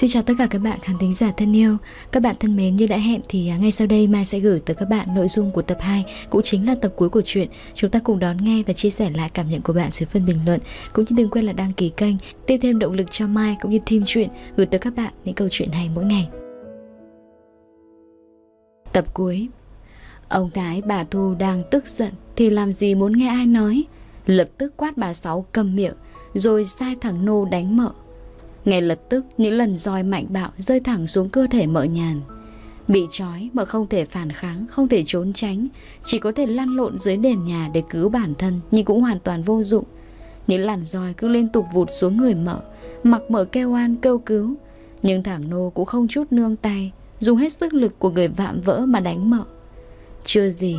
Xin chào tất cả các bạn khán thính giả thân yêu. Các bạn thân mến, như đã hẹn thì à, ngay sau đây Mai sẽ gửi tới các bạn nội dung của tập 2, cũng chính là tập cuối của chuyện Chúng ta cùng đón nghe và chia sẻ lại cảm nhận của bạn dưới phần bình luận. Cũng như đừng quên là đăng ký kênh, tiếp thêm động lực cho Mai cũng như team truyện gửi tới các bạn những câu chuyện hay mỗi ngày. Tập cuối Ông Thái bà Thu đang tức giận thì làm gì muốn nghe ai nói. Lập tức quát bà Sáu cầm miệng rồi sai thằng Nô đánh mợ ngay lập tức những lần roi mạnh bạo rơi thẳng xuống cơ thể mợ nhàn Bị trói mà không thể phản kháng, không thể trốn tránh Chỉ có thể lăn lộn dưới nền nhà để cứu bản thân nhưng cũng hoàn toàn vô dụng Những làn roi cứ liên tục vụt xuống người mợ Mặc mợ kêu an kêu cứu Nhưng thẳng nô cũng không chút nương tay Dùng hết sức lực của người vạm vỡ mà đánh mợ Chưa gì,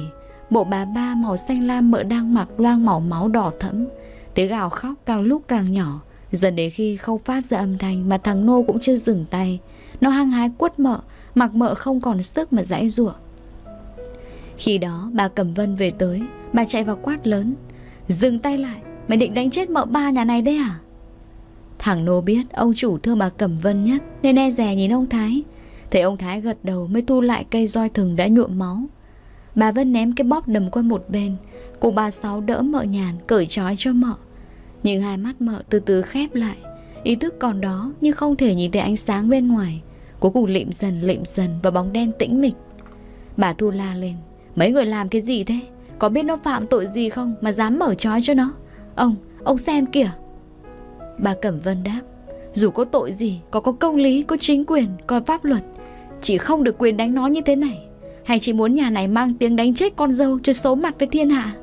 bộ bà ba màu xanh lam mợ đang mặc loang màu máu đỏ thẫm Tiếng gào khóc càng lúc càng nhỏ Dần đến khi không phát ra âm thanh mà thằng Nô cũng chưa dừng tay Nó hăng hái quất mợ Mặc mợ không còn sức mà dãy rủa Khi đó bà Cẩm Vân về tới Bà chạy vào quát lớn Dừng tay lại Mày định đánh chết mợ ba nhà này đấy à Thằng Nô biết ông chủ thương bà Cẩm Vân nhất Nên e rè nhìn ông Thái Thấy ông Thái gật đầu mới thu lại cây roi thừng đã nhuộm máu Bà Vân ném cái bóp đầm qua một bên Cô bà Sáu đỡ mợ nhàn cởi trói cho mợ nhưng hai mắt mợ từ từ khép lại Ý thức còn đó nhưng không thể nhìn thấy ánh sáng bên ngoài Cuối cùng lịm dần lịm dần và bóng đen tĩnh mịch Bà Thu la lên Mấy người làm cái gì thế Có biết nó phạm tội gì không mà dám mở trói cho nó Ông, ông xem kìa Bà Cẩm Vân đáp Dù có tội gì, có có công lý, có chính quyền, có pháp luật Chị không được quyền đánh nó như thế này Hay chị muốn nhà này mang tiếng đánh chết con dâu cho xấu mặt với thiên hạ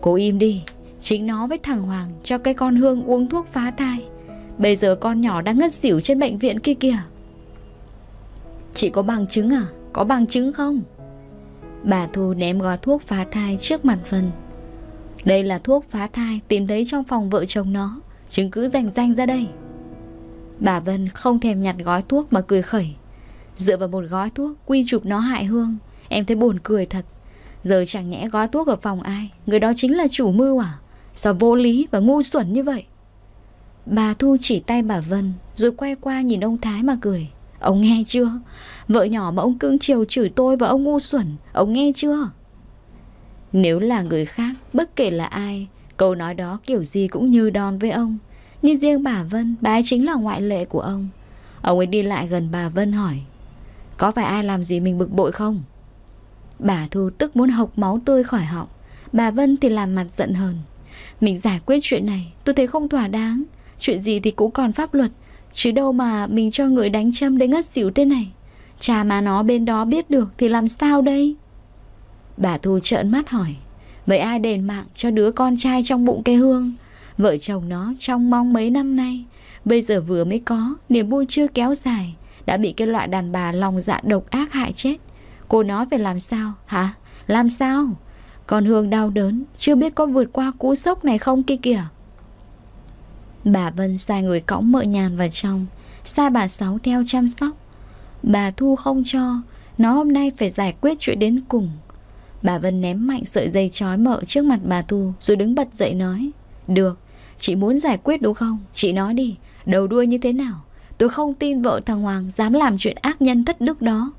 Cô im đi Chính nó với thằng Hoàng cho cái con Hương uống thuốc phá thai Bây giờ con nhỏ đang ngất xỉu trên bệnh viện kia kìa Chị có bằng chứng à? Có bằng chứng không? Bà Thu ném gói thuốc phá thai trước mặt Vân Đây là thuốc phá thai tìm thấy trong phòng vợ chồng nó Chứng cứ rành danh ra đây Bà Vân không thèm nhặt gói thuốc mà cười khẩy Dựa vào một gói thuốc quy chụp nó hại Hương Em thấy buồn cười thật Giờ chẳng nhẽ gói thuốc ở phòng ai Người đó chính là chủ mưu à Sao vô lý và ngu xuẩn như vậy? Bà Thu chỉ tay bà Vân Rồi quay qua nhìn ông Thái mà cười Ông nghe chưa? Vợ nhỏ mà ông cưng chiều chửi tôi và ông ngu xuẩn Ông nghe chưa? Nếu là người khác, bất kể là ai Câu nói đó kiểu gì cũng như đòn với ông Nhưng riêng bà Vân, bà ấy chính là ngoại lệ của ông Ông ấy đi lại gần bà Vân hỏi Có phải ai làm gì mình bực bội không? Bà Thu tức muốn hộc máu tươi khỏi họng Bà Vân thì làm mặt giận hờn mình giải quyết chuyện này tôi thấy không thỏa đáng Chuyện gì thì cũng còn pháp luật Chứ đâu mà mình cho người đánh châm đến ngất xỉu thế này Cha mà nó bên đó biết được thì làm sao đây Bà Thu trợn mắt hỏi Vậy ai đền mạng cho đứa con trai trong bụng cây hương Vợ chồng nó trong mong mấy năm nay Bây giờ vừa mới có Niềm vui chưa kéo dài Đã bị cái loại đàn bà lòng dạ độc ác hại chết Cô nói phải làm sao hả Làm sao con Hương đau đớn, chưa biết có vượt qua cú sốc này không kia kìa. Bà Vân sai người cõng mợ nhàn vào trong, sai bà Sáu theo chăm sóc. Bà Thu không cho, nó hôm nay phải giải quyết chuyện đến cùng. Bà Vân ném mạnh sợi dây trói mợ trước mặt bà Thu rồi đứng bật dậy nói. Được, chị muốn giải quyết đúng không? Chị nói đi, đầu đuôi như thế nào? Tôi không tin vợ thằng Hoàng dám làm chuyện ác nhân thất đức đó.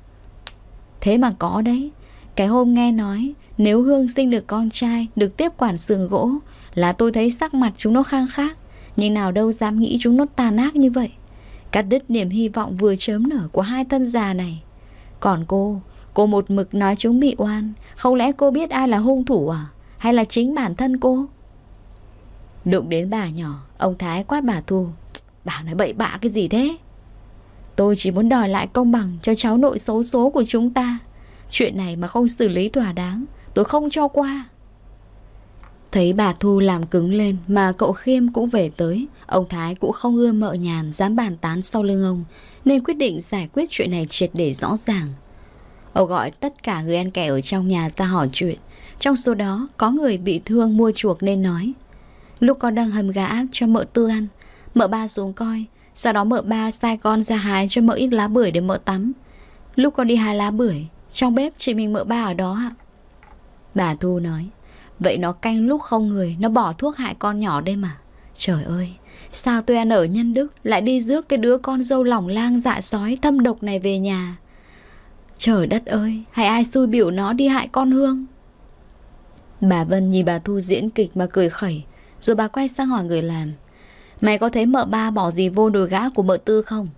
Thế mà có đấy, cái hôm nghe nói nếu Hương sinh được con trai, được tiếp quản sườn gỗ, là tôi thấy sắc mặt chúng nó khang khác. Nhưng nào đâu dám nghĩ chúng nó tàn ác như vậy. Cắt đứt niềm hy vọng vừa chớm nở của hai thân già này. Còn cô, cô một mực nói chúng bị oan. Không lẽ cô biết ai là hung thủ à? Hay là chính bản thân cô? Đụng đến bà nhỏ, ông Thái quát bà Thu. Bà nói bậy bạ cái gì thế? Tôi chỉ muốn đòi lại công bằng cho cháu nội xấu số của chúng ta. Chuyện này mà không xử lý thỏa đáng Tôi không cho qua Thấy bà Thu làm cứng lên mà cậu Khiêm cũng về tới, ông Thái cũng không ưa mợ nhàn dám bàn tán sau lưng ông, nên quyết định giải quyết chuyện này triệt để rõ ràng. Ông gọi tất cả người ăn kẻ ở trong nhà ra hỏi chuyện, trong số đó có người bị thương mua chuộc nên nói. Lúc con đang hầm gà ác cho mợ tư ăn, mợ ba xuống coi, sau đó mợ ba sai con ra hái cho mợ ít lá bưởi để mợ tắm. Lúc con đi hái lá bưởi, trong bếp chỉ mình mợ ba ở đó ạ. Bà Thu nói Vậy nó canh lúc không người Nó bỏ thuốc hại con nhỏ đây mà Trời ơi Sao tôi ăn ở nhân đức Lại đi rước cái đứa con dâu lỏng lang dạ sói Thâm độc này về nhà Trời đất ơi hay ai xui biểu nó đi hại con Hương Bà Vân nhìn bà Thu diễn kịch mà cười khẩy Rồi bà quay sang hỏi người làm Mày có thấy mợ ba bỏ gì vô đùi gã của mợ tư không?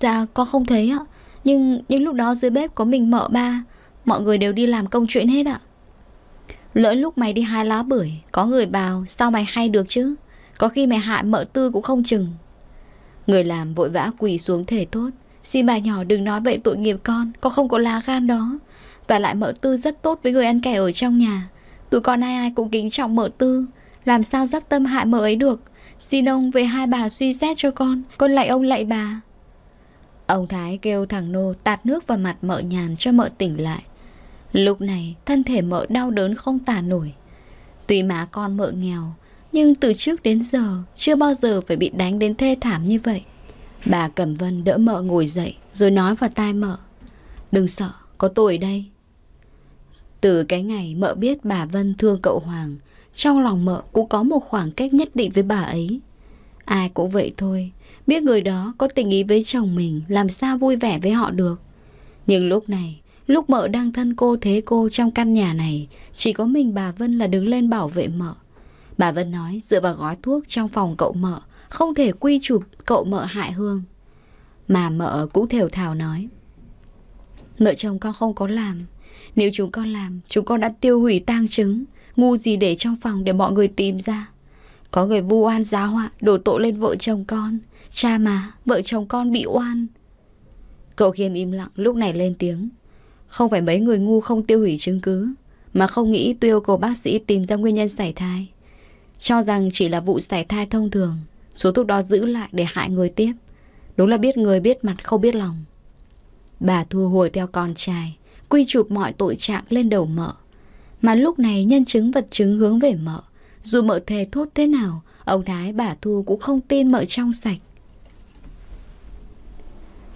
Dạ con không thấy ạ Nhưng những lúc đó dưới bếp có mình mợ ba Mọi người đều đi làm công chuyện hết ạ Lỡ lúc mày đi hai lá bưởi Có người bào sao mày hay được chứ Có khi mày hại mợ tư cũng không chừng Người làm vội vã quỳ xuống thể tốt Xin bà nhỏ đừng nói vậy tội nghiệp con Con không có lá gan đó Và lại mợ tư rất tốt với người ăn kẻ ở trong nhà Tụi con ai ai cũng kính trọng mợ tư Làm sao dắp tâm hại mợ ấy được Xin ông về hai bà suy xét cho con Con lạy ông lạy bà Ông Thái kêu thằng Nô tạt nước vào mặt mợ nhàn cho mợ tỉnh lại Lúc này thân thể mợ đau đớn không tả nổi Tuy má con mợ nghèo Nhưng từ trước đến giờ Chưa bao giờ phải bị đánh đến thê thảm như vậy Bà Cẩm Vân đỡ mợ ngồi dậy Rồi nói vào tai mợ Đừng sợ, có tôi ở đây Từ cái ngày mợ biết bà Vân thương cậu Hoàng Trong lòng mợ cũng có một khoảng cách nhất định với bà ấy Ai cũng vậy thôi Biết người đó có tình ý với chồng mình Làm sao vui vẻ với họ được Nhưng lúc này Lúc mợ đang thân cô thế cô trong căn nhà này, chỉ có mình bà Vân là đứng lên bảo vệ mợ. Bà Vân nói dựa vào gói thuốc trong phòng cậu mợ, không thể quy chụp cậu mợ hại hương. Mà mợ cũng thều thào nói. Mợ chồng con không có làm, nếu chúng con làm, chúng con đã tiêu hủy tang chứng, ngu gì để trong phòng để mọi người tìm ra. Có người vu oan giá họa, đổ tội lên vợ chồng con. Cha mà, vợ chồng con bị oan. Cậu khiêm im lặng lúc này lên tiếng. Không phải mấy người ngu không tiêu hủy chứng cứ Mà không nghĩ tôi yêu cầu bác sĩ tìm ra nguyên nhân sảy thai Cho rằng chỉ là vụ sảy thai thông thường Số thuốc đó giữ lại để hại người tiếp Đúng là biết người biết mặt không biết lòng Bà thu hồi theo con trai Quy chụp mọi tội trạng lên đầu mợ Mà lúc này nhân chứng vật chứng hướng về mợ Dù mợ thề thốt thế nào Ông Thái bà Thu cũng không tin mợ trong sạch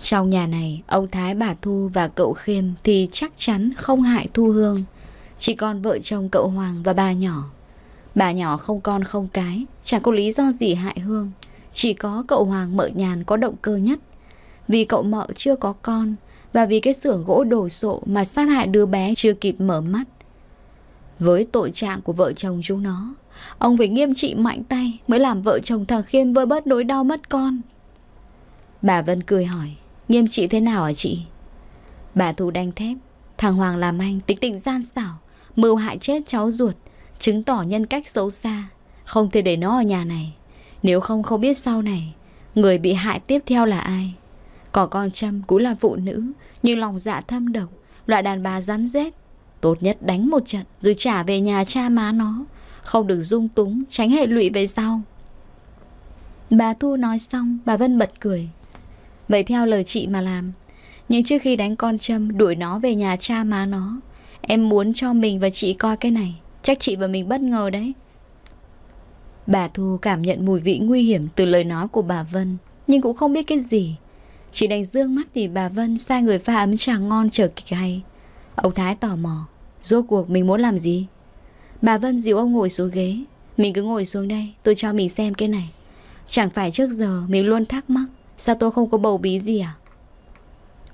trong nhà này, ông Thái bà Thu và cậu Khiêm thì chắc chắn không hại Thu Hương. Chỉ còn vợ chồng cậu Hoàng và bà nhỏ. Bà nhỏ không con không cái, chẳng có lý do gì hại Hương. Chỉ có cậu Hoàng mợ nhàn có động cơ nhất. Vì cậu mợ chưa có con và vì cái xưởng gỗ đổ sộ mà sát hại đứa bé chưa kịp mở mắt. Với tội trạng của vợ chồng chúng nó, ông phải nghiêm trị mạnh tay mới làm vợ chồng thằng Khiêm vơi bớt nỗi đau mất con. Bà Vân cười hỏi. Nghiêm trị thế nào hả chị Bà Thu đanh thép Thằng Hoàng làm anh tính tình gian xảo Mưu hại chết cháu ruột Chứng tỏ nhân cách xấu xa Không thể để nó ở nhà này Nếu không không biết sau này Người bị hại tiếp theo là ai Có con Trâm cũng là phụ nữ Nhưng lòng dạ thâm độc Loại đàn bà rắn rết Tốt nhất đánh một trận rồi trả về nhà cha má nó Không được dung túng Tránh hệ lụy về sau Bà Thu nói xong Bà Vân bật cười Vậy theo lời chị mà làm Nhưng trước khi đánh con châm Đuổi nó về nhà cha má nó Em muốn cho mình và chị coi cái này Chắc chị và mình bất ngờ đấy Bà Thu cảm nhận mùi vị nguy hiểm Từ lời nói của bà Vân Nhưng cũng không biết cái gì Chỉ đánh dương mắt thì bà Vân sai người pha ấm trà ngon chờ kịch hay Ông Thái tò mò Rốt cuộc mình muốn làm gì Bà Vân dìu ông ngồi xuống ghế Mình cứ ngồi xuống đây Tôi cho mình xem cái này Chẳng phải trước giờ mình luôn thắc mắc Sao tôi không có bầu bí gì à?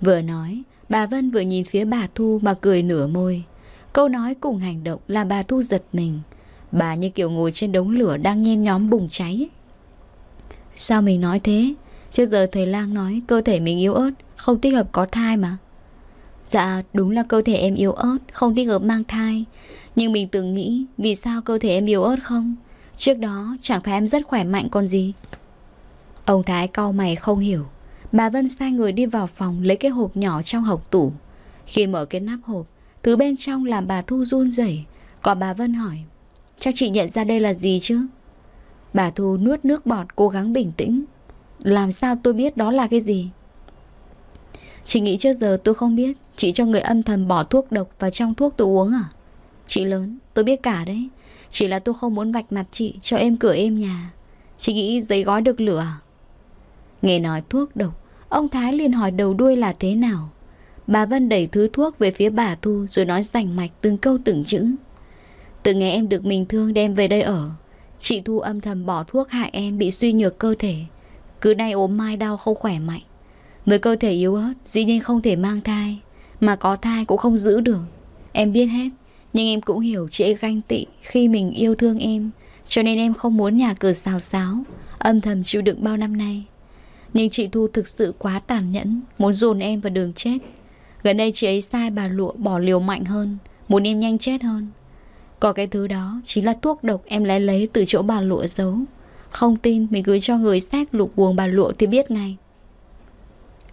Vừa nói, bà Vân vừa nhìn phía bà Thu mà cười nửa môi. Câu nói cùng hành động làm bà Thu giật mình. Bà như kiểu ngồi trên đống lửa đang nhen nhóm bùng cháy. Sao mình nói thế? Trước giờ thầy lang nói cơ thể mình yếu ớt, không thích hợp có thai mà. Dạ, đúng là cơ thể em yếu ớt, không thích hợp mang thai. Nhưng mình từng nghĩ vì sao cơ thể em yếu ớt không? Trước đó chẳng phải em rất khỏe mạnh còn gì. Ông Thái cau mày không hiểu Bà Vân sai người đi vào phòng lấy cái hộp nhỏ trong hộc tủ Khi mở cái nắp hộp Thứ bên trong làm bà Thu run rẩy Còn bà Vân hỏi Chắc chị nhận ra đây là gì chứ Bà Thu nuốt nước bọt cố gắng bình tĩnh Làm sao tôi biết đó là cái gì Chị nghĩ trước giờ tôi không biết Chị cho người âm thầm bỏ thuốc độc vào trong thuốc tôi uống à Chị lớn tôi biết cả đấy Chỉ là tôi không muốn vạch mặt chị cho em cửa em nhà Chị nghĩ giấy gói được lửa à? Nghe nói thuốc độc, ông Thái liền hỏi đầu đuôi là thế nào. Bà Vân đẩy thứ thuốc về phía bà Thu rồi nói rành mạch từng câu từng chữ. Từ ngày em được mình thương đem về đây ở, chị Thu âm thầm bỏ thuốc hại em bị suy nhược cơ thể. Cứ nay ốm mai đau không khỏe mạnh. Với cơ thể yếu ớt, dĩ nhiên không thể mang thai, mà có thai cũng không giữ được. Em biết hết, nhưng em cũng hiểu chị ấy ganh tị khi mình yêu thương em, cho nên em không muốn nhà cửa xào xáo, âm thầm chịu đựng bao năm nay. Nhưng chị Thu thực sự quá tàn nhẫn Muốn dồn em vào đường chết Gần đây chị ấy sai bà lụa bỏ liều mạnh hơn Muốn em nhanh chết hơn Có cái thứ đó chính là thuốc độc em lấy lấy từ chỗ bà lụa giấu Không tin mình gửi cho người xét lục buồng bà lụa thì biết ngay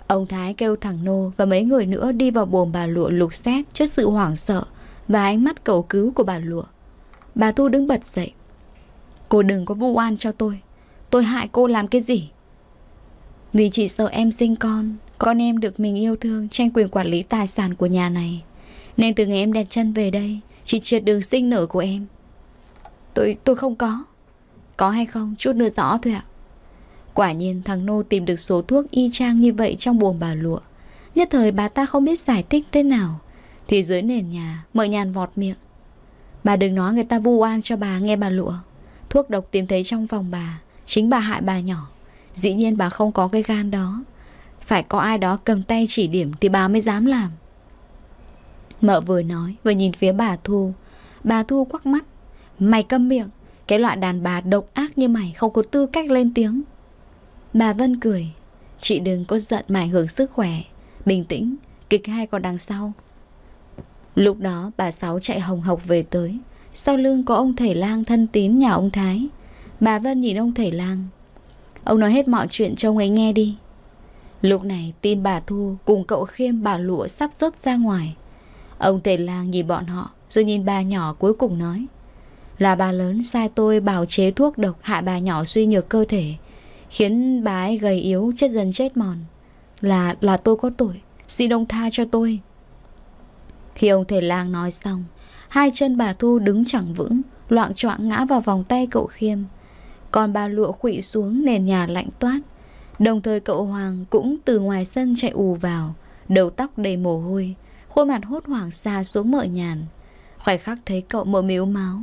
Ông Thái kêu thằng Nô và mấy người nữa đi vào buồng bà lụa lục xét trước sự hoảng sợ và ánh mắt cầu cứu của bà lụa. Bà Thu đứng bật dậy. Cô đừng có vu oan cho tôi. Tôi hại cô làm cái gì? Vì chị sợ em sinh con Con em được mình yêu thương Tranh quyền quản lý tài sản của nhà này Nên từ ngày em đặt chân về đây Chị triệt đường sinh nở của em Tôi tôi không có Có hay không chút nữa rõ thôi ạ Quả nhiên thằng Nô tìm được số thuốc y chang như vậy trong buồng bà lụa Nhất thời bà ta không biết giải thích thế nào Thì dưới nền nhà Mợ nhàn vọt miệng Bà đừng nói người ta vu oan cho bà nghe bà lụa Thuốc độc tìm thấy trong phòng bà Chính bà hại bà nhỏ Dĩ nhiên bà không có cái gan đó Phải có ai đó cầm tay chỉ điểm Thì bà mới dám làm Mợ vừa nói vừa nhìn phía bà Thu Bà Thu quắc mắt Mày câm miệng Cái loại đàn bà độc ác như mày không có tư cách lên tiếng Bà Vân cười Chị đừng có giận mà ảnh hưởng sức khỏe Bình tĩnh Kịch hai còn đằng sau Lúc đó bà Sáu chạy hồng hộc về tới Sau lưng có ông thầy lang thân tín nhà ông Thái Bà Vân nhìn ông thầy lang Ông nói hết mọi chuyện cho ông ấy nghe đi Lúc này tin bà Thu cùng cậu Khiêm bà Lụa sắp rớt ra ngoài Ông Tề Lang nhìn bọn họ Rồi nhìn bà nhỏ cuối cùng nói Là bà lớn sai tôi bào chế thuốc độc hại bà nhỏ suy nhược cơ thể Khiến bà ấy gầy yếu chết dần chết mòn Là là tôi có tội Xin ông tha cho tôi Khi ông Tề Lang nói xong Hai chân bà Thu đứng chẳng vững Loạn choạng ngã vào vòng tay cậu Khiêm còn ba lụa khụy xuống nền nhà lạnh toát Đồng thời cậu Hoàng cũng từ ngoài sân chạy ù vào Đầu tóc đầy mồ hôi Khuôn mặt hốt hoảng xa xuống mợ nhàn Khoảnh khắc thấy cậu mơ miếu máu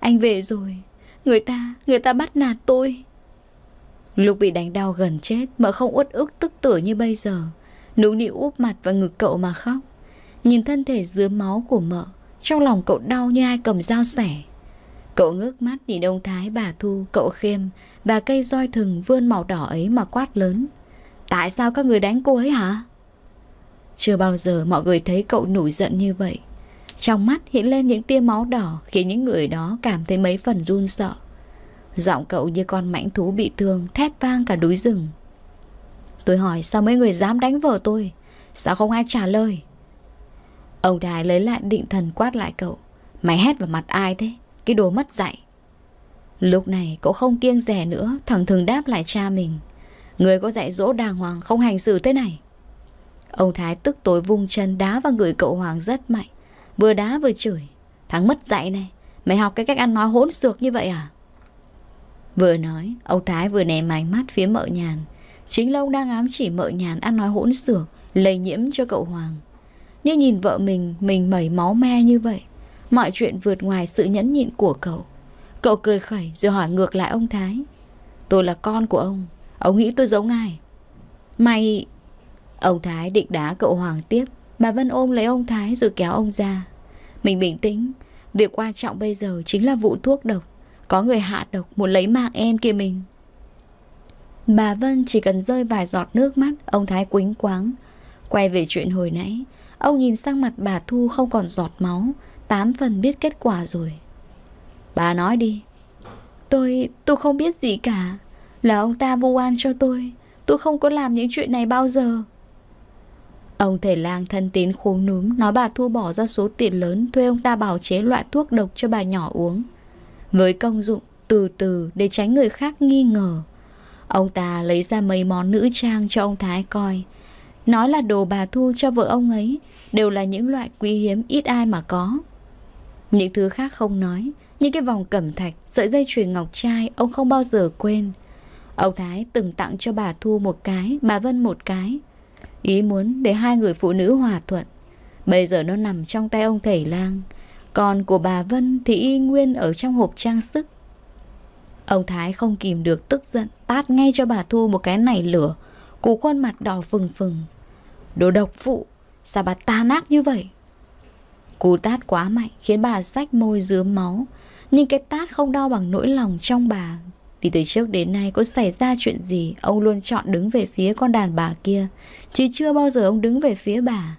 Anh về rồi Người ta, người ta bắt nạt tôi Lúc bị đánh đau gần chết Mợ không uất ức tức tử như bây giờ Nũng nịu úp mặt vào ngực cậu mà khóc Nhìn thân thể dứa máu của mợ Trong lòng cậu đau như ai cầm dao xẻ Cậu ngước mắt nhìn ông Thái, bà Thu, cậu Khiêm và cây roi thừng vươn màu đỏ ấy mà quát lớn. Tại sao các người đánh cô ấy hả? Chưa bao giờ mọi người thấy cậu nổi giận như vậy. Trong mắt hiện lên những tia máu đỏ khiến những người đó cảm thấy mấy phần run sợ. Giọng cậu như con mãnh thú bị thương thét vang cả núi rừng. Tôi hỏi sao mấy người dám đánh vợ tôi? Sao không ai trả lời? Ông Thái lấy lại định thần quát lại cậu. Mày hét vào mặt ai thế? Cái đồ mất dạy Lúc này cậu không kiêng rẻ nữa thằng thường đáp lại cha mình Người có dạy dỗ đàng hoàng không hành xử thế này Ông Thái tức tối vung chân đá vào người cậu Hoàng rất mạnh Vừa đá vừa chửi Thằng mất dạy này Mày học cái cách ăn nói hỗn xược như vậy à Vừa nói Ông Thái vừa ném ánh mắt phía mợ nhàn Chính là đang ám chỉ mợ nhàn ăn nói hỗn xược Lây nhiễm cho cậu Hoàng Nhưng nhìn vợ mình Mình mẩy máu me như vậy Mọi chuyện vượt ngoài sự nhẫn nhịn của cậu Cậu cười khẩy rồi hỏi ngược lại ông Thái Tôi là con của ông Ông nghĩ tôi giống ai Mày Ông Thái định đá cậu Hoàng tiếp Bà Vân ôm lấy ông Thái rồi kéo ông ra Mình bình tĩnh Việc quan trọng bây giờ chính là vụ thuốc độc Có người hạ độc muốn lấy mạng em kia mình Bà Vân chỉ cần rơi vài giọt nước mắt Ông Thái quính quáng Quay về chuyện hồi nãy Ông nhìn sang mặt bà Thu không còn giọt máu Tám phần biết kết quả rồi Bà nói đi Tôi, tôi không biết gì cả Là ông ta vu oan cho tôi Tôi không có làm những chuyện này bao giờ Ông thầy lang thân tín khốn núm Nói bà thu bỏ ra số tiền lớn Thuê ông ta bảo chế loại thuốc độc cho bà nhỏ uống Với công dụng từ từ để tránh người khác nghi ngờ Ông ta lấy ra mấy món nữ trang cho ông Thái coi Nói là đồ bà thu cho vợ ông ấy Đều là những loại quý hiếm ít ai mà có những thứ khác không nói Những cái vòng cẩm thạch Sợi dây chuyền ngọc trai Ông không bao giờ quên Ông Thái từng tặng cho bà Thu một cái Bà Vân một cái Ý muốn để hai người phụ nữ hòa thuận Bây giờ nó nằm trong tay ông Thầy Lang Còn của bà Vân thì y nguyên ở trong hộp trang sức Ông Thái không kìm được tức giận Tát ngay cho bà Thu một cái nảy lửa Cú khuôn mặt đỏ phừng phừng Đồ độc phụ Sao bà ta nát như vậy Cú tát quá mạnh khiến bà rách môi dướm máu. Nhưng cái tát không đau bằng nỗi lòng trong bà. Vì từ trước đến nay có xảy ra chuyện gì, ông luôn chọn đứng về phía con đàn bà kia. Chứ chưa bao giờ ông đứng về phía bà.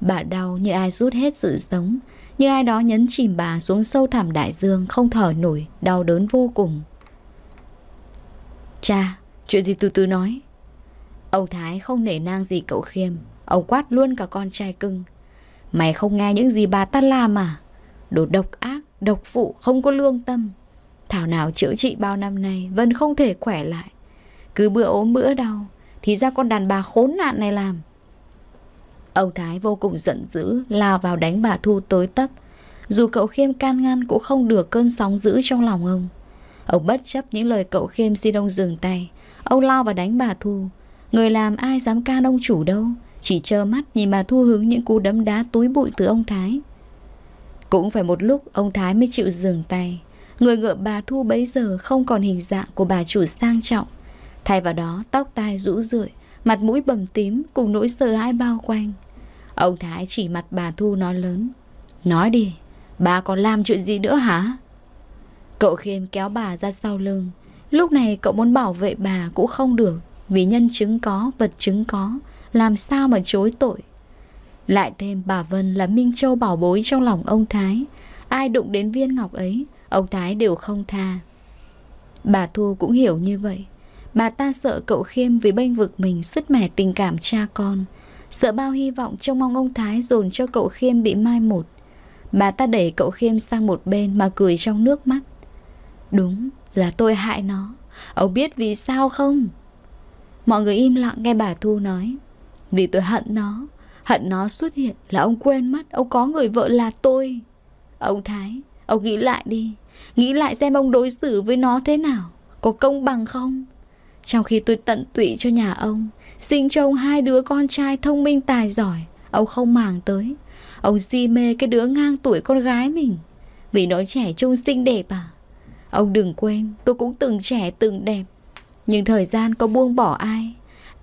Bà đau như ai rút hết sự sống. Như ai đó nhấn chìm bà xuống sâu thẳm đại dương, không thở nổi, đau đớn vô cùng. Cha, chuyện gì từ từ nói? Ông Thái không nể nang gì cậu Khiêm. Ông quát luôn cả con trai cưng. Mày không nghe những gì bà ta làm à? Đồ độc ác, độc phụ, không có lương tâm. Thảo nào chữa trị bao năm nay vẫn không thể khỏe lại. Cứ bữa ốm bữa đau, thì ra con đàn bà khốn nạn này làm. Ông Thái vô cùng giận dữ, lao vào đánh bà Thu tối tấp. Dù cậu Khiêm can ngăn cũng không được cơn sóng dữ trong lòng ông. Ông bất chấp những lời cậu Khiêm xin ông dừng tay. Ông lao vào đánh bà Thu. Người làm ai dám can ông chủ đâu. Chỉ trơ mắt nhìn bà Thu hứng những cú đấm đá túi bụi từ ông Thái Cũng phải một lúc ông Thái mới chịu dừng tay Người ngựa bà Thu bấy giờ không còn hình dạng của bà chủ sang trọng Thay vào đó tóc tai rũ rượi Mặt mũi bầm tím cùng nỗi sợ hãi bao quanh Ông Thái chỉ mặt bà Thu nói lớn Nói đi, bà còn làm chuyện gì nữa hả? Cậu khiêm kéo bà ra sau lưng Lúc này cậu muốn bảo vệ bà cũng không được Vì nhân chứng có, vật chứng có làm sao mà chối tội. Lại thêm bà Vân là Minh Châu bảo bối trong lòng ông Thái. Ai đụng đến viên ngọc ấy, ông Thái đều không tha. Bà Thu cũng hiểu như vậy. Bà ta sợ cậu Khiêm vì bênh vực mình sứt mẻ tình cảm cha con. Sợ bao hy vọng trông mong ông Thái dồn cho cậu Khiêm bị mai một. Bà ta đẩy cậu Khiêm sang một bên mà cười trong nước mắt. Đúng là tôi hại nó. Ông biết vì sao không? Mọi người im lặng nghe bà Thu nói. Vì tôi hận nó Hận nó xuất hiện là ông quên mất Ông có người vợ là tôi Ông Thái, ông nghĩ lại đi Nghĩ lại xem ông đối xử với nó thế nào Có công bằng không Trong khi tôi tận tụy cho nhà ông Sinh cho ông hai đứa con trai thông minh tài giỏi Ông không màng tới Ông si mê cái đứa ngang tuổi con gái mình Vì nó trẻ trung xinh đẹp à Ông đừng quên Tôi cũng từng trẻ từng đẹp Nhưng thời gian có buông bỏ ai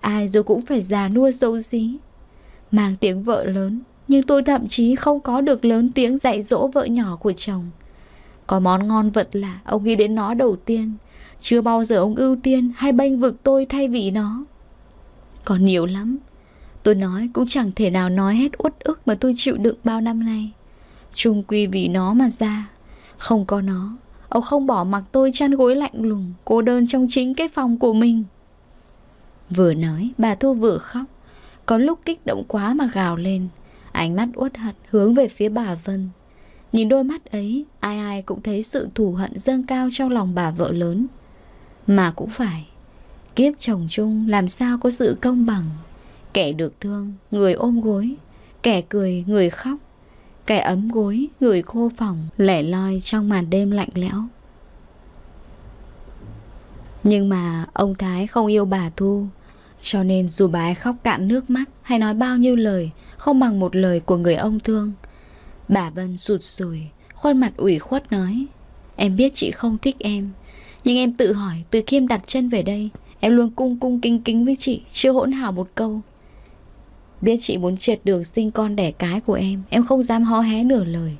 Ai rồi cũng phải già nua xấu xí Mang tiếng vợ lớn Nhưng tôi thậm chí không có được lớn tiếng dạy dỗ vợ nhỏ của chồng Có món ngon vật là Ông nghĩ đến nó đầu tiên Chưa bao giờ ông ưu tiên Hay bênh vực tôi thay vì nó Còn nhiều lắm Tôi nói cũng chẳng thể nào nói hết uất ức Mà tôi chịu đựng bao năm nay Trung quy vì nó mà ra Không có nó Ông không bỏ mặc tôi chăn gối lạnh lùng Cô đơn trong chính cái phòng của mình Vừa nói bà Thu vừa khóc Có lúc kích động quá mà gào lên Ánh mắt uất hận hướng về phía bà Vân Nhìn đôi mắt ấy Ai ai cũng thấy sự thù hận dâng cao Trong lòng bà vợ lớn Mà cũng phải Kiếp chồng chung làm sao có sự công bằng Kẻ được thương, người ôm gối Kẻ cười, người khóc Kẻ ấm gối, người khô phòng Lẻ loi trong màn đêm lạnh lẽo Nhưng mà ông Thái không yêu bà Thu cho nên dù bà ấy khóc cạn nước mắt hay nói bao nhiêu lời, không bằng một lời của người ông thương. Bà Vân sụt sùi, khuôn mặt ủy khuất nói. Em biết chị không thích em, nhưng em tự hỏi từ khi em đặt chân về đây, em luôn cung cung kính kính với chị, chưa hỗn hào một câu. Biết chị muốn triệt đường sinh con đẻ cái của em, em không dám hó hé nửa lời.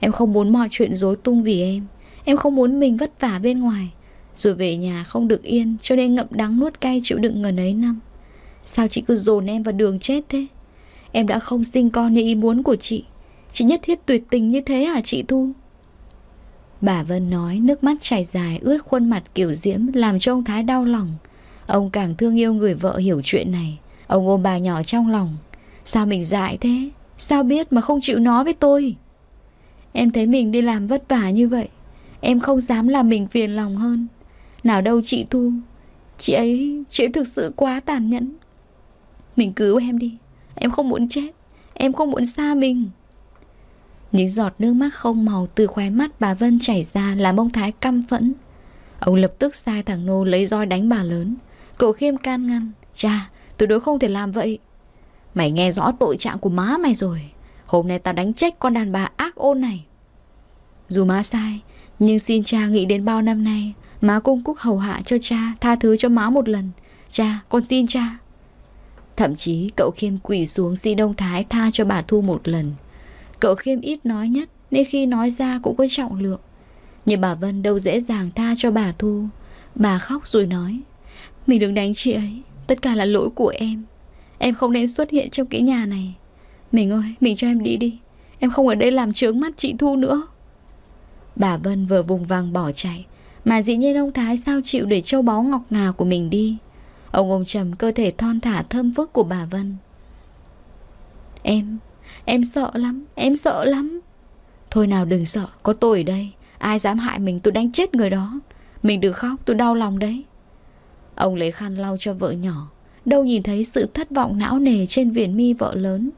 Em không muốn mọi chuyện rối tung vì em, em không muốn mình vất vả bên ngoài, rồi về nhà không được yên Cho nên ngậm đắng nuốt cay chịu đựng ngần ấy năm Sao chị cứ dồn em vào đường chết thế Em đã không sinh con như ý muốn của chị Chị nhất thiết tuyệt tình như thế hả chị Thu Bà Vân nói nước mắt chảy dài ướt khuôn mặt kiểu diễm Làm cho ông Thái đau lòng Ông càng thương yêu người vợ hiểu chuyện này Ông ôm bà nhỏ trong lòng Sao mình dại thế Sao biết mà không chịu nói với tôi Em thấy mình đi làm vất vả như vậy Em không dám làm mình phiền lòng hơn nào đâu chị Thu Chị ấy, chị ấy thực sự quá tàn nhẫn Mình cứu em đi Em không muốn chết Em không muốn xa mình Những giọt nước mắt không màu từ khóe mắt bà Vân chảy ra làm ông Thái căm phẫn Ông lập tức sai thằng Nô lấy roi đánh bà lớn Cậu khiêm can ngăn Cha, tôi đối không thể làm vậy Mày nghe rõ tội trạng của má mày rồi Hôm nay tao đánh chết con đàn bà ác ôn này Dù má sai Nhưng xin cha nghĩ đến bao năm nay Má cung cúc hầu hạ cho cha Tha thứ cho má một lần Cha con xin cha Thậm chí cậu Khiêm quỳ xuống xin Đông Thái tha cho bà Thu một lần Cậu Khiêm ít nói nhất Nên khi nói ra cũng có trọng lượng Nhưng bà Vân đâu dễ dàng tha cho bà Thu Bà khóc rồi nói Mình đừng đánh chị ấy Tất cả là lỗi của em Em không nên xuất hiện trong cái nhà này Mình ơi, mình cho em đi đi Em không ở đây làm trướng mắt chị Thu nữa Bà Vân vừa vùng vàng bỏ chạy mà dĩ nhiên ông Thái sao chịu để châu báu ngọc ngà của mình đi Ông ôm trầm cơ thể thon thả thơm phức của bà Vân Em, em sợ lắm, em sợ lắm Thôi nào đừng sợ, có tôi ở đây Ai dám hại mình tôi đánh chết người đó Mình đừng khóc, tôi đau lòng đấy Ông lấy khăn lau cho vợ nhỏ Đâu nhìn thấy sự thất vọng não nề trên viền mi vợ lớn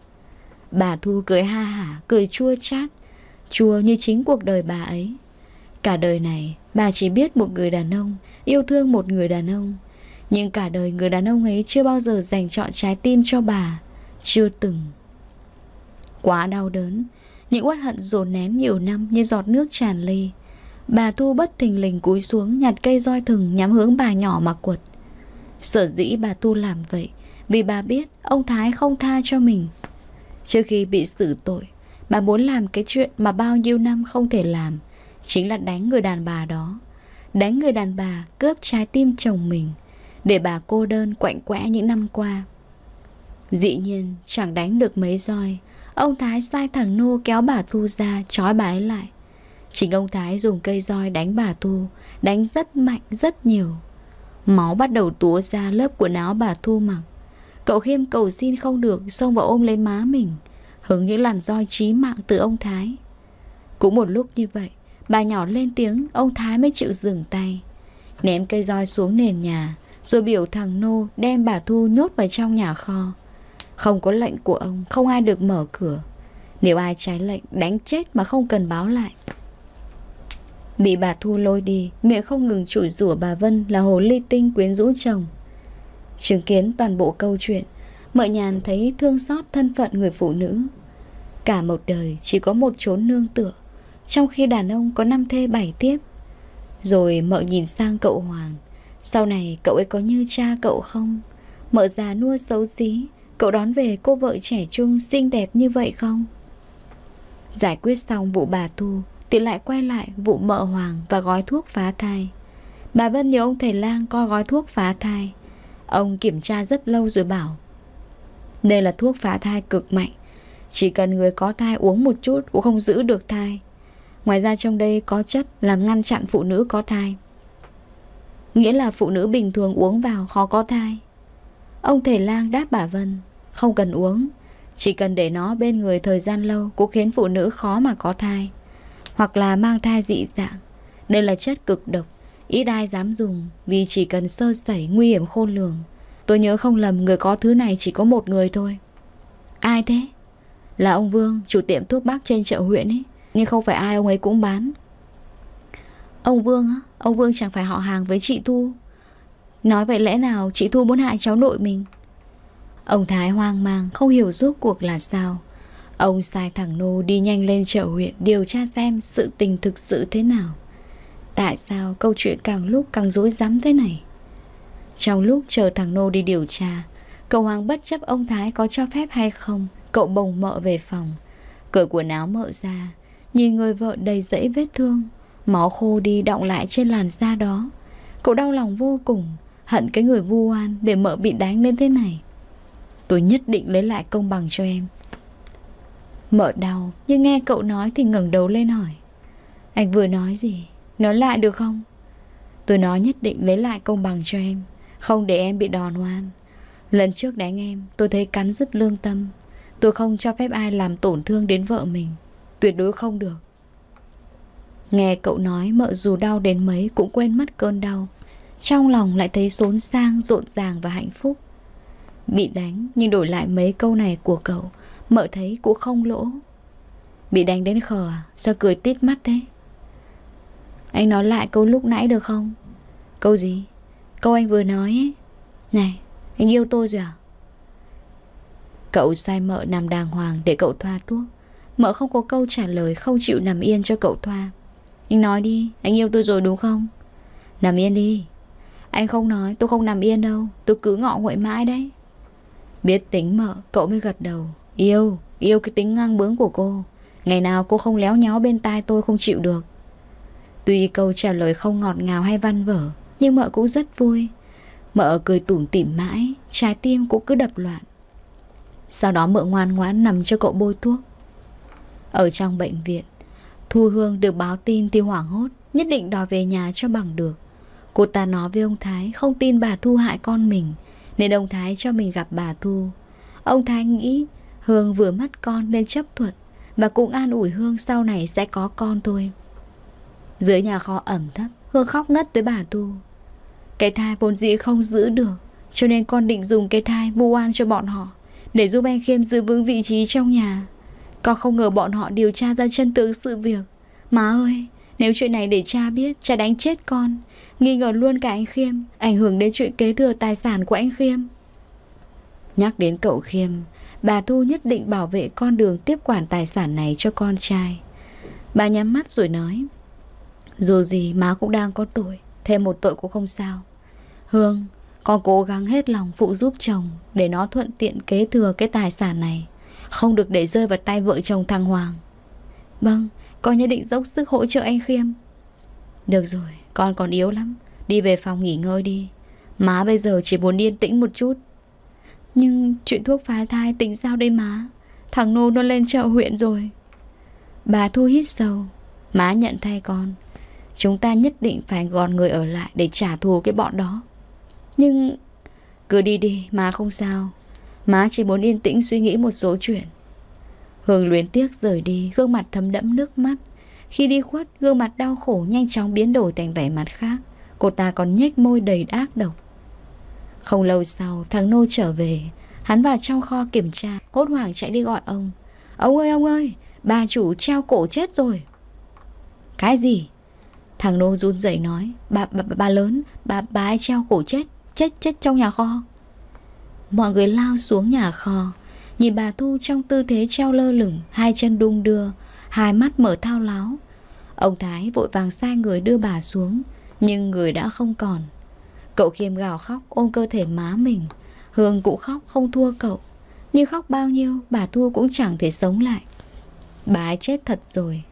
Bà Thu cười ha hả, cười chua chát Chua như chính cuộc đời bà ấy Cả đời này Bà chỉ biết một người đàn ông, yêu thương một người đàn ông. Nhưng cả đời người đàn ông ấy chưa bao giờ dành chọn trái tim cho bà. Chưa từng. Quá đau đớn. Những uất hận dồn nén nhiều năm như giọt nước tràn ly. Bà Thu bất thình lình cúi xuống nhặt cây roi thừng nhắm hướng bà nhỏ mà quật. Sở dĩ bà Thu làm vậy vì bà biết ông Thái không tha cho mình. Trước khi bị xử tội, bà muốn làm cái chuyện mà bao nhiêu năm không thể làm. Chính là đánh người đàn bà đó Đánh người đàn bà cướp trái tim chồng mình Để bà cô đơn quạnh quẽ những năm qua Dĩ nhiên chẳng đánh được mấy roi Ông Thái sai thằng Nô kéo bà Thu ra Trói bà ấy lại Chính ông Thái dùng cây roi đánh bà Thu Đánh rất mạnh rất nhiều Máu bắt đầu túa ra lớp quần áo bà Thu mặc Cậu Khiêm cầu xin không được Xông vào ôm lấy má mình Hứng những làn roi chí mạng từ ông Thái Cũng một lúc như vậy Bà nhỏ lên tiếng Ông Thái mới chịu dừng tay Ném cây roi xuống nền nhà Rồi biểu thằng Nô đem bà Thu nhốt vào trong nhà kho Không có lệnh của ông Không ai được mở cửa Nếu ai trái lệnh đánh chết mà không cần báo lại Bị bà Thu lôi đi Miệng không ngừng chửi rủa bà Vân Là hồ ly tinh quyến rũ chồng Chứng kiến toàn bộ câu chuyện Mợ nhàn thấy thương xót thân phận người phụ nữ Cả một đời chỉ có một chốn nương tựa trong khi đàn ông có năm thê bảy tiếp Rồi mợ nhìn sang cậu Hoàng Sau này cậu ấy có như cha cậu không? Mợ già nua xấu xí Cậu đón về cô vợ trẻ trung xinh đẹp như vậy không? Giải quyết xong vụ bà Thu Thì lại quay lại vụ mợ Hoàng và gói thuốc phá thai Bà Vân nhớ ông thầy lang coi gói thuốc phá thai Ông kiểm tra rất lâu rồi bảo Đây là thuốc phá thai cực mạnh Chỉ cần người có thai uống một chút cũng không giữ được thai Ngoài ra trong đây có chất làm ngăn chặn phụ nữ có thai. Nghĩa là phụ nữ bình thường uống vào khó có thai. Ông Thể lang đáp bà Vân, không cần uống, chỉ cần để nó bên người thời gian lâu cũng khiến phụ nữ khó mà có thai. Hoặc là mang thai dị dạng. Đây là chất cực độc, ít ai dám dùng vì chỉ cần sơ sẩy nguy hiểm khôn lường. Tôi nhớ không lầm người có thứ này chỉ có một người thôi. Ai thế? Là ông Vương, chủ tiệm thuốc bắc trên chợ huyện ấy. Nhưng không phải ai ông ấy cũng bán Ông Vương Ông Vương chẳng phải họ hàng với chị Thu Nói vậy lẽ nào chị Thu muốn hại cháu nội mình Ông Thái hoang mang Không hiểu rốt cuộc là sao Ông sai thằng Nô đi nhanh lên chợ huyện Điều tra xem sự tình thực sự thế nào Tại sao câu chuyện càng lúc càng rối rắm thế này Trong lúc chờ thằng Nô đi điều tra Cậu Hoàng bất chấp ông Thái có cho phép hay không Cậu bồng mợ về phòng Cởi quần áo mợ ra Nhìn người vợ đầy dẫy vết thương Máu khô đi đọng lại trên làn da đó Cậu đau lòng vô cùng Hận cái người vu oan để mợ bị đánh lên thế này Tôi nhất định lấy lại công bằng cho em Mợ đau Nhưng nghe cậu nói thì ngẩng đầu lên hỏi Anh vừa nói gì Nói lại được không Tôi nói nhất định lấy lại công bằng cho em Không để em bị đòn oan Lần trước đánh em tôi thấy cắn rứt lương tâm Tôi không cho phép ai làm tổn thương đến vợ mình Tuyệt đối không được Nghe cậu nói mợ dù đau đến mấy cũng quên mất cơn đau Trong lòng lại thấy xốn sang, rộn ràng và hạnh phúc Bị đánh nhưng đổi lại mấy câu này của cậu Mợ thấy cũng không lỗ Bị đánh đến khờ à? Sao cười tít mắt thế? Anh nói lại câu lúc nãy được không? Câu gì? Câu anh vừa nói ấy Này, anh yêu tôi rồi à? Cậu xoay mợ nằm đàng hoàng để cậu thoa thuốc Mợ không có câu trả lời không chịu nằm yên cho cậu Thoa Anh nói đi, anh yêu tôi rồi đúng không? Nằm yên đi Anh không nói, tôi không nằm yên đâu Tôi cứ ngọ nguội mãi đấy Biết tính mợ, cậu mới gật đầu Yêu, yêu cái tính ngang bướng của cô Ngày nào cô không léo nhó bên tai tôi không chịu được Tuy câu trả lời không ngọt ngào hay văn vở Nhưng mợ cũng rất vui Mợ cười tủm tỉm mãi Trái tim cũng cứ đập loạn Sau đó mợ ngoan ngoãn nằm cho cậu bôi thuốc ở trong bệnh viện Thu Hương được báo tin thì hoảng hốt Nhất định đòi về nhà cho bằng được Cô ta nói với ông Thái Không tin bà Thu hại con mình Nên ông Thái cho mình gặp bà Thu Ông Thái nghĩ Hương vừa mất con nên chấp thuận Và cũng an ủi Hương sau này sẽ có con thôi Dưới nhà kho ẩm thấp Hương khóc ngất tới bà Thu Cái thai vốn dĩ không giữ được Cho nên con định dùng cái thai vu oan cho bọn họ Để giúp anh Khiêm giữ vững vị trí trong nhà con không ngờ bọn họ điều tra ra chân tướng sự việc Má ơi Nếu chuyện này để cha biết Cha đánh chết con Nghi ngờ luôn cả anh Khiêm Ảnh hưởng đến chuyện kế thừa tài sản của anh Khiêm Nhắc đến cậu Khiêm Bà Thu nhất định bảo vệ con đường tiếp quản tài sản này cho con trai Bà nhắm mắt rồi nói Dù gì má cũng đang có tuổi Thêm một tội cũng không sao Hương Con cố gắng hết lòng phụ giúp chồng Để nó thuận tiện kế thừa cái tài sản này không được để rơi vào tay vợ chồng thằng Hoàng Vâng Con nhất định dốc sức hỗ trợ anh Khiêm Được rồi Con còn yếu lắm Đi về phòng nghỉ ngơi đi Má bây giờ chỉ muốn yên tĩnh một chút Nhưng chuyện thuốc phá thai tính sao đây má Thằng Nô nó lên chợ huyện rồi Bà Thu hít sâu Má nhận thay con Chúng ta nhất định phải gòn người ở lại Để trả thù cái bọn đó Nhưng Cứ đi đi má không sao Má chỉ muốn yên tĩnh suy nghĩ một số chuyện Hương luyến tiếc rời đi Gương mặt thấm đẫm nước mắt Khi đi khuất gương mặt đau khổ Nhanh chóng biến đổi thành vẻ mặt khác Cô ta còn nhếch môi đầy ác độc Không lâu sau thằng Nô trở về Hắn vào trong kho kiểm tra Hốt hoảng chạy đi gọi ông Ông ơi ông ơi Bà chủ treo cổ chết rồi Cái gì Thằng Nô run rẩy nói bà, bà, bà lớn Bà, bà ai treo cổ chết Chết chết trong nhà kho Mọi người lao xuống nhà kho Nhìn bà Thu trong tư thế treo lơ lửng Hai chân đung đưa Hai mắt mở thao láo Ông Thái vội vàng sai người đưa bà xuống Nhưng người đã không còn Cậu khiêm gào khóc ôm cơ thể má mình Hương cũng khóc không thua cậu Nhưng khóc bao nhiêu bà Thu cũng chẳng thể sống lại Bà ấy chết thật rồi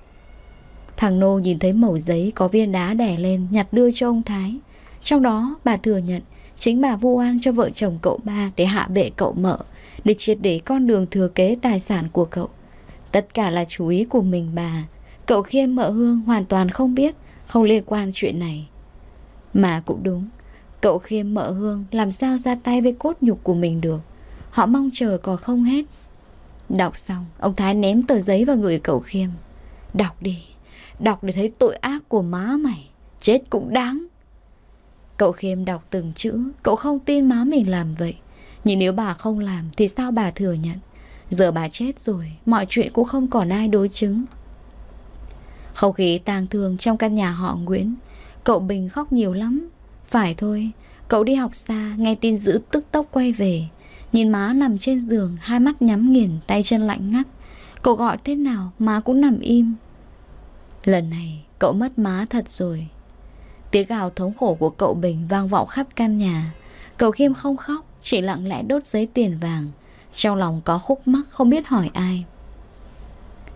Thằng Nô nhìn thấy mẩu giấy có viên đá đẻ lên nhặt đưa cho ông Thái Trong đó bà thừa nhận Chính bà vu oan cho vợ chồng cậu ba để hạ bệ cậu mợ để triệt để con đường thừa kế tài sản của cậu. Tất cả là chú ý của mình bà. Cậu khiêm mợ hương hoàn toàn không biết, không liên quan chuyện này. Mà cũng đúng, cậu khiêm mợ hương làm sao ra tay với cốt nhục của mình được. Họ mong chờ có không hết. Đọc xong, ông Thái ném tờ giấy vào người cậu khiêm. Đọc đi, đọc để thấy tội ác của má mày, chết cũng đáng. Cậu Khiêm đọc từng chữ Cậu không tin má mình làm vậy Nhưng nếu bà không làm thì sao bà thừa nhận Giờ bà chết rồi Mọi chuyện cũng không còn ai đối chứng Không khí tang thương trong căn nhà họ Nguyễn Cậu Bình khóc nhiều lắm Phải thôi Cậu đi học xa Nghe tin giữ tức tốc quay về Nhìn má nằm trên giường Hai mắt nhắm nghiền tay chân lạnh ngắt Cậu gọi thế nào má cũng nằm im Lần này cậu mất má thật rồi Tiếng gào thống khổ của cậu Bình vang vọng khắp căn nhà. Cậu Khiêm không khóc, chỉ lặng lẽ đốt giấy tiền vàng. Trong lòng có khúc mắc không biết hỏi ai.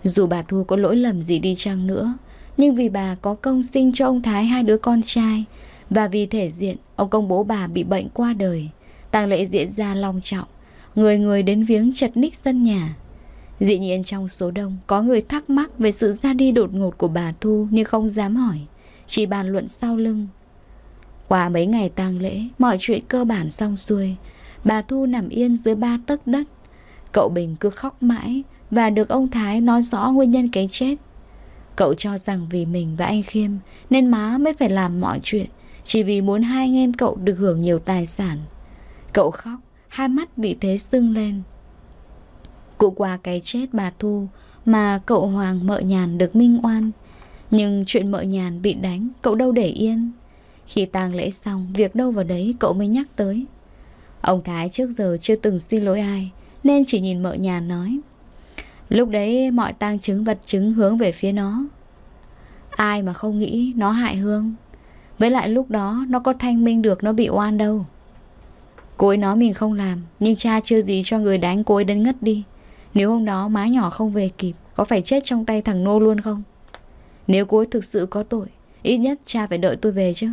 Dù bà Thu có lỗi lầm gì đi chăng nữa, nhưng vì bà có công sinh cho ông Thái hai đứa con trai, và vì thể diện, ông công bố bà bị bệnh qua đời. tang lễ diễn ra long trọng, người người đến viếng chật ních sân nhà. Dĩ nhiên trong số đông có người thắc mắc về sự ra đi đột ngột của bà Thu nhưng không dám hỏi. Chỉ bàn luận sau lưng Qua mấy ngày tang lễ Mọi chuyện cơ bản xong xuôi Bà Thu nằm yên dưới ba tấc đất Cậu Bình cứ khóc mãi Và được ông Thái nói rõ nguyên nhân cái chết Cậu cho rằng vì mình và anh Khiêm Nên má mới phải làm mọi chuyện Chỉ vì muốn hai anh em cậu được hưởng nhiều tài sản Cậu khóc Hai mắt bị thế sưng lên Cụ qua cái chết bà Thu Mà cậu Hoàng mợ nhàn được minh oan nhưng chuyện mợ nhàn bị đánh Cậu đâu để yên Khi tang lễ xong Việc đâu vào đấy cậu mới nhắc tới Ông Thái trước giờ chưa từng xin lỗi ai Nên chỉ nhìn mợ nhàn nói Lúc đấy mọi tang chứng vật chứng hướng về phía nó Ai mà không nghĩ nó hại Hương Với lại lúc đó nó có thanh minh được nó bị oan đâu Cô ấy nói mình không làm Nhưng cha chưa gì cho người đánh cô ấy đến ngất đi Nếu hôm đó má nhỏ không về kịp Có phải chết trong tay thằng Nô luôn không nếu cô ấy thực sự có tội Ít nhất cha phải đợi tôi về chứ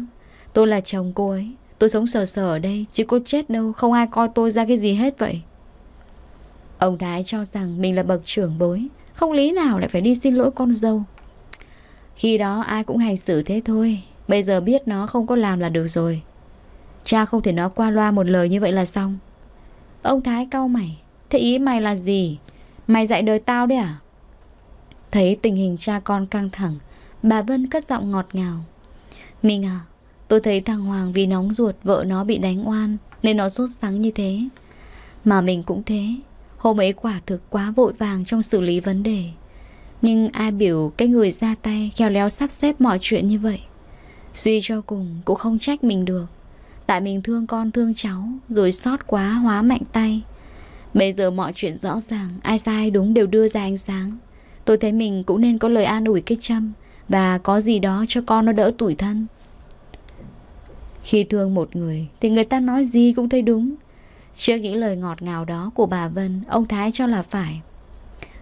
Tôi là chồng cô ấy Tôi sống sờ sờ ở đây Chứ cô chết đâu Không ai coi tôi ra cái gì hết vậy Ông Thái cho rằng mình là bậc trưởng bối Không lý nào lại phải đi xin lỗi con dâu Khi đó ai cũng hành xử thế thôi Bây giờ biết nó không có làm là được rồi Cha không thể nói qua loa một lời như vậy là xong Ông Thái cau mày Thế ý mày là gì Mày dạy đời tao đấy à Thấy tình hình cha con căng thẳng Bà Vân cất giọng ngọt ngào Mình à Tôi thấy thằng Hoàng vì nóng ruột vợ nó bị đánh oan Nên nó sốt sắng như thế Mà mình cũng thế Hôm ấy quả thực quá vội vàng trong xử lý vấn đề Nhưng ai biểu cái người ra tay khéo léo sắp xếp mọi chuyện như vậy Suy cho cùng cũng không trách mình được Tại mình thương con thương cháu Rồi sót quá hóa mạnh tay Bây giờ mọi chuyện rõ ràng Ai sai đúng đều đưa ra ánh sáng Tôi thấy mình cũng nên có lời an ủi cái châm Và có gì đó cho con nó đỡ tủi thân Khi thương một người Thì người ta nói gì cũng thấy đúng Trước những lời ngọt ngào đó của bà Vân Ông Thái cho là phải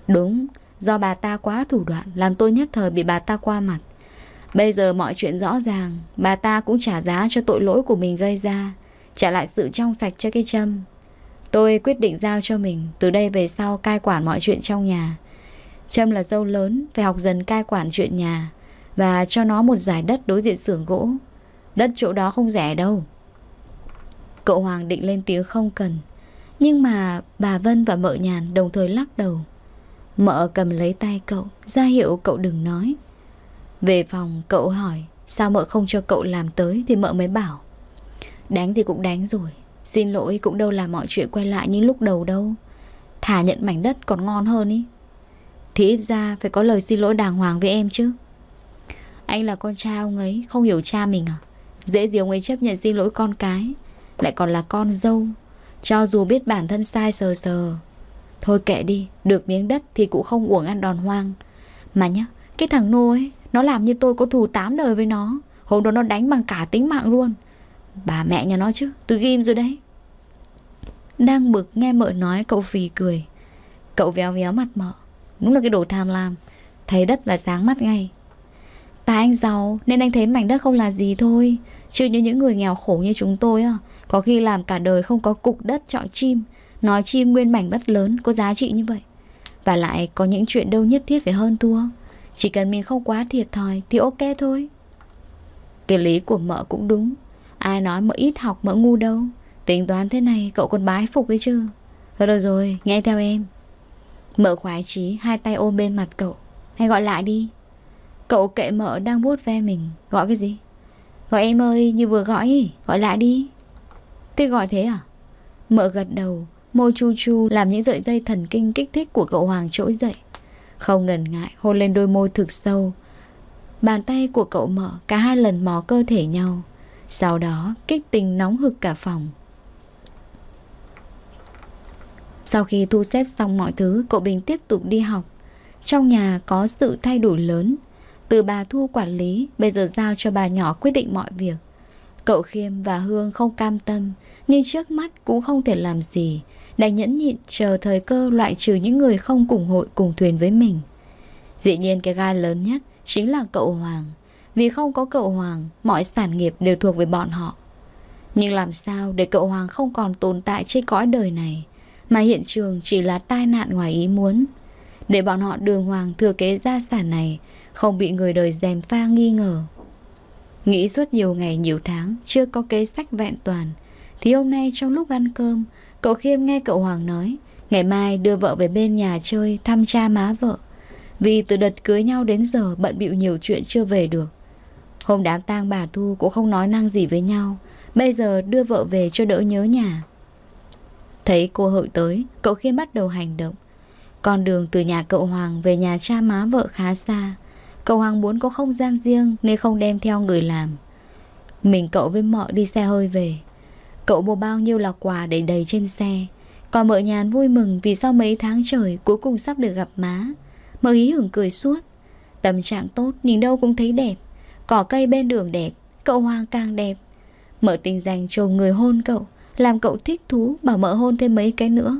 Đúng Do bà ta quá thủ đoạn Làm tôi nhất thời bị bà ta qua mặt Bây giờ mọi chuyện rõ ràng Bà ta cũng trả giá cho tội lỗi của mình gây ra Trả lại sự trong sạch cho cái châm Tôi quyết định giao cho mình Từ đây về sau cai quản mọi chuyện trong nhà Trâm là dâu lớn, phải học dần cai quản chuyện nhà và cho nó một giải đất đối diện xưởng gỗ. Đất chỗ đó không rẻ đâu. Cậu Hoàng định lên tiếng không cần, nhưng mà bà Vân và mợ nhàn đồng thời lắc đầu. Mợ cầm lấy tay cậu, ra hiệu cậu đừng nói. Về phòng, cậu hỏi, sao mợ không cho cậu làm tới thì mợ mới bảo. Đánh thì cũng đánh rồi, xin lỗi cũng đâu là mọi chuyện quay lại như lúc đầu đâu. Thả nhận mảnh đất còn ngon hơn ý. Thì ít ra phải có lời xin lỗi đàng hoàng với em chứ Anh là con trai ông ấy Không hiểu cha mình à Dễ gì ông ấy chấp nhận xin lỗi con cái Lại còn là con dâu Cho dù biết bản thân sai sờ sờ Thôi kệ đi Được miếng đất thì cũng không uổng ăn đòn hoang Mà nhá Cái thằng nô ấy Nó làm như tôi có thù tám đời với nó Hôm đó nó đánh bằng cả tính mạng luôn Bà mẹ nhà nó chứ Tôi ghim rồi đấy Đang bực nghe mợ nói cậu phì cười Cậu véo véo mặt mợ Đúng là cái đồ tham lam Thấy đất là sáng mắt ngay Tại anh giàu nên anh thấy mảnh đất không là gì thôi Chứ như những người nghèo khổ như chúng tôi à, Có khi làm cả đời không có cục đất chọn chim Nói chim nguyên mảnh đất lớn có giá trị như vậy Và lại có những chuyện đâu nhất thiết phải hơn thua Chỉ cần mình không quá thiệt thòi thì ok thôi Cái lý của mợ cũng đúng Ai nói mợ ít học mợ ngu đâu Tính toán thế này cậu còn bái phục ấy chứ Thôi được rồi, nghe theo em mở khoái chí hai tay ôm bên mặt cậu Hay gọi lại đi Cậu kệ mợ đang vuốt ve mình Gọi cái gì Gọi em ơi như vừa gọi ý. Gọi lại đi Thế gọi thế à Mợ gật đầu Môi chu chu làm những sợi dây thần kinh kích thích của cậu Hoàng trỗi dậy Không ngần ngại hôn lên đôi môi thực sâu Bàn tay của cậu mợ cả hai lần mò cơ thể nhau Sau đó kích tình nóng hực cả phòng Sau khi thu xếp xong mọi thứ, cậu Bình tiếp tục đi học. Trong nhà có sự thay đổi lớn. Từ bà Thu quản lý, bây giờ giao cho bà nhỏ quyết định mọi việc. Cậu Khiêm và Hương không cam tâm, nhưng trước mắt cũng không thể làm gì. Đành nhẫn nhịn chờ thời cơ loại trừ những người không cùng hội cùng thuyền với mình. Dĩ nhiên cái gai lớn nhất chính là cậu Hoàng. Vì không có cậu Hoàng, mọi sản nghiệp đều thuộc về bọn họ. Nhưng làm sao để cậu Hoàng không còn tồn tại trên cõi đời này? mà hiện trường chỉ là tai nạn ngoài ý muốn. Để bọn họ đường hoàng thừa kế gia sản này, không bị người đời dèm pha nghi ngờ. Nghĩ suốt nhiều ngày nhiều tháng, chưa có kế sách vẹn toàn, thì hôm nay trong lúc ăn cơm, cậu Khiêm nghe cậu Hoàng nói, ngày mai đưa vợ về bên nhà chơi thăm cha má vợ. Vì từ đợt cưới nhau đến giờ bận bịu nhiều chuyện chưa về được. Hôm đám tang bà Thu cũng không nói năng gì với nhau, bây giờ đưa vợ về cho đỡ nhớ nhà. Thấy cô hội tới, cậu khiêm bắt đầu hành động. Con đường từ nhà cậu Hoàng về nhà cha má vợ khá xa. Cậu Hoàng muốn có không gian riêng nên không đem theo người làm. Mình cậu với mợ đi xe hơi về. Cậu mua bao nhiêu là quà để đầy trên xe. Còn mợ nhàn vui mừng vì sau mấy tháng trời cuối cùng sắp được gặp má. Mợ ý hưởng cười suốt. Tâm trạng tốt nhìn đâu cũng thấy đẹp. Cỏ cây bên đường đẹp, cậu Hoàng càng đẹp. Mợ tình dành trồm người hôn cậu. Làm cậu thích thú bảo mợ hôn thêm mấy cái nữa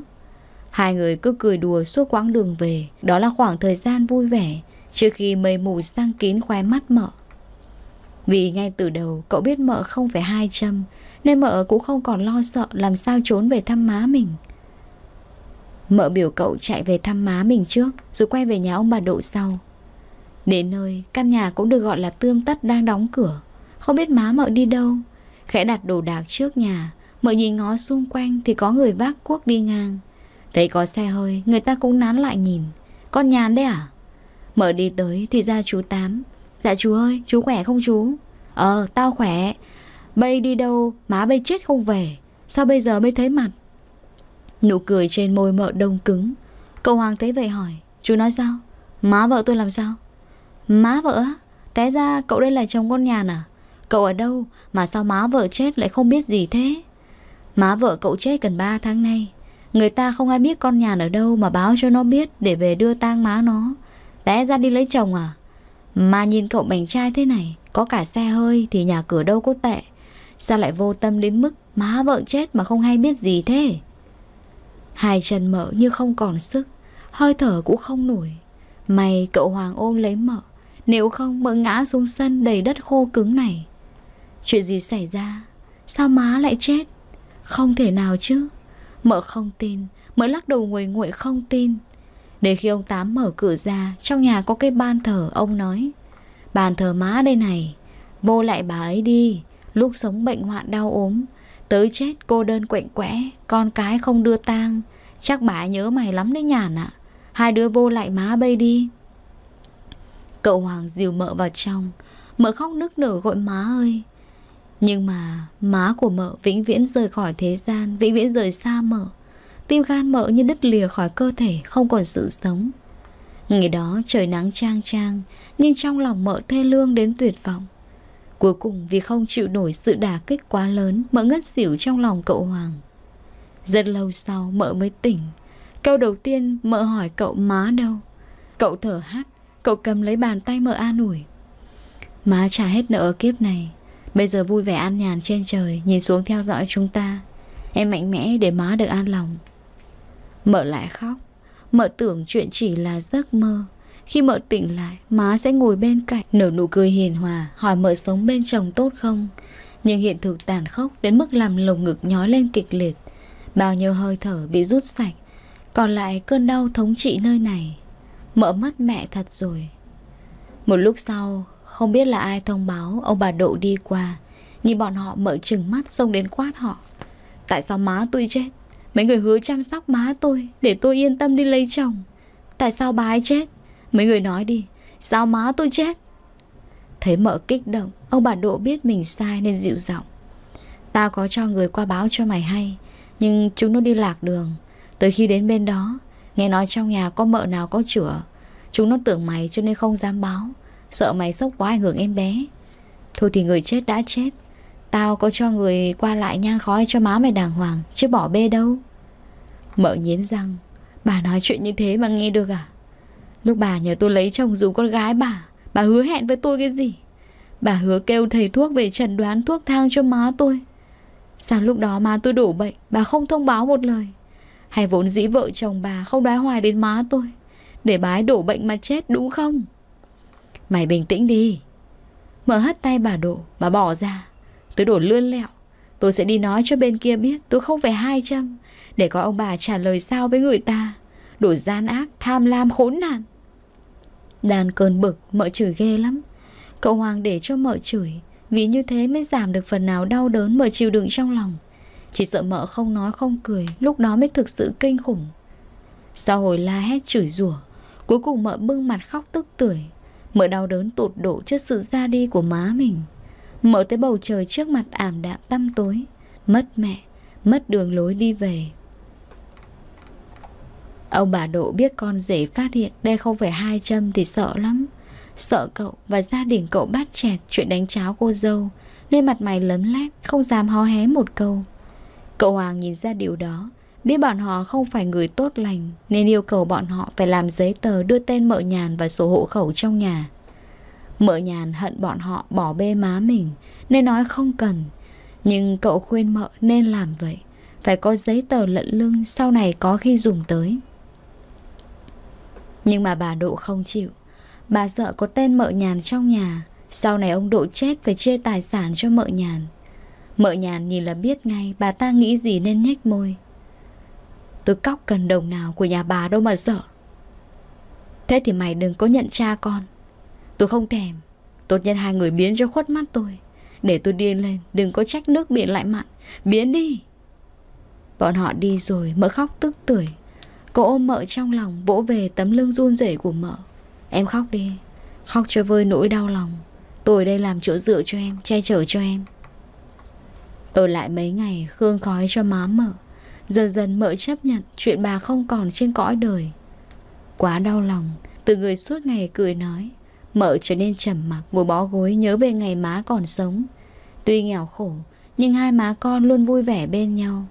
Hai người cứ cười đùa suốt quãng đường về Đó là khoảng thời gian vui vẻ Trước khi mây mù sang kín khoe mắt mợ Vì ngay từ đầu cậu biết mợ không phải hai châm Nên mợ cũng không còn lo sợ làm sao trốn về thăm má mình Mợ biểu cậu chạy về thăm má mình trước Rồi quay về nhà ông bà Độ sau Đến nơi căn nhà cũng được gọi là tươm tất đang đóng cửa Không biết má mợ đi đâu Khẽ đặt đồ đạc trước nhà mở nhìn ngó xung quanh thì có người vác cuốc đi ngang Thấy có xe hơi người ta cũng nán lại nhìn Con nhàn đấy à Mở đi tới thì ra chú Tám Dạ chú ơi chú khỏe không chú Ờ tao khỏe Bây đi đâu má bây chết không về Sao bây giờ mới thấy mặt Nụ cười trên môi mợ đông cứng Cậu Hoàng thấy vậy hỏi Chú nói sao Má vợ tôi làm sao Má vợ á Té ra cậu đây là chồng con nhàn à Cậu ở đâu mà sao má vợ chết lại không biết gì thế Má vợ cậu chết gần 3 tháng nay Người ta không ai biết con nhàn ở đâu Mà báo cho nó biết để về đưa tang má nó Té ra đi lấy chồng à Mà nhìn cậu bành trai thế này Có cả xe hơi thì nhà cửa đâu có tệ Sao lại vô tâm đến mức Má vợ chết mà không hay biết gì thế Hai chân mợ như không còn sức Hơi thở cũng không nổi mày cậu Hoàng ôm lấy mợ Nếu không mợ ngã xuống sân đầy đất khô cứng này Chuyện gì xảy ra Sao má lại chết không thể nào chứ Mợ không tin Mợ lắc đầu nguội nguội không tin Để khi ông Tám mở cửa ra Trong nhà có cái ban thờ ông nói Bàn thờ má đây này Vô lại bà ấy đi Lúc sống bệnh hoạn đau ốm Tới chết cô đơn quạnh quẽ Con cái không đưa tang Chắc bà nhớ mày lắm đấy nhàn ạ Hai đứa vô lại má bây đi Cậu Hoàng dìu mợ vào trong Mợ khóc nức nở gọi má ơi nhưng mà má của mợ vĩnh viễn rời khỏi thế gian, vĩnh viễn rời xa mợ. Tim gan mợ như đứt lìa khỏi cơ thể, không còn sự sống. Ngày đó trời nắng trang trang, nhưng trong lòng mợ thê lương đến tuyệt vọng. Cuối cùng vì không chịu nổi sự đả kích quá lớn, mợ ngất xỉu trong lòng cậu Hoàng. Rất lâu sau mợ mới tỉnh. Câu đầu tiên mợ hỏi cậu má đâu. Cậu thở hắt, cậu cầm lấy bàn tay mợ an ủi. Má trả hết nợ kiếp này, Bây giờ vui vẻ an nhàn trên trời Nhìn xuống theo dõi chúng ta Em mạnh mẽ để má được an lòng Mợ lại khóc Mợ tưởng chuyện chỉ là giấc mơ Khi mợ tỉnh lại Má sẽ ngồi bên cạnh Nở nụ cười hiền hòa Hỏi mợ sống bên chồng tốt không Nhưng hiện thực tàn khốc Đến mức làm lồng ngực nhói lên kịch liệt Bao nhiêu hơi thở bị rút sạch Còn lại cơn đau thống trị nơi này Mợ mất mẹ thật rồi Một lúc sau không biết là ai thông báo Ông bà Độ đi qua Nhìn bọn họ mở trừng mắt xông đến quát họ Tại sao má tôi chết Mấy người hứa chăm sóc má tôi Để tôi yên tâm đi lấy chồng Tại sao bà ấy chết Mấy người nói đi Sao má tôi chết Thấy mợ kích động Ông bà Độ biết mình sai nên dịu giọng Tao có cho người qua báo cho mày hay Nhưng chúng nó đi lạc đường Tới khi đến bên đó Nghe nói trong nhà có mợ nào có chửa, Chúng nó tưởng mày cho nên không dám báo Sợ mày sốc quá ảnh hưởng em bé Thôi thì người chết đã chết Tao có cho người qua lại nhang khói cho má mày đàng hoàng Chứ bỏ bê đâu Mợ nhến răng Bà nói chuyện như thế mà nghe được à Lúc bà nhờ tôi lấy chồng dù con gái bà Bà hứa hẹn với tôi cái gì Bà hứa kêu thầy thuốc về trần đoán thuốc thang cho má tôi Sao lúc đó má tôi đổ bệnh Bà không thông báo một lời Hay vốn dĩ vợ chồng bà không đoái hoài đến má tôi Để bà ấy đổ bệnh mà chết đúng không Mày bình tĩnh đi Mở hất tay bà đổ, Bà bỏ ra Tớ đổ lươn lẹo Tôi sẽ đi nói cho bên kia biết Tôi không phải hai châm Để có ông bà trả lời sao với người ta Đổ gian ác Tham lam khốn nạn Đàn cơn bực Mợ chửi ghê lắm Cậu Hoàng để cho mợ chửi Vì như thế mới giảm được phần nào đau đớn Mợ chịu đựng trong lòng Chỉ sợ mợ không nói không cười Lúc đó mới thực sự kinh khủng Sau hồi la hét chửi rủa Cuối cùng mợ bưng mặt khóc tức tưởi mở đau đớn tụt độ trước sự ra đi của má mình mở tới bầu trời trước mặt ảm đạm tăm tối Mất mẹ, mất đường lối đi về Ông bà Độ biết con rể phát hiện đây không phải hai châm thì sợ lắm Sợ cậu và gia đình cậu bát chẹt chuyện đánh cháo cô dâu Nên mặt mày lấm lét, không dám hó hé một câu Cậu Hoàng nhìn ra điều đó Biết bọn họ không phải người tốt lành Nên yêu cầu bọn họ phải làm giấy tờ đưa tên mợ nhàn và sổ hộ khẩu trong nhà Mợ nhàn hận bọn họ bỏ bê má mình Nên nói không cần Nhưng cậu khuyên mợ nên làm vậy Phải có giấy tờ lận lưng sau này có khi dùng tới Nhưng mà bà Độ không chịu Bà sợ có tên mợ nhàn trong nhà Sau này ông Độ chết phải chia tài sản cho mợ nhàn Mợ nhàn nhìn là biết ngay bà ta nghĩ gì nên nhếch môi Tôi cóc cần đồng nào của nhà bà đâu mà sợ Thế thì mày đừng có nhận cha con Tôi không thèm Tốt nhất hai người biến cho khuất mắt tôi Để tôi điên lên Đừng có trách nước biển lại mặn Biến đi Bọn họ đi rồi mỡ khóc tức tưởi Cô ôm mợ trong lòng vỗ về tấm lưng run rẩy của mợ Em khóc đi Khóc cho vơi nỗi đau lòng Tôi đây làm chỗ dựa cho em Che chở cho em Ở lại mấy ngày Khương khói cho má mợ Dần dần mợ chấp nhận chuyện bà không còn trên cõi đời Quá đau lòng Từ người suốt ngày cười nói Mợ trở nên trầm mặc ngồi bó gối nhớ về ngày má còn sống Tuy nghèo khổ Nhưng hai má con luôn vui vẻ bên nhau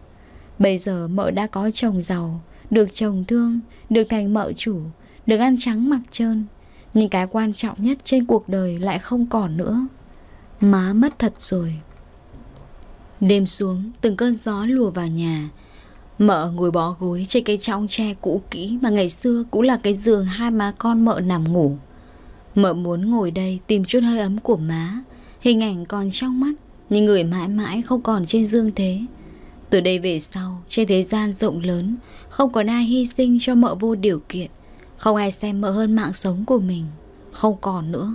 Bây giờ mợ đã có chồng giàu Được chồng thương Được thành mợ chủ Được ăn trắng mặc trơn Nhưng cái quan trọng nhất trên cuộc đời lại không còn nữa Má mất thật rồi Đêm xuống, từng cơn gió lùa vào nhà Mợ ngồi bó gối trên cây trong tre cũ kỹ mà ngày xưa cũng là cái giường hai má con mợ nằm ngủ. Mợ muốn ngồi đây tìm chút hơi ấm của má, hình ảnh còn trong mắt, nhưng người mãi mãi không còn trên dương thế. Từ đây về sau, trên thế gian rộng lớn, không còn ai hy sinh cho mợ vô điều kiện, không ai xem mợ hơn mạng sống của mình, không còn nữa.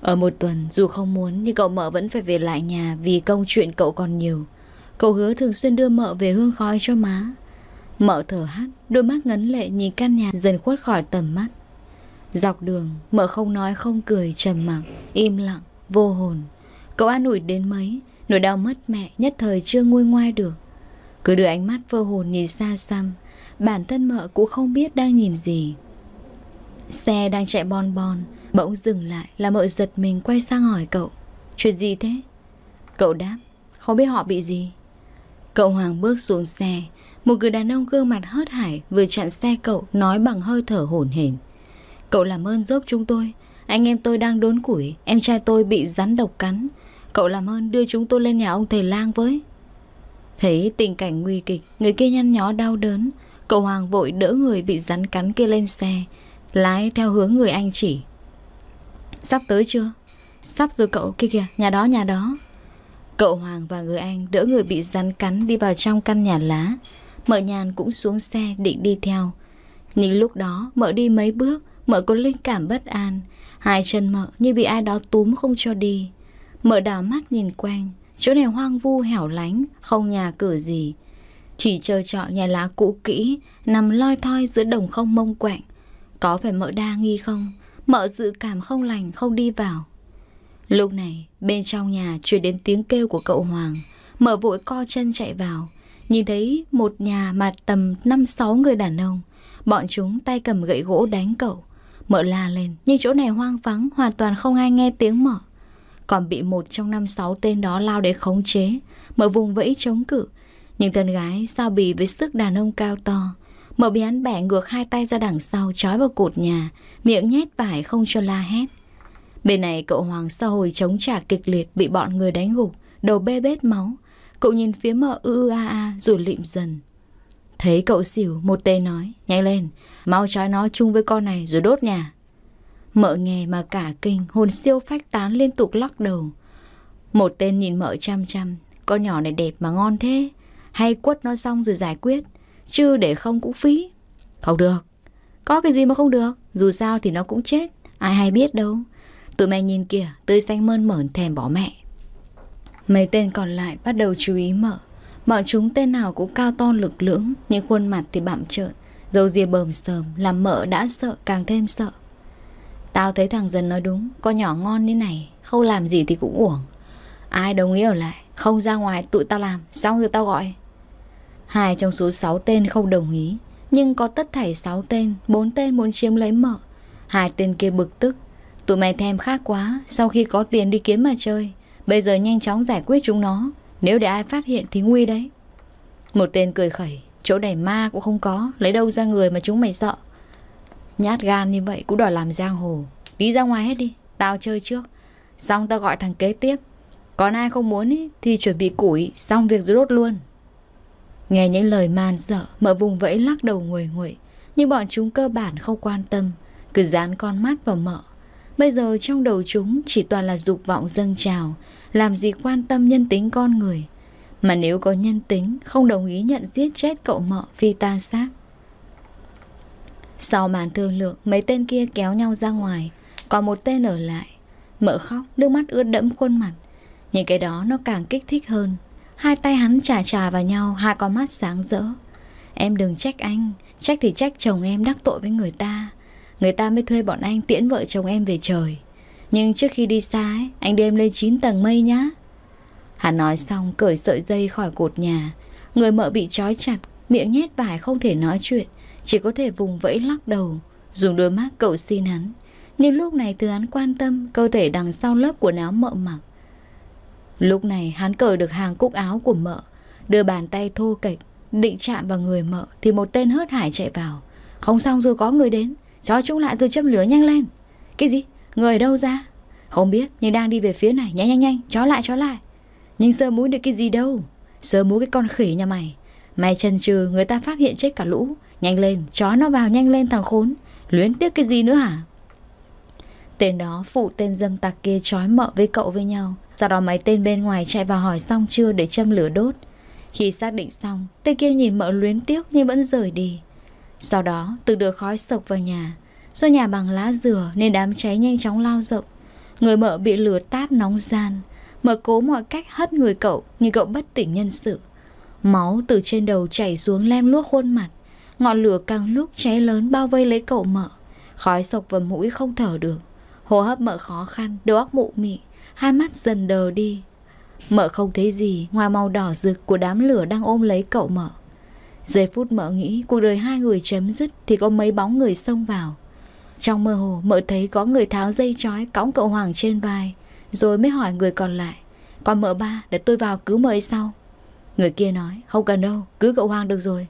Ở một tuần, dù không muốn nhưng cậu mợ vẫn phải về lại nhà vì công chuyện cậu còn nhiều. Cậu hứa thường xuyên đưa mợ về hương khói cho má Mợ thở hắt Đôi mắt ngấn lệ nhìn căn nhà dần khuất khỏi tầm mắt Dọc đường Mợ không nói không cười trầm mặc Im lặng, vô hồn Cậu an ủi đến mấy Nỗi đau mất mẹ nhất thời chưa nguôi ngoai được Cứ đưa ánh mắt vô hồn nhìn xa xăm Bản thân mợ cũng không biết đang nhìn gì Xe đang chạy bon bon Bỗng dừng lại là mợ giật mình quay sang hỏi cậu Chuyện gì thế? Cậu đáp Không biết họ bị gì Cậu Hoàng bước xuống xe Một người đàn ông gương mặt hớt hải Vừa chặn xe cậu nói bằng hơi thở hổn hển Cậu làm ơn giúp chúng tôi Anh em tôi đang đốn củi Em trai tôi bị rắn độc cắn Cậu làm ơn đưa chúng tôi lên nhà ông thầy lang với Thấy tình cảnh nguy kịch Người kia nhăn nhó đau đớn Cậu Hoàng vội đỡ người bị rắn cắn kia lên xe Lái theo hướng người anh chỉ Sắp tới chưa? Sắp rồi cậu kia kìa, nhà đó nhà đó Cậu Hoàng và người anh đỡ người bị rắn cắn đi vào trong căn nhà lá. Mợ nhàn cũng xuống xe định đi theo. Nhưng lúc đó mợ đi mấy bước, mợ có linh cảm bất an. Hai chân mợ như bị ai đó túm không cho đi. Mợ đảo mắt nhìn quanh, chỗ này hoang vu hẻo lánh, không nhà cửa gì. Chỉ chờ trọ nhà lá cũ kỹ, nằm loi thoi giữa đồng không mông quạnh. Có phải mợ đa nghi không? Mợ dự cảm không lành không đi vào. Lúc này, bên trong nhà truyền đến tiếng kêu của cậu Hoàng, mở vội co chân chạy vào, nhìn thấy một nhà mà tầm 5-6 người đàn ông. Bọn chúng tay cầm gậy gỗ đánh cậu. mở la lên, nhưng chỗ này hoang vắng, hoàn toàn không ai nghe tiếng mở. Còn bị một trong năm sáu tên đó lao đến khống chế, mở vùng vẫy chống cự. Nhưng thân gái sao bì với sức đàn ông cao to. Mở bị hắn bẻ ngược hai tay ra đằng sau, trói vào cột nhà, miệng nhét vải không cho la hét. Bên này cậu Hoàng sau hồi chống trả kịch liệt bị bọn người đánh gục, đầu bê bết máu. Cậu nhìn phía mợ ư ư a a rồi lịm dần. Thấy cậu xỉu, một tên nói, nhanh lên, mau trói nó chung với con này rồi đốt nhà. Mợ nghe mà cả kinh, hồn siêu phách tán liên tục lắc đầu. Một tên nhìn mợ chăm chăm, con nhỏ này đẹp mà ngon thế, hay quất nó xong rồi giải quyết, chứ để không cũng phí. Không được, có cái gì mà không được, dù sao thì nó cũng chết, ai hay biết đâu. Tụi mày nhìn kìa, tươi xanh mơn mởn thèm bỏ mẹ. Mấy tên còn lại bắt đầu chú ý mở. Bọn chúng tên nào cũng cao to lực lưỡng, những khuôn mặt thì bặm trợn, dầu dìa bờm sờm, làm mợ đã sợ càng thêm sợ. Tao thấy thằng dần nói đúng, con nhỏ ngon như này, không làm gì thì cũng uổng. Ai đồng ý ở lại, không ra ngoài tụi tao làm, xong rồi tao gọi. Hai trong số sáu tên không đồng ý, nhưng có tất thảy sáu tên, bốn tên muốn chiếm lấy mợ. Hai tên kia bực tức, Tụi mày thèm khát quá Sau khi có tiền đi kiếm mà chơi Bây giờ nhanh chóng giải quyết chúng nó Nếu để ai phát hiện thì nguy đấy Một tên cười khẩy Chỗ này ma cũng không có Lấy đâu ra người mà chúng mày sợ Nhát gan như vậy cũng đòi làm giang hồ Đi ra ngoài hết đi Tao chơi trước Xong tao gọi thằng kế tiếp Còn ai không muốn ý, thì chuẩn bị củi Xong việc rồi đốt luôn Nghe những lời man sợ Mở vùng vẫy lắc đầu nguội nguội Nhưng bọn chúng cơ bản không quan tâm Cứ dán con mắt vào mợ Bây giờ trong đầu chúng chỉ toàn là dục vọng dâng trào, làm gì quan tâm nhân tính con người. Mà nếu có nhân tính, không đồng ý nhận giết chết cậu mợ vì ta xác. Sau màn thương lượng, mấy tên kia kéo nhau ra ngoài, còn một tên ở lại. Mợ khóc, nước mắt ướt đẫm khuôn mặt. Những cái đó nó càng kích thích hơn. Hai tay hắn chà chà vào nhau, hai con mắt sáng rỡ. Em đừng trách anh, trách thì trách chồng em đắc tội với người ta. Người ta mới thuê bọn anh tiễn vợ chồng em về trời Nhưng trước khi đi xa ấy, Anh đem lên 9 tầng mây nhá Hắn nói xong cởi sợi dây khỏi cột nhà Người mợ bị trói chặt Miệng nhét vải không thể nói chuyện Chỉ có thể vùng vẫy lắc đầu Dùng đôi mắt cậu xin hắn Nhưng lúc này từ hắn quan tâm Cơ thể đằng sau lớp quần áo mợ mặc Lúc này hắn cởi được hàng cúc áo của mợ Đưa bàn tay thô kệch Định chạm vào người mợ Thì một tên hớt hải chạy vào Không xong rồi có người đến cho chúng lại tôi châm lửa nhanh lên Cái gì? Người đâu ra? Không biết nhưng đang đi về phía này Nhanh nhanh nhanh Chó lại chó lại Nhưng sơ mũi được cái gì đâu Sơ mũi cái con khỉ nhà mày Mày chần chừ người ta phát hiện chết cả lũ Nhanh lên chó nó vào nhanh lên thằng khốn Luyến tiếc cái gì nữa hả Tên đó phụ tên dâm tặc kia trói mợ với cậu với nhau Sau đó mấy tên bên ngoài chạy vào hỏi xong chưa để châm lửa đốt Khi xác định xong Tên kia nhìn mợ luyến tiếc nhưng vẫn rời đi sau đó từ đợt khói sộc vào nhà Do nhà bằng lá dừa nên đám cháy nhanh chóng lao rộng Người mợ bị lửa táp nóng gian Mợ cố mọi cách hất người cậu Nhưng cậu bất tỉnh nhân sự Máu từ trên đầu chảy xuống lem luốc khuôn mặt Ngọn lửa càng lúc cháy lớn bao vây lấy cậu mợ Khói sộc vào mũi không thở được Hô hấp mợ khó khăn, đầu óc mụ mị Hai mắt dần đờ đi Mợ không thấy gì ngoài màu đỏ rực của đám lửa đang ôm lấy cậu mợ Giây phút mỡ nghĩ cuộc đời hai người chấm dứt thì có mấy bóng người xông vào. Trong mơ hồ mỡ thấy có người tháo dây chói cõng cậu Hoàng trên vai rồi mới hỏi người còn lại. Còn mỡ ba để tôi vào cứu mỡ sau. Người kia nói không cần đâu cứ cậu Hoàng được rồi.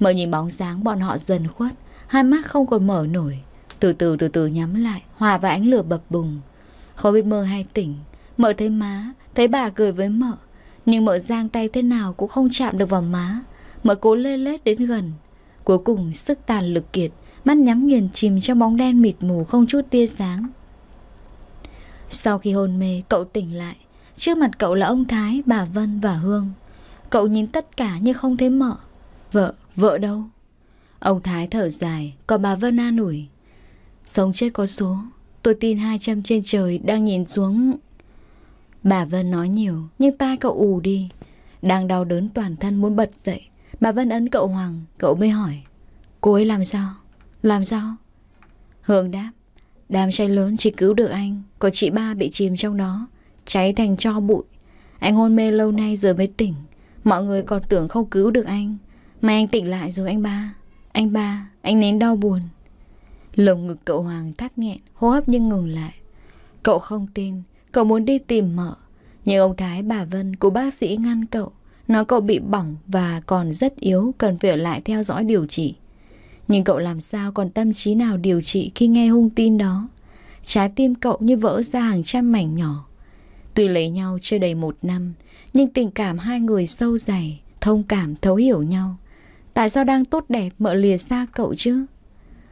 Mỡ nhìn bóng dáng bọn họ dần khuất hai mắt không còn mở nổi. Từ từ từ từ nhắm lại hòa và ánh lửa bập bùng. Không biết mơ hay tỉnh mỡ thấy má thấy bà cười với mỡ nhưng mỡ giang tay thế nào cũng không chạm được vào má. Mọi cố lê lết đến gần Cuối cùng sức tàn lực kiệt Mắt nhắm nghiền chìm trong bóng đen mịt mù không chút tia sáng Sau khi hôn mê cậu tỉnh lại Trước mặt cậu là ông Thái, bà Vân và Hương Cậu nhìn tất cả nhưng không thấy mợ Vợ, vợ đâu? Ông Thái thở dài, còn bà Vân an ủi Sống chết có số Tôi tin hai trăm trên trời đang nhìn xuống Bà Vân nói nhiều Nhưng tai cậu ù đi Đang đau đớn toàn thân muốn bật dậy Bà Vân ấn cậu Hoàng, cậu mới hỏi Cô ấy làm sao? Làm sao? Hương đáp Đám cháy lớn chỉ cứu được anh còn chị ba bị chìm trong đó Cháy thành cho bụi Anh hôn mê lâu nay giờ mới tỉnh Mọi người còn tưởng không cứu được anh Mà anh tỉnh lại rồi anh ba Anh ba, anh nén đau buồn Lồng ngực cậu Hoàng thắt nghẹn Hô hấp nhưng ngừng lại Cậu không tin, cậu muốn đi tìm mợ Nhưng ông Thái bà Vân của bác sĩ ngăn cậu Nói cậu bị bỏng và còn rất yếu Cần phải ở lại theo dõi điều trị Nhưng cậu làm sao còn tâm trí nào điều trị Khi nghe hung tin đó Trái tim cậu như vỡ ra hàng trăm mảnh nhỏ Tuy lấy nhau chưa đầy một năm Nhưng tình cảm hai người sâu dày Thông cảm thấu hiểu nhau Tại sao đang tốt đẹp mợ lìa xa cậu chứ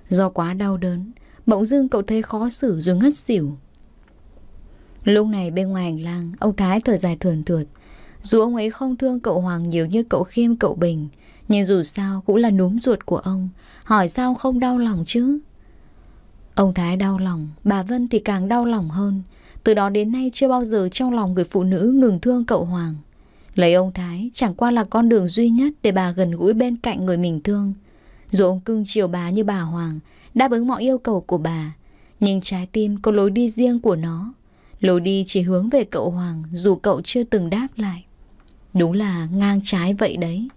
Do quá đau đớn Bỗng dưng cậu thấy khó xử rồi ngất xỉu Lúc này bên ngoài hành lang Ông Thái thở dài thườn thượt dù ông ấy không thương cậu Hoàng nhiều như cậu Khiêm cậu Bình Nhưng dù sao cũng là núm ruột của ông Hỏi sao không đau lòng chứ Ông Thái đau lòng Bà Vân thì càng đau lòng hơn Từ đó đến nay chưa bao giờ trong lòng người phụ nữ ngừng thương cậu Hoàng Lấy ông Thái chẳng qua là con đường duy nhất Để bà gần gũi bên cạnh người mình thương Dù ông cưng chiều bà như bà Hoàng Đáp ứng mọi yêu cầu của bà Nhưng trái tim có lối đi riêng của nó Lối đi chỉ hướng về cậu Hoàng dù cậu chưa từng đáp lại. Đúng là ngang trái vậy đấy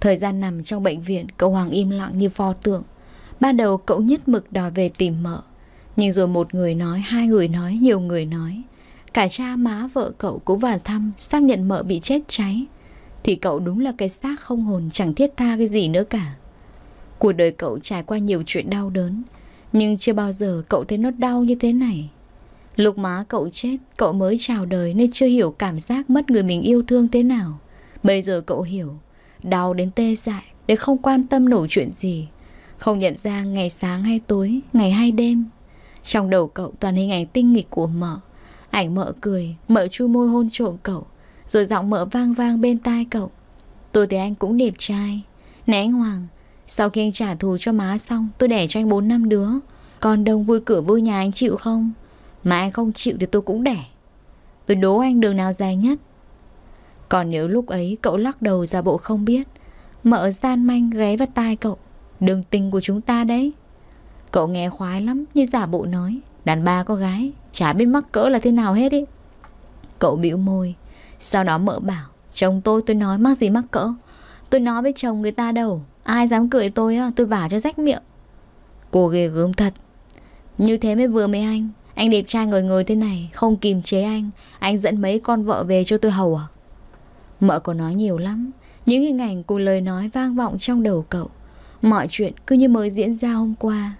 Thời gian nằm trong bệnh viện Cậu Hoàng im lặng như pho tượng Ban đầu cậu nhất mực đòi về tìm mợ Nhưng rồi một người nói Hai người nói, nhiều người nói Cả cha má vợ cậu cũng vào thăm Xác nhận mợ bị chết cháy Thì cậu đúng là cái xác không hồn Chẳng thiết tha cái gì nữa cả Cuộc đời cậu trải qua nhiều chuyện đau đớn Nhưng chưa bao giờ cậu thấy nó đau như thế này Lúc má cậu chết, cậu mới chào đời nên chưa hiểu cảm giác mất người mình yêu thương thế nào. Bây giờ cậu hiểu, đau đến tê dại, để không quan tâm nổi chuyện gì. Không nhận ra ngày sáng hay tối, ngày hay đêm. Trong đầu cậu toàn hình ảnh tinh nghịch của mợ. Ảnh mợ cười, mợ chu môi hôn trộm cậu, rồi giọng mợ vang vang bên tai cậu. Tôi thấy anh cũng đẹp trai. Nè anh Hoàng, sau khi anh trả thù cho má xong, tôi đẻ cho anh 4 năm đứa. Con đông vui cửa vui nhà anh chịu không? Mà anh không chịu thì tôi cũng đẻ Tôi đố anh đường nào dài nhất Còn nhớ lúc ấy cậu lắc đầu ra bộ không biết Mợ gian manh ghé vào tai cậu Đường tình của chúng ta đấy Cậu nghe khoái lắm như giả bộ nói Đàn bà có gái Chả biết mắc cỡ là thế nào hết ý Cậu bĩu môi Sau đó mỡ bảo Chồng tôi tôi nói mắc gì mắc cỡ Tôi nói với chồng người ta đâu Ai dám cười tôi á tôi vả cho rách miệng Cô ghê gớm thật Như thế mới vừa mới anh anh đẹp trai ngồi ngồi thế này Không kìm chế anh Anh dẫn mấy con vợ về cho tôi hầu à Mợ của nói nhiều lắm Những hình ảnh cùng lời nói vang vọng trong đầu cậu Mọi chuyện cứ như mới diễn ra hôm qua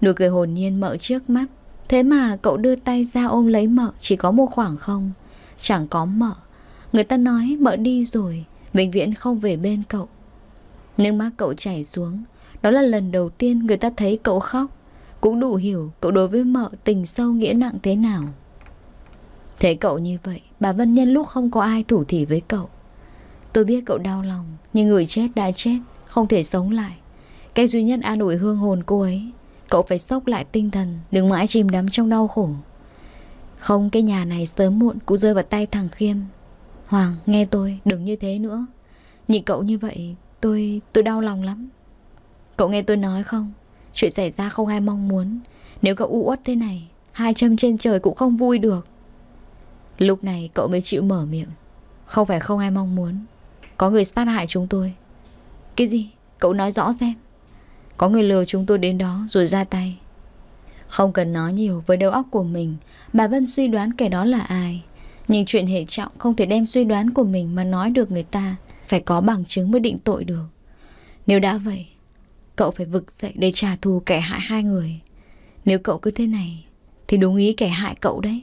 Nụ cười hồn nhiên mợ trước mắt Thế mà cậu đưa tay ra ôm lấy mợ Chỉ có một khoảng không Chẳng có mợ Người ta nói mợ đi rồi bệnh viện không về bên cậu Nước mắt cậu chảy xuống Đó là lần đầu tiên người ta thấy cậu khóc cũng đủ hiểu cậu đối với mợ tình sâu nghĩa nặng thế nào Thấy cậu như vậy Bà Vân Nhân lúc không có ai thủ thỉ với cậu Tôi biết cậu đau lòng Nhưng người chết đã chết Không thể sống lại Cái duy nhất an ủi hương hồn cô ấy Cậu phải sốc lại tinh thần Đừng mãi chìm đắm trong đau khổ Không cái nhà này sớm muộn Cũng rơi vào tay thằng Khiêm Hoàng nghe tôi đừng như thế nữa Nhìn cậu như vậy tôi tôi đau lòng lắm Cậu nghe tôi nói không Chuyện xảy ra không ai mong muốn Nếu cậu u uất thế này Hai chân trên trời cũng không vui được Lúc này cậu mới chịu mở miệng Không phải không ai mong muốn Có người sát hại chúng tôi Cái gì? Cậu nói rõ xem Có người lừa chúng tôi đến đó rồi ra tay Không cần nói nhiều với đầu óc của mình Bà Vân suy đoán kẻ đó là ai Nhưng chuyện hệ trọng không thể đem suy đoán của mình mà nói được người ta Phải có bằng chứng mới định tội được Nếu đã vậy Cậu phải vực dậy để trả thù kẻ hại hai người Nếu cậu cứ thế này Thì đúng ý kẻ hại cậu đấy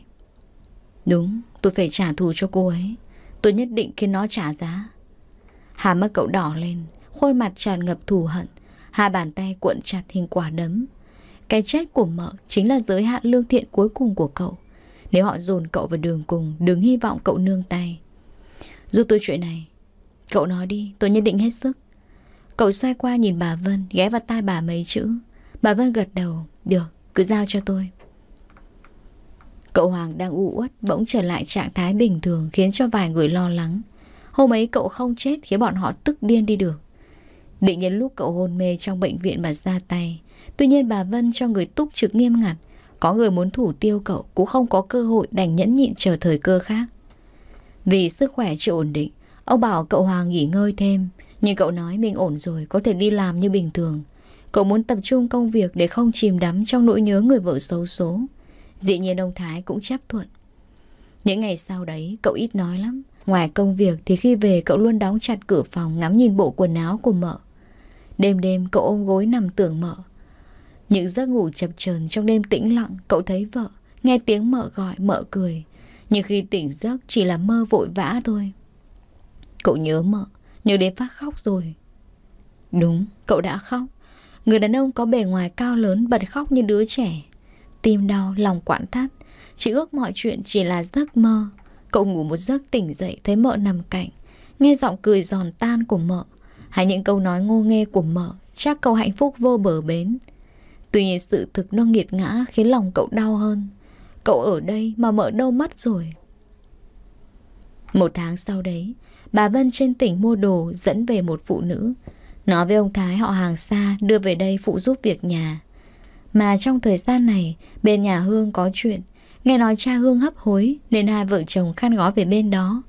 Đúng, tôi phải trả thù cho cô ấy Tôi nhất định khiến nó trả giá Hà mắt cậu đỏ lên Khuôn mặt tràn ngập thù hận Hai bàn tay cuộn chặt hình quả đấm Cái chết của mợ chính là giới hạn lương thiện cuối cùng của cậu Nếu họ dồn cậu vào đường cùng Đừng hy vọng cậu nương tay Giúp tôi chuyện này Cậu nói đi, tôi nhất định hết sức Cậu xoay qua nhìn bà Vân Ghé vào tai bà mấy chữ Bà Vân gật đầu Được cứ giao cho tôi Cậu Hoàng đang u uất Bỗng trở lại trạng thái bình thường Khiến cho vài người lo lắng Hôm ấy cậu không chết Khiến bọn họ tức điên đi được Định nhân lúc cậu hôn mê trong bệnh viện mà ra tay Tuy nhiên bà Vân cho người túc trực nghiêm ngặt Có người muốn thủ tiêu cậu Cũng không có cơ hội đành nhẫn nhịn chờ thời cơ khác Vì sức khỏe chưa ổn định Ông bảo cậu Hoàng nghỉ ngơi thêm nhưng cậu nói mình ổn rồi Có thể đi làm như bình thường Cậu muốn tập trung công việc để không chìm đắm Trong nỗi nhớ người vợ xấu số Dĩ nhiên ông Thái cũng chấp thuận Những ngày sau đấy cậu ít nói lắm Ngoài công việc thì khi về cậu luôn đóng chặt cửa phòng ngắm nhìn bộ quần áo của mợ. Đêm đêm cậu ôm gối nằm tưởng mợ. Những giấc ngủ chập chờn trong đêm tĩnh lặng cậu thấy vợ, nghe tiếng mợ gọi mợ cười. Nhưng khi tỉnh giấc chỉ là mơ vội vã thôi. Cậu nhớ mợ, Nhớ đến phát khóc rồi Đúng, cậu đã khóc Người đàn ông có bề ngoài cao lớn bật khóc như đứa trẻ Tim đau, lòng quặn thắt Chỉ ước mọi chuyện chỉ là giấc mơ Cậu ngủ một giấc tỉnh dậy thấy mợ nằm cạnh Nghe giọng cười giòn tan của mợ Hay những câu nói ngô nghê của mợ Chắc cậu hạnh phúc vô bờ bến Tuy nhiên sự thực nó nghiệt ngã khiến lòng cậu đau hơn Cậu ở đây mà mợ đâu mất rồi Một tháng sau đấy bà Vân trên tỉnh mua đồ dẫn về một phụ nữ. Nói với ông Thái họ hàng xa đưa về đây phụ giúp việc nhà. Mà trong thời gian này, bên nhà Hương có chuyện. Nghe nói cha Hương hấp hối nên hai vợ chồng khăn gói về bên đó.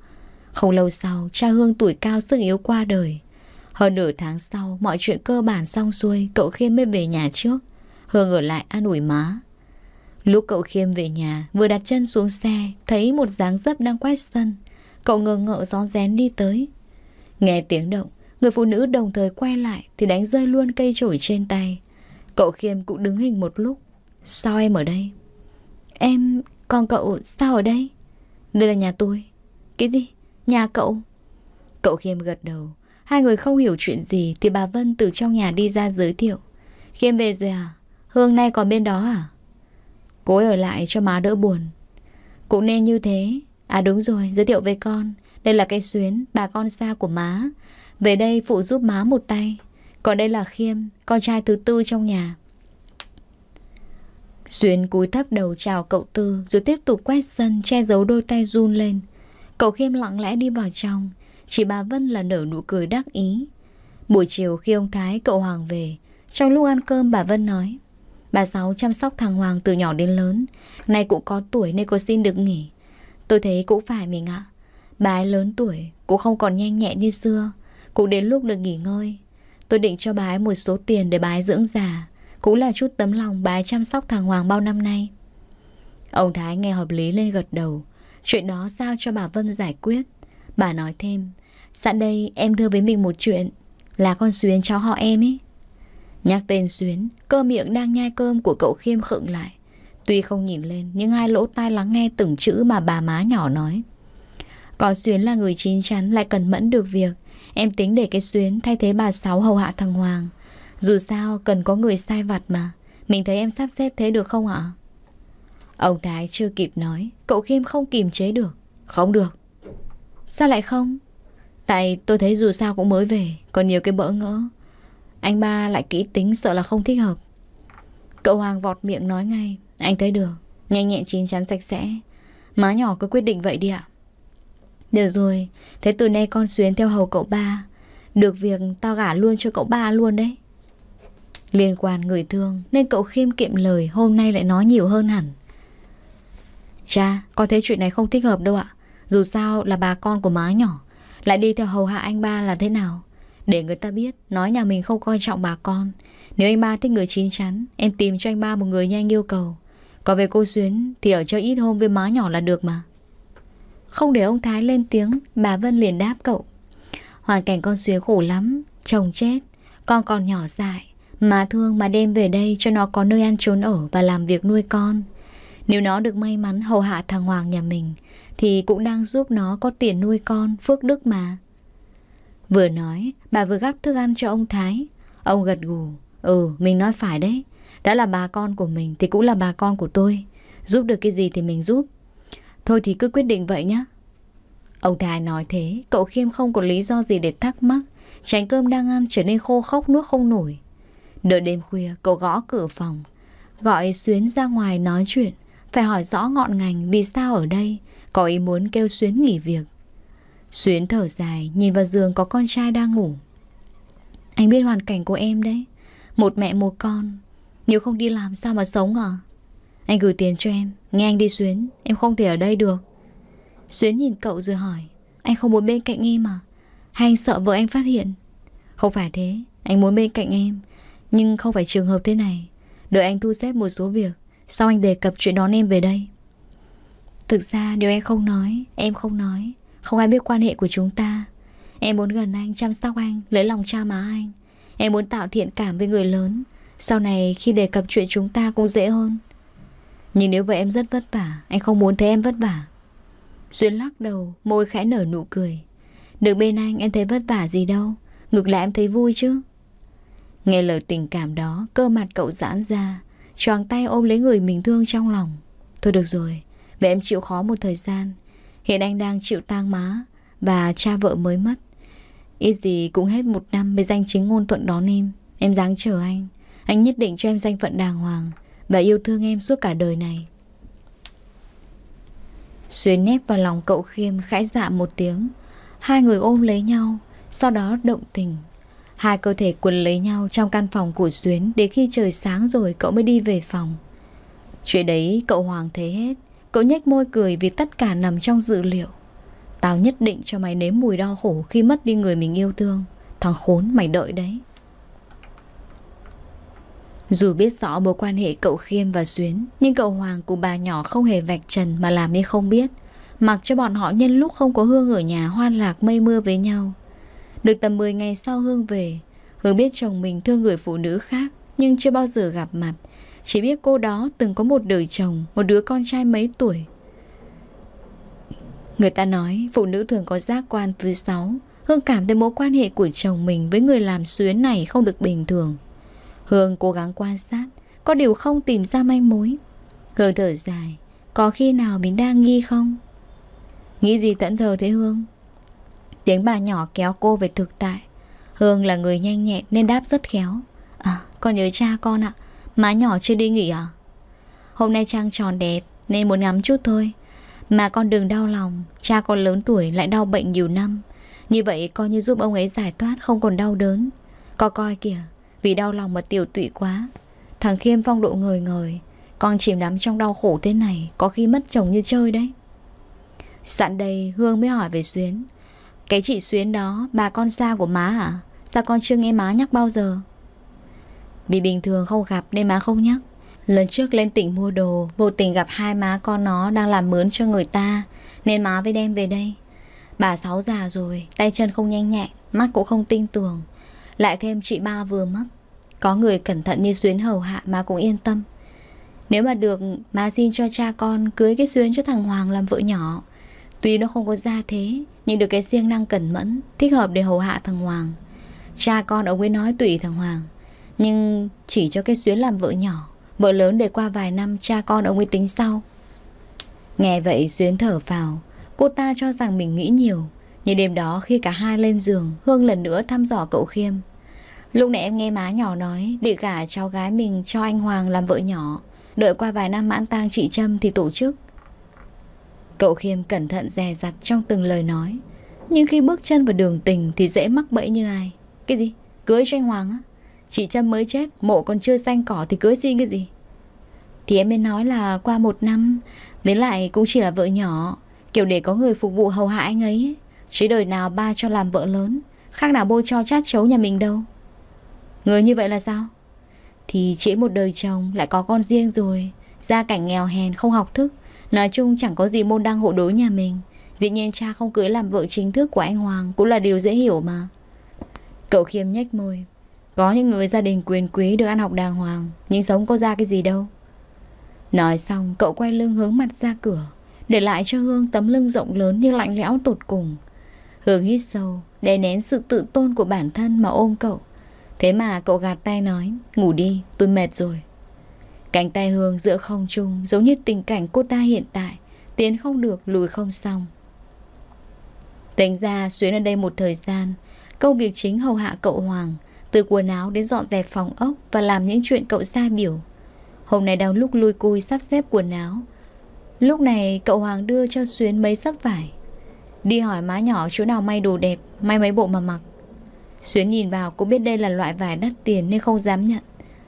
Không lâu sau, cha Hương tuổi cao sức yếu qua đời. Hơn nửa tháng sau, mọi chuyện cơ bản xong xuôi, cậu Khiêm mới về nhà trước. Hương ở lại an ủi má. Lúc cậu Khiêm về nhà, vừa đặt chân xuống xe, thấy một dáng dấp đang quét sân. Cậu ngơ ngợ gió rén đi tới Nghe tiếng động Người phụ nữ đồng thời quay lại Thì đánh rơi luôn cây chổi trên tay Cậu khiêm cũng đứng hình một lúc Sao em ở đây Em còn cậu sao ở đây Đây là nhà tôi Cái gì nhà cậu Cậu khiêm gật đầu Hai người không hiểu chuyện gì Thì bà Vân từ trong nhà đi ra giới thiệu Khiêm về rồi à Hương nay còn bên đó à Cô ấy ở lại cho má đỡ buồn Cũng nên như thế À đúng rồi, giới thiệu với con Đây là cây xuyến, bà con xa của má Về đây phụ giúp má một tay Còn đây là Khiêm, con trai thứ tư trong nhà Xuyến cúi thấp đầu chào cậu Tư Rồi tiếp tục quét sân che giấu đôi tay run lên Cậu Khiêm lặng lẽ đi vào trong chị bà Vân là nở nụ cười đắc ý Buổi chiều khi ông Thái cậu Hoàng về Trong lúc ăn cơm bà Vân nói Bà Sáu chăm sóc thằng Hoàng từ nhỏ đến lớn Nay cũng có tuổi nên cô xin được nghỉ Tôi thấy cũng phải mình ạ. À. Bà ấy lớn tuổi, cũng không còn nhanh nhẹn như xưa. Cũng đến lúc được nghỉ ngơi. Tôi định cho bà ấy một số tiền để bà ấy dưỡng già. Cũng là chút tấm lòng bà ấy chăm sóc thằng Hoàng bao năm nay. Ông Thái nghe hợp lý lên gật đầu. Chuyện đó giao cho bà Vân giải quyết. Bà nói thêm, sẵn đây em thưa với mình một chuyện. Là con Xuyến cháu họ em ấy. Nhắc tên Xuyến, cơ miệng đang nhai cơm của cậu Khiêm khựng lại. Tuy không nhìn lên, nhưng hai lỗ tai lắng nghe từng chữ mà bà má nhỏ nói. Có Xuyến là người chín chắn lại cần mẫn được việc. Em tính để cái Xuyến thay thế bà Sáu hầu hạ thằng Hoàng. Dù sao, cần có người sai vặt mà. Mình thấy em sắp xếp thế được không ạ? Ông Thái chưa kịp nói, cậu Khiêm không kìm chế được. Không được. Sao lại không? Tại tôi thấy dù sao cũng mới về, còn nhiều cái bỡ ngỡ. Anh ba lại kỹ tính sợ là không thích hợp. Cậu Hoàng vọt miệng nói ngay, anh thấy được Nhanh nhẹn chín chắn sạch sẽ Má nhỏ cứ quyết định vậy đi ạ Được rồi Thế từ nay con xuyến theo hầu cậu ba Được việc tao gả luôn cho cậu ba luôn đấy Liên quan người thương Nên cậu khiêm kiệm lời Hôm nay lại nói nhiều hơn hẳn Cha con thấy chuyện này không thích hợp đâu ạ Dù sao là bà con của má nhỏ Lại đi theo hầu hạ anh ba là thế nào Để người ta biết Nói nhà mình không coi trọng bà con Nếu anh ba thích người chín chắn Em tìm cho anh ba một người như anh yêu cầu còn về cô Xuyến thì ở chơi ít hôm với má nhỏ là được mà Không để ông Thái lên tiếng Bà Vân liền đáp cậu Hoàn cảnh con Xuyến khổ lắm Chồng chết Con còn nhỏ dại Má thương mà đem về đây cho nó có nơi ăn trốn ở Và làm việc nuôi con Nếu nó được may mắn hầu hạ thằng Hoàng nhà mình Thì cũng đang giúp nó có tiền nuôi con Phước đức mà Vừa nói Bà vừa gắp thức ăn cho ông Thái Ông gật gù Ừ mình nói phải đấy đã là bà con của mình thì cũng là bà con của tôi Giúp được cái gì thì mình giúp Thôi thì cứ quyết định vậy nhé Ông Thái nói thế Cậu Khiêm không có lý do gì để thắc mắc Chén cơm đang ăn trở nên khô khốc nuốt không nổi Đợi đêm khuya cậu gõ cửa phòng Gọi Xuyến ra ngoài nói chuyện Phải hỏi rõ ngọn ngành vì sao ở đây Có ý muốn kêu Xuyến nghỉ việc Xuyến thở dài Nhìn vào giường có con trai đang ngủ Anh biết hoàn cảnh của em đấy Một mẹ một con nếu không đi làm sao mà sống à Anh gửi tiền cho em Nghe anh đi Xuyến Em không thể ở đây được Xuyến nhìn cậu rồi hỏi Anh không muốn bên cạnh em à Hay anh sợ vợ anh phát hiện Không phải thế Anh muốn bên cạnh em Nhưng không phải trường hợp thế này Đợi anh thu xếp một số việc Sau anh đề cập chuyện đón em về đây Thực ra điều em không nói Em không nói Không ai biết quan hệ của chúng ta Em muốn gần anh, chăm sóc anh, lấy lòng cha má anh Em muốn tạo thiện cảm với người lớn sau này khi đề cập chuyện chúng ta cũng dễ hơn Nhưng nếu vậy em rất vất vả Anh không muốn thấy em vất vả duyên lắc đầu Môi khẽ nở nụ cười Được bên anh em thấy vất vả gì đâu Ngược lại em thấy vui chứ Nghe lời tình cảm đó Cơ mặt cậu giãn ra Choàng tay ôm lấy người mình thương trong lòng Thôi được rồi Vậy em chịu khó một thời gian Hiện anh đang chịu tang má Và cha vợ mới mất Ít gì cũng hết một năm Mới danh chính ngôn thuận đón em Em dáng chờ anh anh nhất định cho em danh phận đàng hoàng Và yêu thương em suốt cả đời này Xuyến nép vào lòng cậu khiêm khẽ dạ một tiếng Hai người ôm lấy nhau Sau đó động tình Hai cơ thể quấn lấy nhau trong căn phòng của Xuyến để khi trời sáng rồi cậu mới đi về phòng Chuyện đấy cậu Hoàng thế hết Cậu nhếch môi cười vì tất cả nằm trong dự liệu Tao nhất định cho mày nếm mùi đau khổ khi mất đi người mình yêu thương Thằng khốn mày đợi đấy dù biết rõ mối quan hệ cậu Khiêm và Xuyến, nhưng cậu Hoàng cùng bà nhỏ không hề vạch trần mà làm như không biết, mặc cho bọn họ nhân lúc không có Hương ở nhà hoan lạc mây mưa với nhau. Được tầm 10 ngày sau Hương về, Hương biết chồng mình thương người phụ nữ khác nhưng chưa bao giờ gặp mặt, chỉ biết cô đó từng có một đời chồng, một đứa con trai mấy tuổi. Người ta nói phụ nữ thường có giác quan thứ sáu, Hương cảm thấy mối quan hệ của chồng mình với người làm xuyến này không được bình thường. Hương cố gắng quan sát Có điều không tìm ra manh mối Hương thở dài Có khi nào mình đang nghi không Nghĩ gì tận thờ thế Hương Tiếng bà nhỏ kéo cô về thực tại Hương là người nhanh nhẹn nên đáp rất khéo À con nhớ cha con ạ Má nhỏ chưa đi nghỉ à Hôm nay Trang tròn đẹp nên muốn ngắm chút thôi Mà con đừng đau lòng Cha con lớn tuổi lại đau bệnh nhiều năm Như vậy coi như giúp ông ấy giải thoát không còn đau đớn Có coi kìa vì đau lòng mà tiểu tụy quá Thằng Khiêm phong độ người ngời Con chìm đắm trong đau khổ thế này Có khi mất chồng như chơi đấy Sẵn đây Hương mới hỏi về Xuyến Cái chị Xuyến đó Bà con xa của má à Sao dạ con chưa nghe má nhắc bao giờ Vì bình thường không gặp nên má không nhắc Lần trước lên tỉnh mua đồ Vô tình gặp hai má con nó đang làm mướn cho người ta Nên má mới đem về đây Bà sáu già rồi Tay chân không nhanh nhẹn Mắt cũng không tin tưởng lại thêm chị ba vừa mất Có người cẩn thận như Xuyến hầu hạ mà cũng yên tâm Nếu mà được Má xin cho cha con cưới cái Xuyến cho thằng Hoàng làm vợ nhỏ Tuy nó không có gia thế Nhưng được cái siêng năng cẩn mẫn Thích hợp để hầu hạ thằng Hoàng Cha con ông ấy nói tùy thằng Hoàng Nhưng chỉ cho cái Xuyến làm vợ nhỏ Vợ lớn để qua vài năm cha con ông ấy tính sau Nghe vậy Xuyến thở vào Cô ta cho rằng mình nghĩ nhiều nhưng đêm đó khi cả hai lên giường Hương lần nữa thăm dò cậu Khiêm Lúc nãy em nghe má nhỏ nói Để gả cháu gái mình cho anh Hoàng làm vợ nhỏ Đợi qua vài năm mãn tang chị Trâm thì tổ chức Cậu Khiêm cẩn thận dè dặt trong từng lời nói Nhưng khi bước chân vào đường tình Thì dễ mắc bẫy như ai Cái gì? Cưới cho anh Hoàng á? Chị Trâm mới chết Mộ còn chưa xanh cỏ thì cưới xin cái gì? Thì em mới nói là qua một năm Với lại cũng chỉ là vợ nhỏ Kiểu để có người phục vụ hầu hạ anh ấy chỉ đời nào ba cho làm vợ lớn Khác nào bôi cho chát chấu nhà mình đâu Người như vậy là sao Thì chỉ một đời chồng Lại có con riêng rồi Gia cảnh nghèo hèn không học thức Nói chung chẳng có gì môn đăng hộ đối nhà mình Dĩ nhiên cha không cưới làm vợ chính thức của anh Hoàng Cũng là điều dễ hiểu mà Cậu khiêm nhếch môi Có những người gia đình quyền quý được ăn học đàng hoàng Nhưng sống có ra cái gì đâu Nói xong cậu quay lưng hướng mặt ra cửa Để lại cho Hương tấm lưng rộng lớn như lạnh lẽo tột cùng Hương hít sâu, để nén sự tự tôn của bản thân mà ôm cậu. Thế mà cậu gạt tay nói, ngủ đi, tôi mệt rồi. Cánh tay Hương giữa không trung giống như tình cảnh cô ta hiện tại, tiến không được, lùi không xong. Tính ra Xuyến ở đây một thời gian, công việc chính hầu hạ cậu Hoàng, từ quần áo đến dọn dẹp phòng ốc và làm những chuyện cậu sai biểu. Hôm nay đang lúc lui cui sắp xếp quần áo. Lúc này cậu Hoàng đưa cho Xuyến mấy sắp vải, Đi hỏi má nhỏ chỗ nào may đồ đẹp May mấy bộ mà mặc Xuyến nhìn vào cũng biết đây là loại vải đắt tiền Nên không dám nhận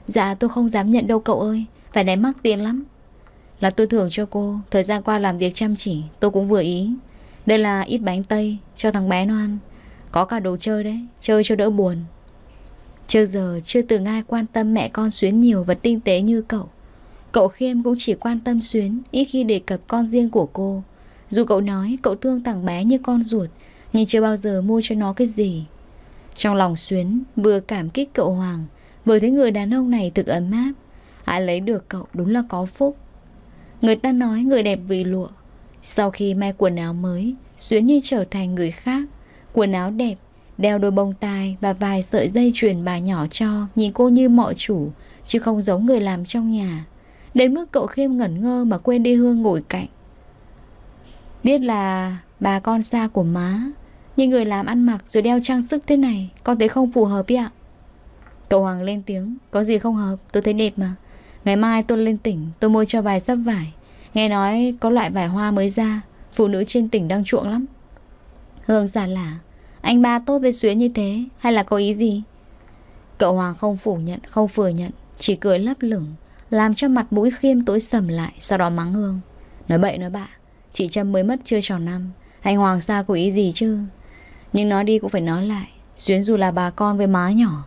Dạ tôi không dám nhận đâu cậu ơi Vải này mắc tiền lắm Là tôi thưởng cho cô Thời gian qua làm việc chăm chỉ Tôi cũng vừa ý Đây là ít bánh tây Cho thằng bé nó ăn Có cả đồ chơi đấy Chơi cho đỡ buồn chưa giờ chưa từng ai quan tâm mẹ con Xuyến nhiều và tinh tế như cậu Cậu Khiêm cũng chỉ quan tâm Xuyến Ít khi đề cập con riêng của cô dù cậu nói cậu thương thằng bé như con ruột Nhưng chưa bao giờ mua cho nó cái gì Trong lòng Xuyến vừa cảm kích cậu Hoàng Vừa thấy người đàn ông này thực ấm áp Ai lấy được cậu đúng là có phúc Người ta nói người đẹp vì lụa Sau khi may quần áo mới Xuyến như trở thành người khác Quần áo đẹp Đeo đôi bông tai và vài sợi dây chuyền bà nhỏ cho Nhìn cô như mọi chủ Chứ không giống người làm trong nhà Đến mức cậu khiêm ngẩn ngơ mà quên đi Hương ngồi cạnh Biết là bà con xa của má Nhưng người làm ăn mặc rồi đeo trang sức thế này Con thấy không phù hợp ý ạ Cậu Hoàng lên tiếng Có gì không hợp tôi thấy đẹp mà Ngày mai tôi lên tỉnh tôi mua cho vài sắp vải Nghe nói có loại vải hoa mới ra Phụ nữ trên tỉnh đang chuộng lắm Hương giả lả Anh ba tốt với Xuyến như thế Hay là có ý gì Cậu Hoàng không phủ nhận không phủ nhận Chỉ cười lấp lửng Làm cho mặt mũi khiêm tối sầm lại Sau đó mắng Hương Nói bậy nói bạ Chị Trâm mới mất chưa tròn năm Anh Hoàng Sa có ý gì chứ Nhưng nói đi cũng phải nói lại Xuyến dù là bà con với má nhỏ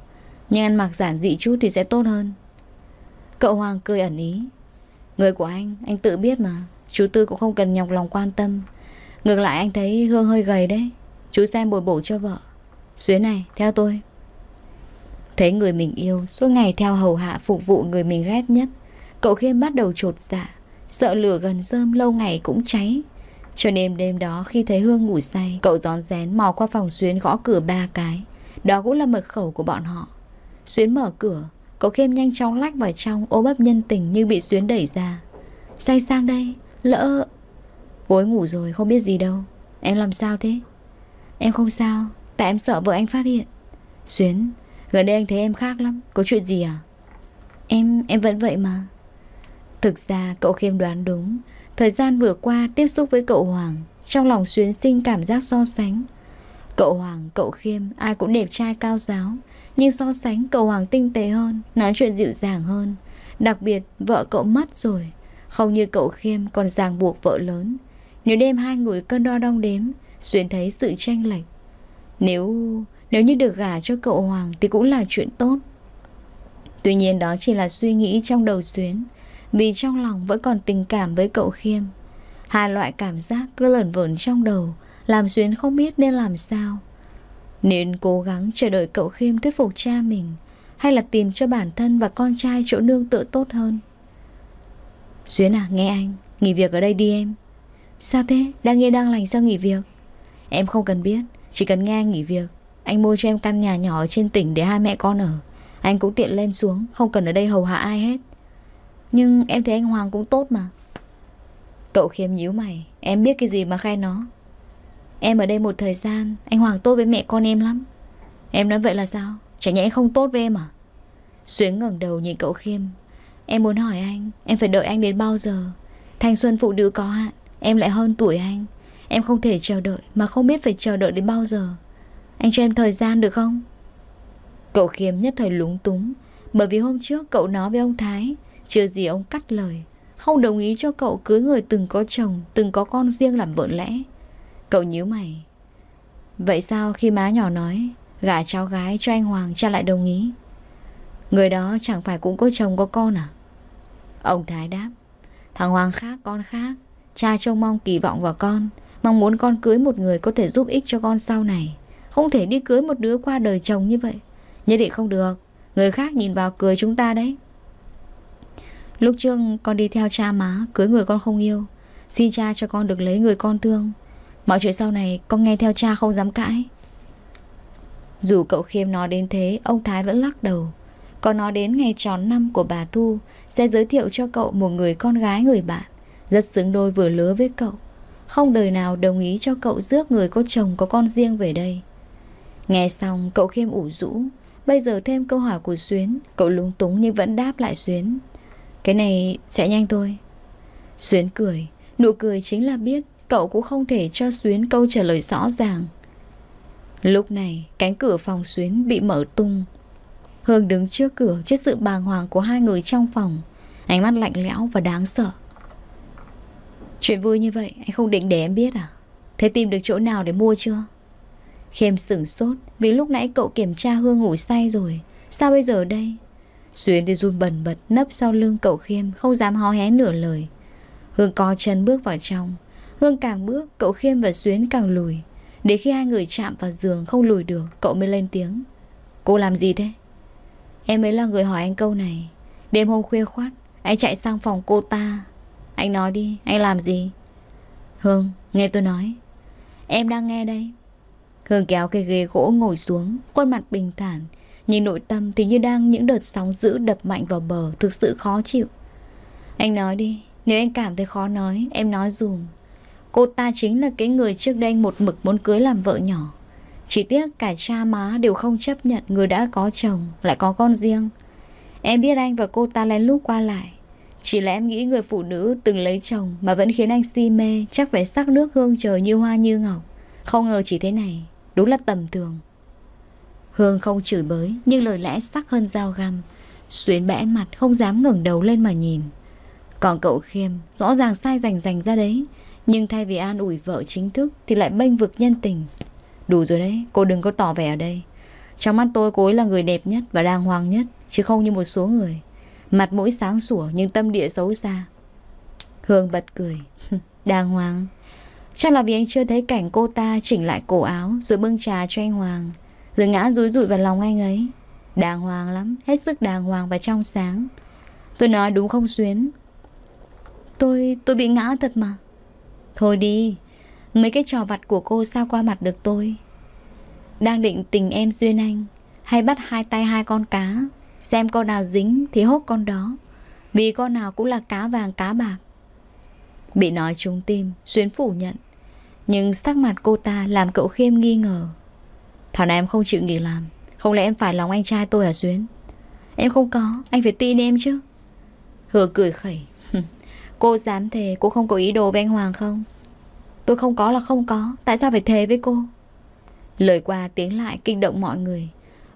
Nhưng ăn mặc giản dị chút thì sẽ tốt hơn Cậu Hoàng cười ẩn ý Người của anh, anh tự biết mà Chú Tư cũng không cần nhọc lòng quan tâm Ngược lại anh thấy Hương hơi gầy đấy Chú xem bồi bổ cho vợ Xuyến này, theo tôi Thấy người mình yêu Suốt ngày theo hầu hạ phục vụ người mình ghét nhất Cậu Khiêm bắt đầu trột dạ Sợ lửa gần rơm lâu ngày cũng cháy Cho nên đêm đó khi thấy Hương ngủ say Cậu gión rén mò qua phòng Xuyến gõ cửa ba cái Đó cũng là mật khẩu của bọn họ Xuyến mở cửa Cậu khiêm nhanh chóng lách vào trong ôm ấp nhân tình như bị Xuyến đẩy ra Say sang đây Lỡ Gối ngủ rồi không biết gì đâu Em làm sao thế Em không sao Tại em sợ vợ anh phát hiện Xuyến Gần đây anh thấy em khác lắm Có chuyện gì à Em, em vẫn vậy mà Thực ra cậu khiêm đoán đúng Thời gian vừa qua tiếp xúc với cậu Hoàng Trong lòng xuyến sinh cảm giác so sánh Cậu Hoàng, cậu Khiêm Ai cũng đẹp trai cao giáo Nhưng so sánh cậu Hoàng tinh tế hơn Nói chuyện dịu dàng hơn Đặc biệt vợ cậu mất rồi Không như cậu Khiêm còn ràng buộc vợ lớn Nếu đêm hai người cân đo đong đếm Xuyến thấy sự tranh lệch Nếu nếu như được gả cho cậu Hoàng Thì cũng là chuyện tốt Tuy nhiên đó chỉ là suy nghĩ trong đầu Xuyến vì trong lòng vẫn còn tình cảm với cậu Khiêm Hai loại cảm giác cứ lẩn vẩn trong đầu Làm Duyên không biết nên làm sao Nên cố gắng chờ đợi cậu Khiêm thuyết phục cha mình Hay là tìm cho bản thân và con trai chỗ nương tựa tốt hơn Duyên à nghe anh Nghỉ việc ở đây đi em Sao thế? Đang nghe đang lành sao nghỉ việc? Em không cần biết Chỉ cần nghe anh nghỉ việc Anh mua cho em căn nhà nhỏ ở trên tỉnh để hai mẹ con ở Anh cũng tiện lên xuống Không cần ở đây hầu hạ ai hết nhưng em thấy anh Hoàng cũng tốt mà Cậu khiêm nhíu mày Em biết cái gì mà khai nó Em ở đây một thời gian Anh Hoàng tốt với mẹ con em lắm Em nói vậy là sao Chả nhẽ anh không tốt với em à Xuyến ngẩng đầu nhìn cậu khiêm Em muốn hỏi anh Em phải đợi anh đến bao giờ Thanh xuân phụ nữ có hạn Em lại hơn tuổi anh Em không thể chờ đợi Mà không biết phải chờ đợi đến bao giờ Anh cho em thời gian được không Cậu khiêm nhất thời lúng túng Bởi vì hôm trước cậu nói với ông Thái chưa gì ông cắt lời Không đồng ý cho cậu cưới người từng có chồng Từng có con riêng làm vợ lẽ Cậu nhíu mày Vậy sao khi má nhỏ nói Gả cháu gái cho anh Hoàng cha lại đồng ý Người đó chẳng phải cũng có chồng có con à Ông Thái đáp Thằng Hoàng khác con khác Cha trông mong kỳ vọng vào con Mong muốn con cưới một người có thể giúp ích cho con sau này Không thể đi cưới một đứa qua đời chồng như vậy Nhất định không được Người khác nhìn vào cười chúng ta đấy Lúc trước con đi theo cha má Cưới người con không yêu Xin cha cho con được lấy người con thương Mọi chuyện sau này con nghe theo cha không dám cãi Dù cậu Khiêm nói đến thế Ông Thái vẫn lắc đầu Còn nói đến ngày tròn năm của bà Thu Sẽ giới thiệu cho cậu một người con gái người bạn Rất xứng đôi vừa lứa với cậu Không đời nào đồng ý cho cậu rước người có chồng có con riêng về đây Nghe xong cậu Khiêm ủ rũ Bây giờ thêm câu hỏi của Xuyến Cậu lúng túng nhưng vẫn đáp lại Xuyến cái này sẽ nhanh thôi Xuyến cười Nụ cười chính là biết Cậu cũng không thể cho Xuyến câu trả lời rõ ràng Lúc này cánh cửa phòng Xuyến bị mở tung Hương đứng trước cửa trước sự bàng hoàng của hai người trong phòng Ánh mắt lạnh lẽo và đáng sợ Chuyện vui như vậy anh không định để em biết à Thế tìm được chỗ nào để mua chưa Khiêm sửng sốt Vì lúc nãy cậu kiểm tra Hương ngủ say rồi Sao bây giờ đây Xuyến đi run bần bật nấp sau lưng cậu Khiêm Không dám hó hé nửa lời Hương co chân bước vào trong Hương càng bước cậu Khiêm và Xuyến càng lùi Để khi hai người chạm vào giường không lùi được Cậu mới lên tiếng Cô làm gì thế Em ấy là người hỏi anh câu này Đêm hôm khuya khoát Anh chạy sang phòng cô ta Anh nói đi anh làm gì Hương nghe tôi nói Em đang nghe đây Hương kéo cái ghế gỗ ngồi xuống Khuôn mặt bình thản nhìn nội tâm thì như đang những đợt sóng dữ đập mạnh vào bờ Thực sự khó chịu Anh nói đi Nếu anh cảm thấy khó nói Em nói dùm Cô ta chính là cái người trước đây một mực muốn cưới làm vợ nhỏ Chỉ tiếc cả cha má đều không chấp nhận người đã có chồng Lại có con riêng Em biết anh và cô ta lén lút qua lại Chỉ là em nghĩ người phụ nữ từng lấy chồng Mà vẫn khiến anh si mê Chắc phải sắc nước hương trời như hoa như ngọc Không ngờ chỉ thế này Đúng là tầm thường Hương không chửi bới Nhưng lời lẽ sắc hơn dao găm Xuyến bẽ mặt không dám ngẩng đầu lên mà nhìn Còn cậu Khiêm Rõ ràng sai rành rành ra đấy Nhưng thay vì an ủi vợ chính thức Thì lại bênh vực nhân tình Đủ rồi đấy cô đừng có tỏ vẻ ở đây Trong mắt tôi cô ấy là người đẹp nhất và đàng hoàng nhất Chứ không như một số người Mặt mũi sáng sủa nhưng tâm địa xấu xa Hương bật cười. cười Đàng hoàng Chắc là vì anh chưa thấy cảnh cô ta chỉnh lại cổ áo Rồi bưng trà cho anh Hoàng rồi ngã rúi rụi vào lòng anh ấy Đàng hoàng lắm Hết sức đàng hoàng và trong sáng Tôi nói đúng không Xuyến Tôi... tôi bị ngã thật mà Thôi đi Mấy cái trò vặt của cô sao qua mặt được tôi Đang định tình em Duyên Anh Hay bắt hai tay hai con cá Xem con nào dính thì hốt con đó Vì con nào cũng là cá vàng cá bạc Bị nói trúng tim Xuyến phủ nhận Nhưng sắc mặt cô ta làm cậu khiêm nghi ngờ Thảo nào em không chịu nghỉ làm Không lẽ em phải lòng anh trai tôi hả Xuyến Em không có, anh phải tin em chứ Hứa cười khẩy Cô dám thề cô không có ý đồ với anh Hoàng không Tôi không có là không có Tại sao phải thề với cô Lời qua tiếng lại kinh động mọi người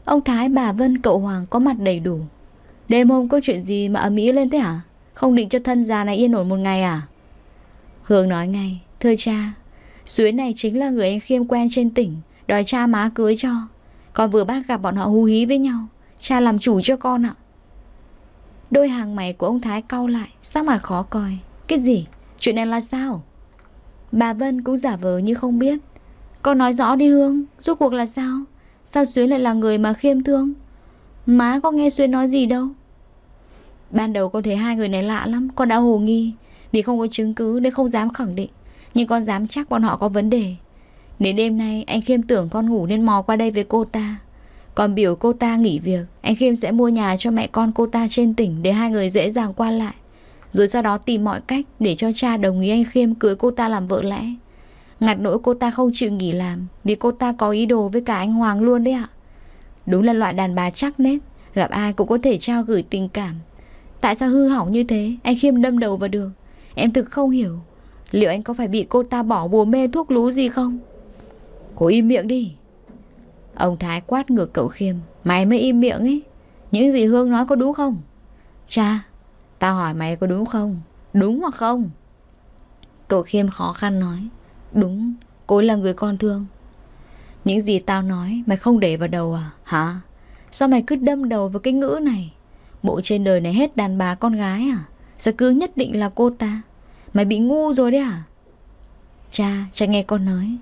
Ông Thái, bà Vân, cậu Hoàng có mặt đầy đủ Đêm hôm có chuyện gì mà ấm ý lên thế hả Không định cho thân già này yên ổn một ngày à Hương nói ngay Thưa cha Xuyến này chính là người anh Khiêm quen trên tỉnh Đòi cha má cưới cho Con vừa bắt gặp bọn họ hú hí với nhau Cha làm chủ cho con ạ Đôi hàng mày của ông Thái cau lại Sắc mặt khó coi Cái gì? Chuyện này là sao? Bà Vân cũng giả vờ như không biết Con nói rõ đi Hương Rốt cuộc là sao? Sao Xuyến lại là người mà khiêm thương? Má có nghe Xuyến nói gì đâu Ban đầu con thấy hai người này lạ lắm Con đã hồ nghi Vì không có chứng cứ nên không dám khẳng định Nhưng con dám chắc bọn họ có vấn đề Đến đêm nay anh Khiêm tưởng con ngủ nên mò qua đây với cô ta Còn biểu cô ta nghỉ việc Anh Khiêm sẽ mua nhà cho mẹ con cô ta trên tỉnh Để hai người dễ dàng qua lại Rồi sau đó tìm mọi cách để cho cha đồng ý anh Khiêm cưới cô ta làm vợ lẽ Ngặt nỗi cô ta không chịu nghỉ làm Vì cô ta có ý đồ với cả anh Hoàng luôn đấy ạ Đúng là loại đàn bà chắc nết Gặp ai cũng có thể trao gửi tình cảm Tại sao hư hỏng như thế Anh Khiêm đâm đầu vào đường Em thực không hiểu Liệu anh có phải bị cô ta bỏ bùa mê thuốc lú gì không Cô im miệng đi Ông Thái quát ngược cậu Khiêm Mày mới im miệng ấy Những gì Hương nói có đúng không Cha Tao hỏi mày có đúng không Đúng hoặc không Cậu Khiêm khó khăn nói Đúng Cô là người con thương Những gì tao nói Mày không để vào đầu à Hả Sao mày cứ đâm đầu với cái ngữ này Bộ trên đời này hết đàn bà con gái à Sao cứ nhất định là cô ta Mày bị ngu rồi đấy à Cha, cha nghe con nói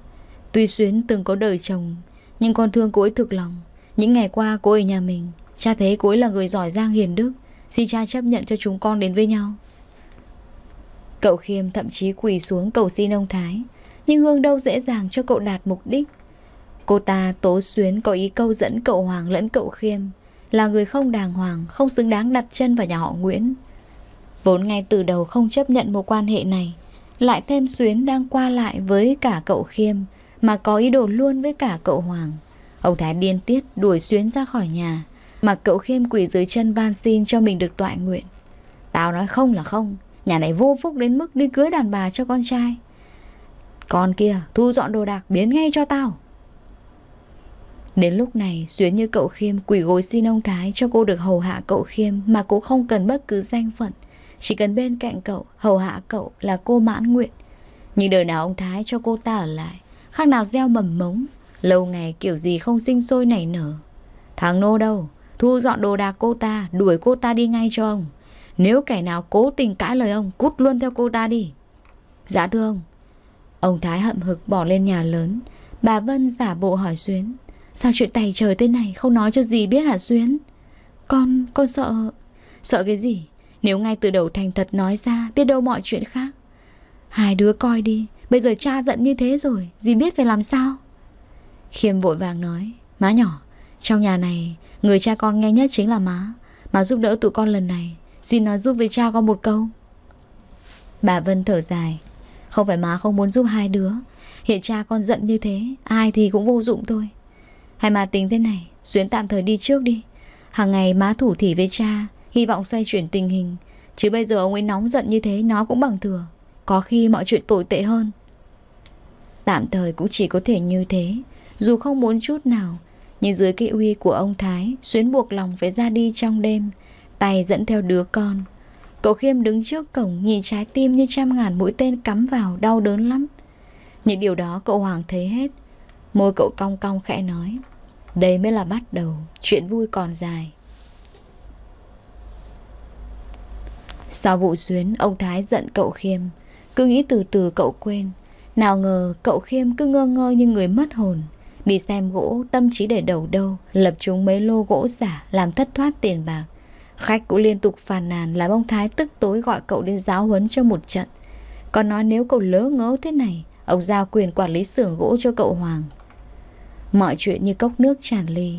Tuy Xuyến từng có đời chồng Nhưng con thương cô ấy thực lòng Những ngày qua cô ấy nhà mình Cha thấy cô ấy là người giỏi giang hiền đức Xin cha chấp nhận cho chúng con đến với nhau Cậu Khiêm thậm chí quỳ xuống cầu xin ông Thái Nhưng Hương đâu dễ dàng cho cậu đạt mục đích Cô ta tố xuyến có ý câu dẫn cậu Hoàng lẫn cậu Khiêm Là người không đàng hoàng, không xứng đáng đặt chân vào nhà họ Nguyễn Vốn ngay từ đầu không chấp nhận mối quan hệ này Lại thêm xuyến đang qua lại với cả cậu Khiêm mà có ý đồ luôn với cả cậu Hoàng. Ông Thái điên tiết đuổi xuyến ra khỏi nhà, mà cậu khiêm quỳ dưới chân van xin cho mình được tọa nguyện. Tao nói không là không, nhà này vô phúc đến mức đi cưới đàn bà cho con trai. Con kia, thu dọn đồ đạc biến ngay cho tao. Đến lúc này, xuyến như cậu khiêm quỳ gối xin ông Thái cho cô được hầu hạ cậu khiêm mà cô không cần bất cứ danh phận. Chỉ cần bên cạnh cậu, hầu hạ cậu là cô mãn nguyện. Nhưng đời nào ông Thái cho cô ta ở lại Khác nào gieo mầm mống Lâu ngày kiểu gì không sinh sôi nảy nở Thằng nô đâu Thu dọn đồ đạc cô ta Đuổi cô ta đi ngay cho ông Nếu kẻ nào cố tình cãi lời ông Cút luôn theo cô ta đi Dạ thưa ông Ông Thái hậm hực bỏ lên nhà lớn Bà Vân giả bộ hỏi Xuyến Sao chuyện tày trời thế này không nói cho gì biết hả Xuyến Con, con sợ Sợ cái gì Nếu ngay từ đầu thành thật nói ra Biết đâu mọi chuyện khác Hai đứa coi đi Bây giờ cha giận như thế rồi Dì biết phải làm sao Khiêm vội vàng nói Má nhỏ Trong nhà này Người cha con nghe nhất chính là má Má giúp đỡ tụi con lần này Dì nói giúp với cha con một câu Bà Vân thở dài Không phải má không muốn giúp hai đứa Hiện cha con giận như thế Ai thì cũng vô dụng thôi Hay mà tính thế này Xuyến tạm thời đi trước đi Hàng ngày má thủ thỉ với cha Hy vọng xoay chuyển tình hình Chứ bây giờ ông ấy nóng giận như thế Nó cũng bằng thừa Có khi mọi chuyện tồi tệ hơn Tạm thời cũng chỉ có thể như thế Dù không muốn chút nào Nhưng dưới cái uy của ông Thái Xuyến buộc lòng phải ra đi trong đêm Tay dẫn theo đứa con Cậu Khiêm đứng trước cổng Nhìn trái tim như trăm ngàn mũi tên cắm vào Đau đớn lắm Những điều đó cậu Hoàng thấy hết Môi cậu cong cong khẽ nói Đây mới là bắt đầu Chuyện vui còn dài Sau vụ xuyến Ông Thái giận cậu Khiêm Cứ nghĩ từ từ cậu quên nào ngờ cậu Khiêm cứ ngơ ngơ như người mất hồn Đi xem gỗ tâm trí để đầu đâu Lập chúng mấy lô gỗ giả Làm thất thoát tiền bạc Khách cũng liên tục phàn nàn là ông Thái tức tối gọi cậu đến giáo huấn cho một trận Còn nói nếu cậu lỡ ngớ thế này Ông giao quyền quản lý xưởng gỗ cho cậu Hoàng Mọi chuyện như cốc nước tràn ly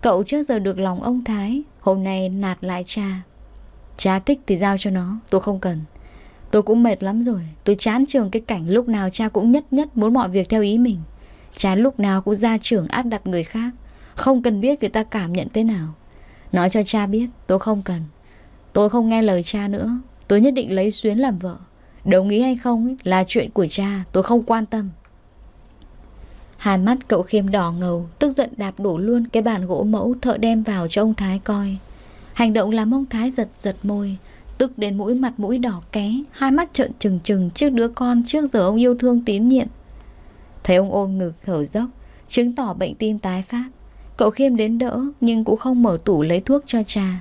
Cậu trước giờ được lòng ông Thái Hôm nay nạt lại cha Cha thích thì giao cho nó Tôi không cần Tôi cũng mệt lắm rồi Tôi chán trường cái cảnh lúc nào cha cũng nhất nhất Muốn mọi việc theo ý mình Chán lúc nào cũng ra trường áp đặt người khác Không cần biết người ta cảm nhận thế nào Nói cho cha biết tôi không cần Tôi không nghe lời cha nữa Tôi nhất định lấy Xuyến làm vợ Đồng ý hay không ấy, là chuyện của cha Tôi không quan tâm Hai mắt cậu khiêm đỏ ngầu Tức giận đạp đổ luôn cái bàn gỗ mẫu Thợ đem vào cho ông Thái coi Hành động làm ông Thái giật giật môi tức đến mũi mặt mũi đỏ ké, hai mắt trợn trừng trừng trước đứa con trước giờ ông yêu thương tín nhiệm. Thấy ông ôm ngực thở dốc, chứng tỏ bệnh tim tái phát. Cậu khiêm đến đỡ nhưng cũng không mở tủ lấy thuốc cho cha.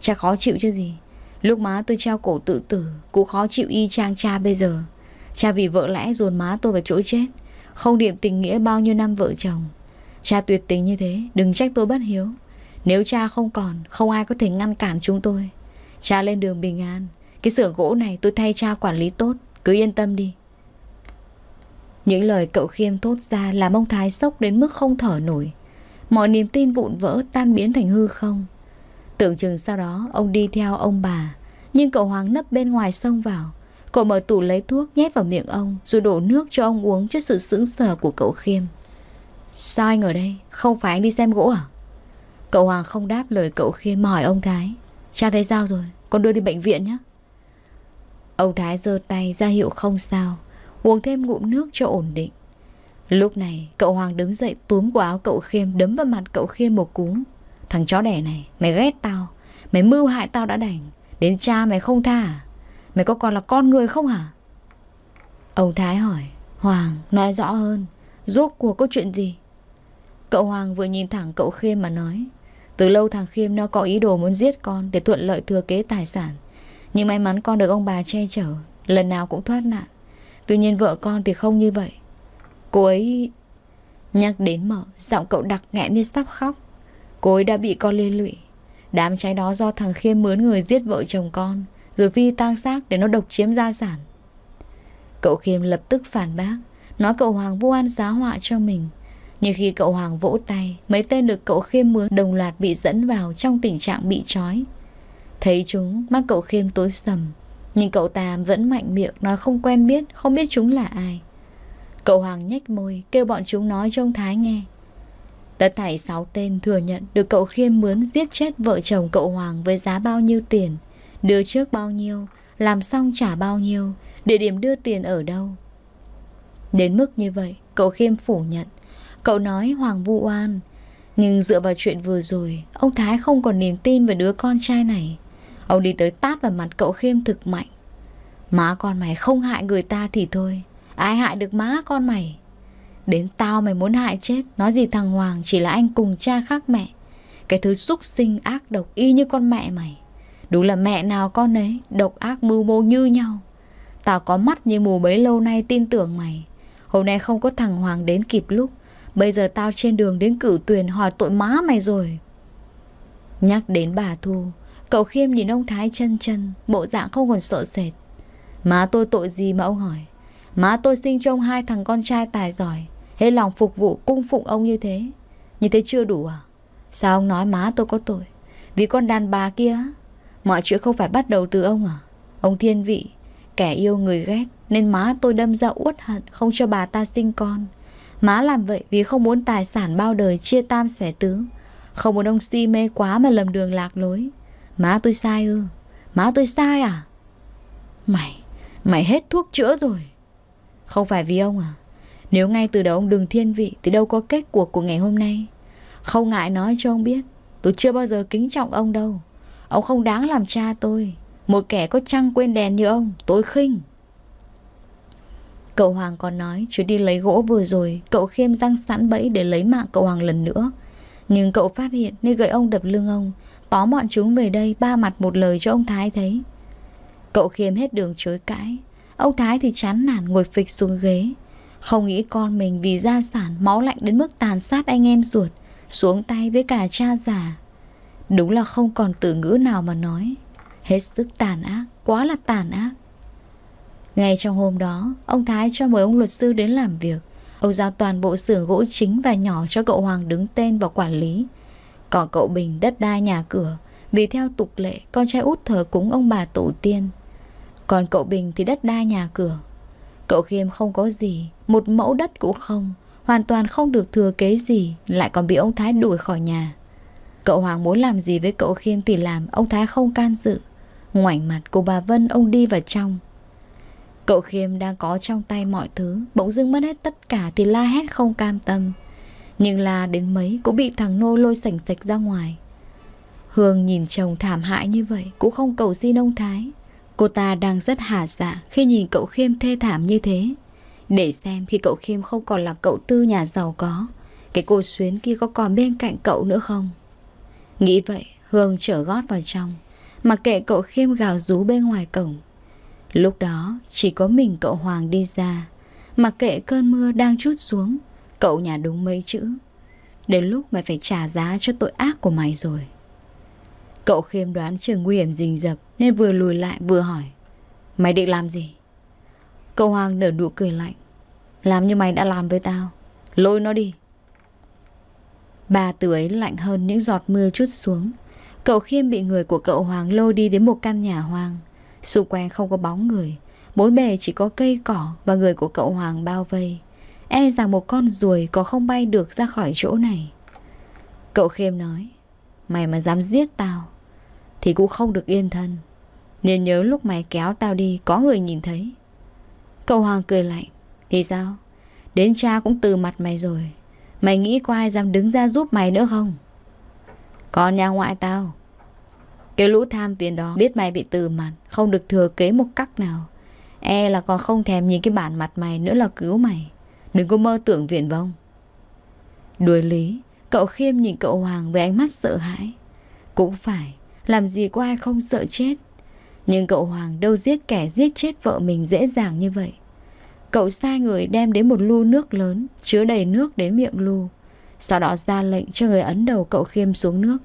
Cha khó chịu chứ gì. Lúc má tôi treo cổ tự tử, cũng khó chịu y chang cha bây giờ. Cha vì vợ lẽ dồn má tôi vào chỗ chết, không điểm tình nghĩa bao nhiêu năm vợ chồng. Cha tuyệt tình như thế, đừng trách tôi bất hiếu. Nếu cha không còn, không ai có thể ngăn cản chúng tôi. Cha lên đường bình an Cái xưởng gỗ này tôi thay cha quản lý tốt Cứ yên tâm đi Những lời cậu khiêm thốt ra Làm ông Thái sốc đến mức không thở nổi Mọi niềm tin vụn vỡ Tan biến thành hư không Tưởng chừng sau đó ông đi theo ông bà Nhưng cậu Hoàng nấp bên ngoài sông vào Cậu mở tủ lấy thuốc nhét vào miệng ông Rồi đổ nước cho ông uống trước sự sững sờ của cậu khiêm Sao anh ở đây? Không phải anh đi xem gỗ à? Cậu Hoàng không đáp lời cậu khiêm hỏi ông Thái Cha thấy sao rồi Con đưa đi bệnh viện nhé Ông Thái giơ tay ra hiệu không sao Uống thêm ngụm nước cho ổn định Lúc này cậu Hoàng đứng dậy túm của áo cậu Khiêm Đấm vào mặt cậu Khiêm một cú Thằng chó đẻ này mày ghét tao Mày mưu hại tao đã đành Đến cha mày không tha à? Mày có còn là con người không hả Ông Thái hỏi Hoàng nói rõ hơn Rốt cuộc có chuyện gì Cậu Hoàng vừa nhìn thẳng cậu Khiêm mà nói từ lâu thằng Khiêm nó có ý đồ muốn giết con để thuận lợi thừa kế tài sản. Nhưng may mắn con được ông bà che chở, lần nào cũng thoát nạn. Tuy nhiên vợ con thì không như vậy. Cô ấy... Nhắc đến mở, giọng cậu đặc nghẹn nên sắp khóc. Cô ấy đã bị con liên lụy. Đám cháy đó do thằng Khiêm mướn người giết vợ chồng con, rồi phi tang xác để nó độc chiếm gia sản. Cậu Khiêm lập tức phản bác, nói cậu Hoàng vu an giá họa cho mình. Nhưng khi cậu Hoàng vỗ tay, mấy tên được cậu khiêm mướn đồng loạt bị dẫn vào trong tình trạng bị trói. Thấy chúng, mắt cậu khiêm tối sầm. Nhưng cậu ta vẫn mạnh miệng nói không quen biết, không biết chúng là ai. Cậu Hoàng nhếch môi, kêu bọn chúng nói cho ông Thái nghe. Tất thảy sáu tên thừa nhận được cậu khiêm mướn giết chết vợ chồng cậu Hoàng với giá bao nhiêu tiền, đưa trước bao nhiêu, làm xong trả bao nhiêu, địa điểm đưa tiền ở đâu. Đến mức như vậy, cậu khiêm phủ nhận. Cậu nói Hoàng vu an Nhưng dựa vào chuyện vừa rồi Ông Thái không còn niềm tin về đứa con trai này Ông đi tới tát vào mặt cậu Khiêm thực mạnh Má con mày không hại người ta thì thôi Ai hại được má con mày Đến tao mày muốn hại chết Nói gì thằng Hoàng chỉ là anh cùng cha khác mẹ Cái thứ xúc sinh ác độc y như con mẹ mày Đúng là mẹ nào con ấy Độc ác mưu mô như nhau Tao có mắt như mù mấy lâu nay tin tưởng mày Hôm nay không có thằng Hoàng đến kịp lúc Bây giờ tao trên đường đến cử tuyển hỏi tội má mày rồi Nhắc đến bà Thu Cậu Khiêm nhìn ông Thái chân chân Bộ dạng không còn sợ sệt Má tôi tội gì mà ông hỏi Má tôi sinh trông hai thằng con trai tài giỏi Hết lòng phục vụ cung phụng ông như thế Như thế chưa đủ à Sao ông nói má tôi có tội Vì con đàn bà kia Mọi chuyện không phải bắt đầu từ ông à Ông thiên vị Kẻ yêu người ghét Nên má tôi đâm ra uất hận Không cho bà ta sinh con Má làm vậy vì không muốn tài sản bao đời chia tam sẻ tứ. Không muốn ông si mê quá mà lầm đường lạc lối. Má tôi sai ư? Má tôi sai à? Mày, mày hết thuốc chữa rồi. Không phải vì ông à? Nếu ngay từ đầu ông đừng thiên vị thì đâu có kết cuộc của ngày hôm nay. Không ngại nói cho ông biết, tôi chưa bao giờ kính trọng ông đâu. Ông không đáng làm cha tôi. Một kẻ có trăng quên đèn như ông, tôi khinh. Cậu Hoàng còn nói chuyến đi lấy gỗ vừa rồi Cậu khiêm răng sẵn bẫy để lấy mạng cậu Hoàng lần nữa Nhưng cậu phát hiện nên gậy ông đập lưng ông Tóm bọn chúng về đây ba mặt một lời cho ông Thái thấy Cậu khiêm hết đường chối cãi Ông Thái thì chán nản ngồi phịch xuống ghế Không nghĩ con mình vì gia sản máu lạnh đến mức tàn sát anh em ruột Xuống tay với cả cha già Đúng là không còn từ ngữ nào mà nói Hết sức tàn ác, quá là tàn ác ngay trong hôm đó, ông Thái cho mời ông luật sư đến làm việc. Ông giao toàn bộ xưởng gỗ chính và nhỏ cho cậu Hoàng đứng tên và quản lý. Còn cậu Bình đất đai nhà cửa, vì theo tục lệ, con trai út thờ cúng ông bà tổ tiên. Còn cậu Bình thì đất đai nhà cửa. Cậu Khiêm không có gì, một mẫu đất cũng không, hoàn toàn không được thừa kế gì, lại còn bị ông Thái đuổi khỏi nhà. Cậu Hoàng muốn làm gì với cậu Khiêm thì làm, ông Thái không can dự. Ngoảnh mặt của bà Vân ông đi vào trong Cậu Khiêm đang có trong tay mọi thứ Bỗng dưng mất hết tất cả thì la hét không cam tâm Nhưng la đến mấy cũng bị thằng Nô lôi sảnh sạch ra ngoài Hương nhìn chồng thảm hại như vậy Cũng không cầu xin ông Thái Cô ta đang rất hả dạ khi nhìn cậu Khiêm thê thảm như thế Để xem khi cậu Khiêm không còn là cậu tư nhà giàu có Cái cô xuyến kia có còn bên cạnh cậu nữa không Nghĩ vậy Hương trở gót vào trong Mặc kệ cậu Khiêm gào rú bên ngoài cổng Lúc đó chỉ có mình cậu Hoàng đi ra Mặc kệ cơn mưa đang chút xuống Cậu nhà đúng mấy chữ Đến lúc mày phải trả giá cho tội ác của mày rồi Cậu khiêm đoán trường nguy hiểm rình rập Nên vừa lùi lại vừa hỏi Mày định làm gì? Cậu Hoàng nở nụ cười lạnh Làm như mày đã làm với tao Lôi nó đi Ba từ ấy lạnh hơn những giọt mưa chút xuống Cậu khiêm bị người của cậu Hoàng lôi đi đến một căn nhà hoang Xung quanh không có bóng người Bốn bề chỉ có cây cỏ và người của cậu Hoàng bao vây E rằng một con ruồi có không bay được ra khỏi chỗ này Cậu Khiêm nói Mày mà dám giết tao Thì cũng không được yên thân Nên nhớ lúc mày kéo tao đi Có người nhìn thấy Cậu Hoàng cười lạnh Thì sao Đến cha cũng từ mặt mày rồi Mày nghĩ có ai dám đứng ra giúp mày nữa không còn nhà ngoại tao cái lũ tham tiền đó biết mày bị từ mặt Không được thừa kế một cắc nào E là còn không thèm nhìn cái bản mặt mày nữa là cứu mày Đừng có mơ tưởng viện vong. Đuổi lý Cậu khiêm nhìn cậu Hoàng với ánh mắt sợ hãi Cũng phải Làm gì có ai không sợ chết Nhưng cậu Hoàng đâu giết kẻ giết chết vợ mình dễ dàng như vậy Cậu sai người đem đến một lu nước lớn Chứa đầy nước đến miệng lu Sau đó ra lệnh cho người ấn đầu cậu khiêm xuống nước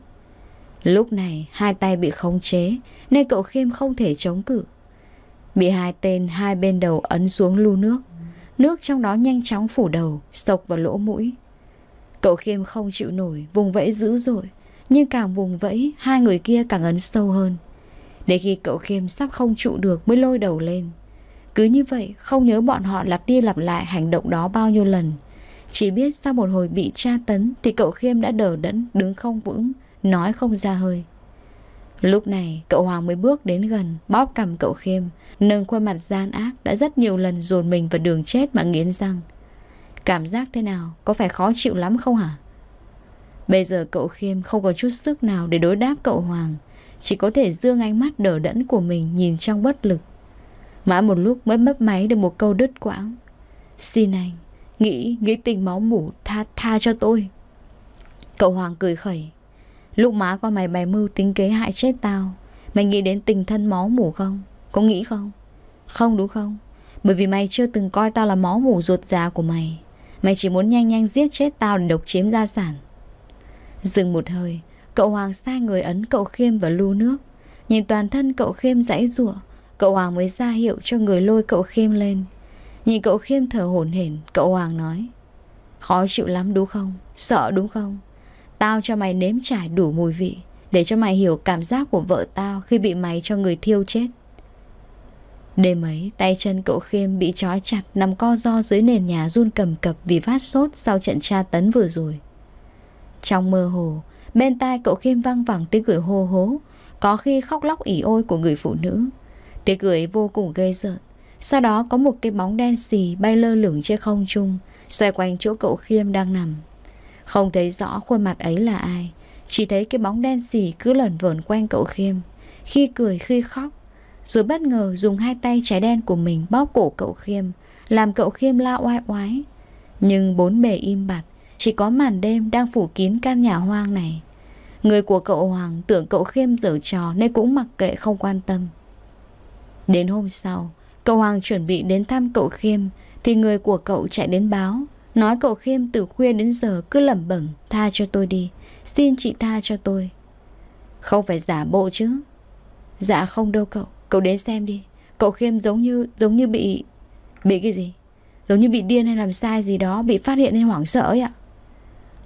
Lúc này hai tay bị khống chế Nên cậu Khiêm không thể chống cự Bị hai tên hai bên đầu ấn xuống lu nước Nước trong đó nhanh chóng phủ đầu Sộc vào lỗ mũi Cậu Khiêm không chịu nổi Vùng vẫy dữ dội Nhưng càng vùng vẫy Hai người kia càng ấn sâu hơn Để khi cậu Khiêm sắp không trụ được Mới lôi đầu lên Cứ như vậy không nhớ bọn họ lặp đi lặp lại Hành động đó bao nhiêu lần Chỉ biết sau một hồi bị tra tấn Thì cậu Khiêm đã đờ đẫn đứng không vững Nói không ra hơi Lúc này cậu Hoàng mới bước đến gần Bóp cầm cậu Khiêm Nâng khuôn mặt gian ác đã rất nhiều lần dồn mình vào đường chết mà nghiến răng Cảm giác thế nào Có phải khó chịu lắm không hả Bây giờ cậu Khiêm không có chút sức nào để đối đáp cậu Hoàng Chỉ có thể dương ánh mắt đờ đẫn của mình nhìn trong bất lực Mãi một lúc mới mấp máy được một câu đứt quãng Xin anh Nghĩ, nghĩ tình máu mủ tha, tha cho tôi Cậu Hoàng cười khẩy Lúc má con mày bày mưu tính kế hại chết tao Mày nghĩ đến tình thân máu mủ không? Có nghĩ không? Không đúng không? Bởi vì mày chưa từng coi tao là máu mủ ruột già của mày Mày chỉ muốn nhanh nhanh giết chết tao để độc chiếm gia sản Dừng một hơi Cậu Hoàng sai người ấn cậu Khiêm vào lu nước Nhìn toàn thân cậu Khiêm rãy rủa, Cậu Hoàng mới ra hiệu cho người lôi cậu Khiêm lên Nhìn cậu Khiêm thở hổn hển Cậu Hoàng nói Khó chịu lắm đúng không? Sợ đúng không? Tao cho mày nếm trải đủ mùi vị Để cho mày hiểu cảm giác của vợ tao Khi bị mày cho người thiêu chết Đêm ấy, tay chân cậu Khiêm bị trói chặt nằm co do dưới nền nhà run cầm cập vì phát sốt sau trận tra tấn vừa rồi. Trong mơ hồ, bên tai cậu Khiêm vang vẳng tiếng cười hô hố, có khi khóc lóc ỉ ôi của người phụ nữ. Tiếng cười vô cùng gây rợn. Sau đó có một cái bóng đen xì bay lơ lửng trên không trung, xoay quanh chỗ cậu Khiêm đang nằm. Không thấy rõ khuôn mặt ấy là ai Chỉ thấy cái bóng đen xỉ cứ lẩn vẩn quanh cậu Khiêm Khi cười khi khóc Rồi bất ngờ dùng hai tay trái đen của mình bóp cổ cậu Khiêm Làm cậu Khiêm la oai oái Nhưng bốn bề im bặt Chỉ có màn đêm đang phủ kín căn nhà hoang này Người của cậu Hoàng tưởng cậu Khiêm dở trò Nên cũng mặc kệ không quan tâm Đến hôm sau Cậu Hoàng chuẩn bị đến thăm cậu Khiêm Thì người của cậu chạy đến báo Nói cậu Khiêm từ khuya đến giờ cứ lẩm bẩm Tha cho tôi đi Xin chị tha cho tôi Không phải giả bộ chứ Dạ không đâu cậu Cậu đến xem đi Cậu Khiêm giống như giống như bị Bị cái gì Giống như bị điên hay làm sai gì đó Bị phát hiện nên hoảng sợ ấy ạ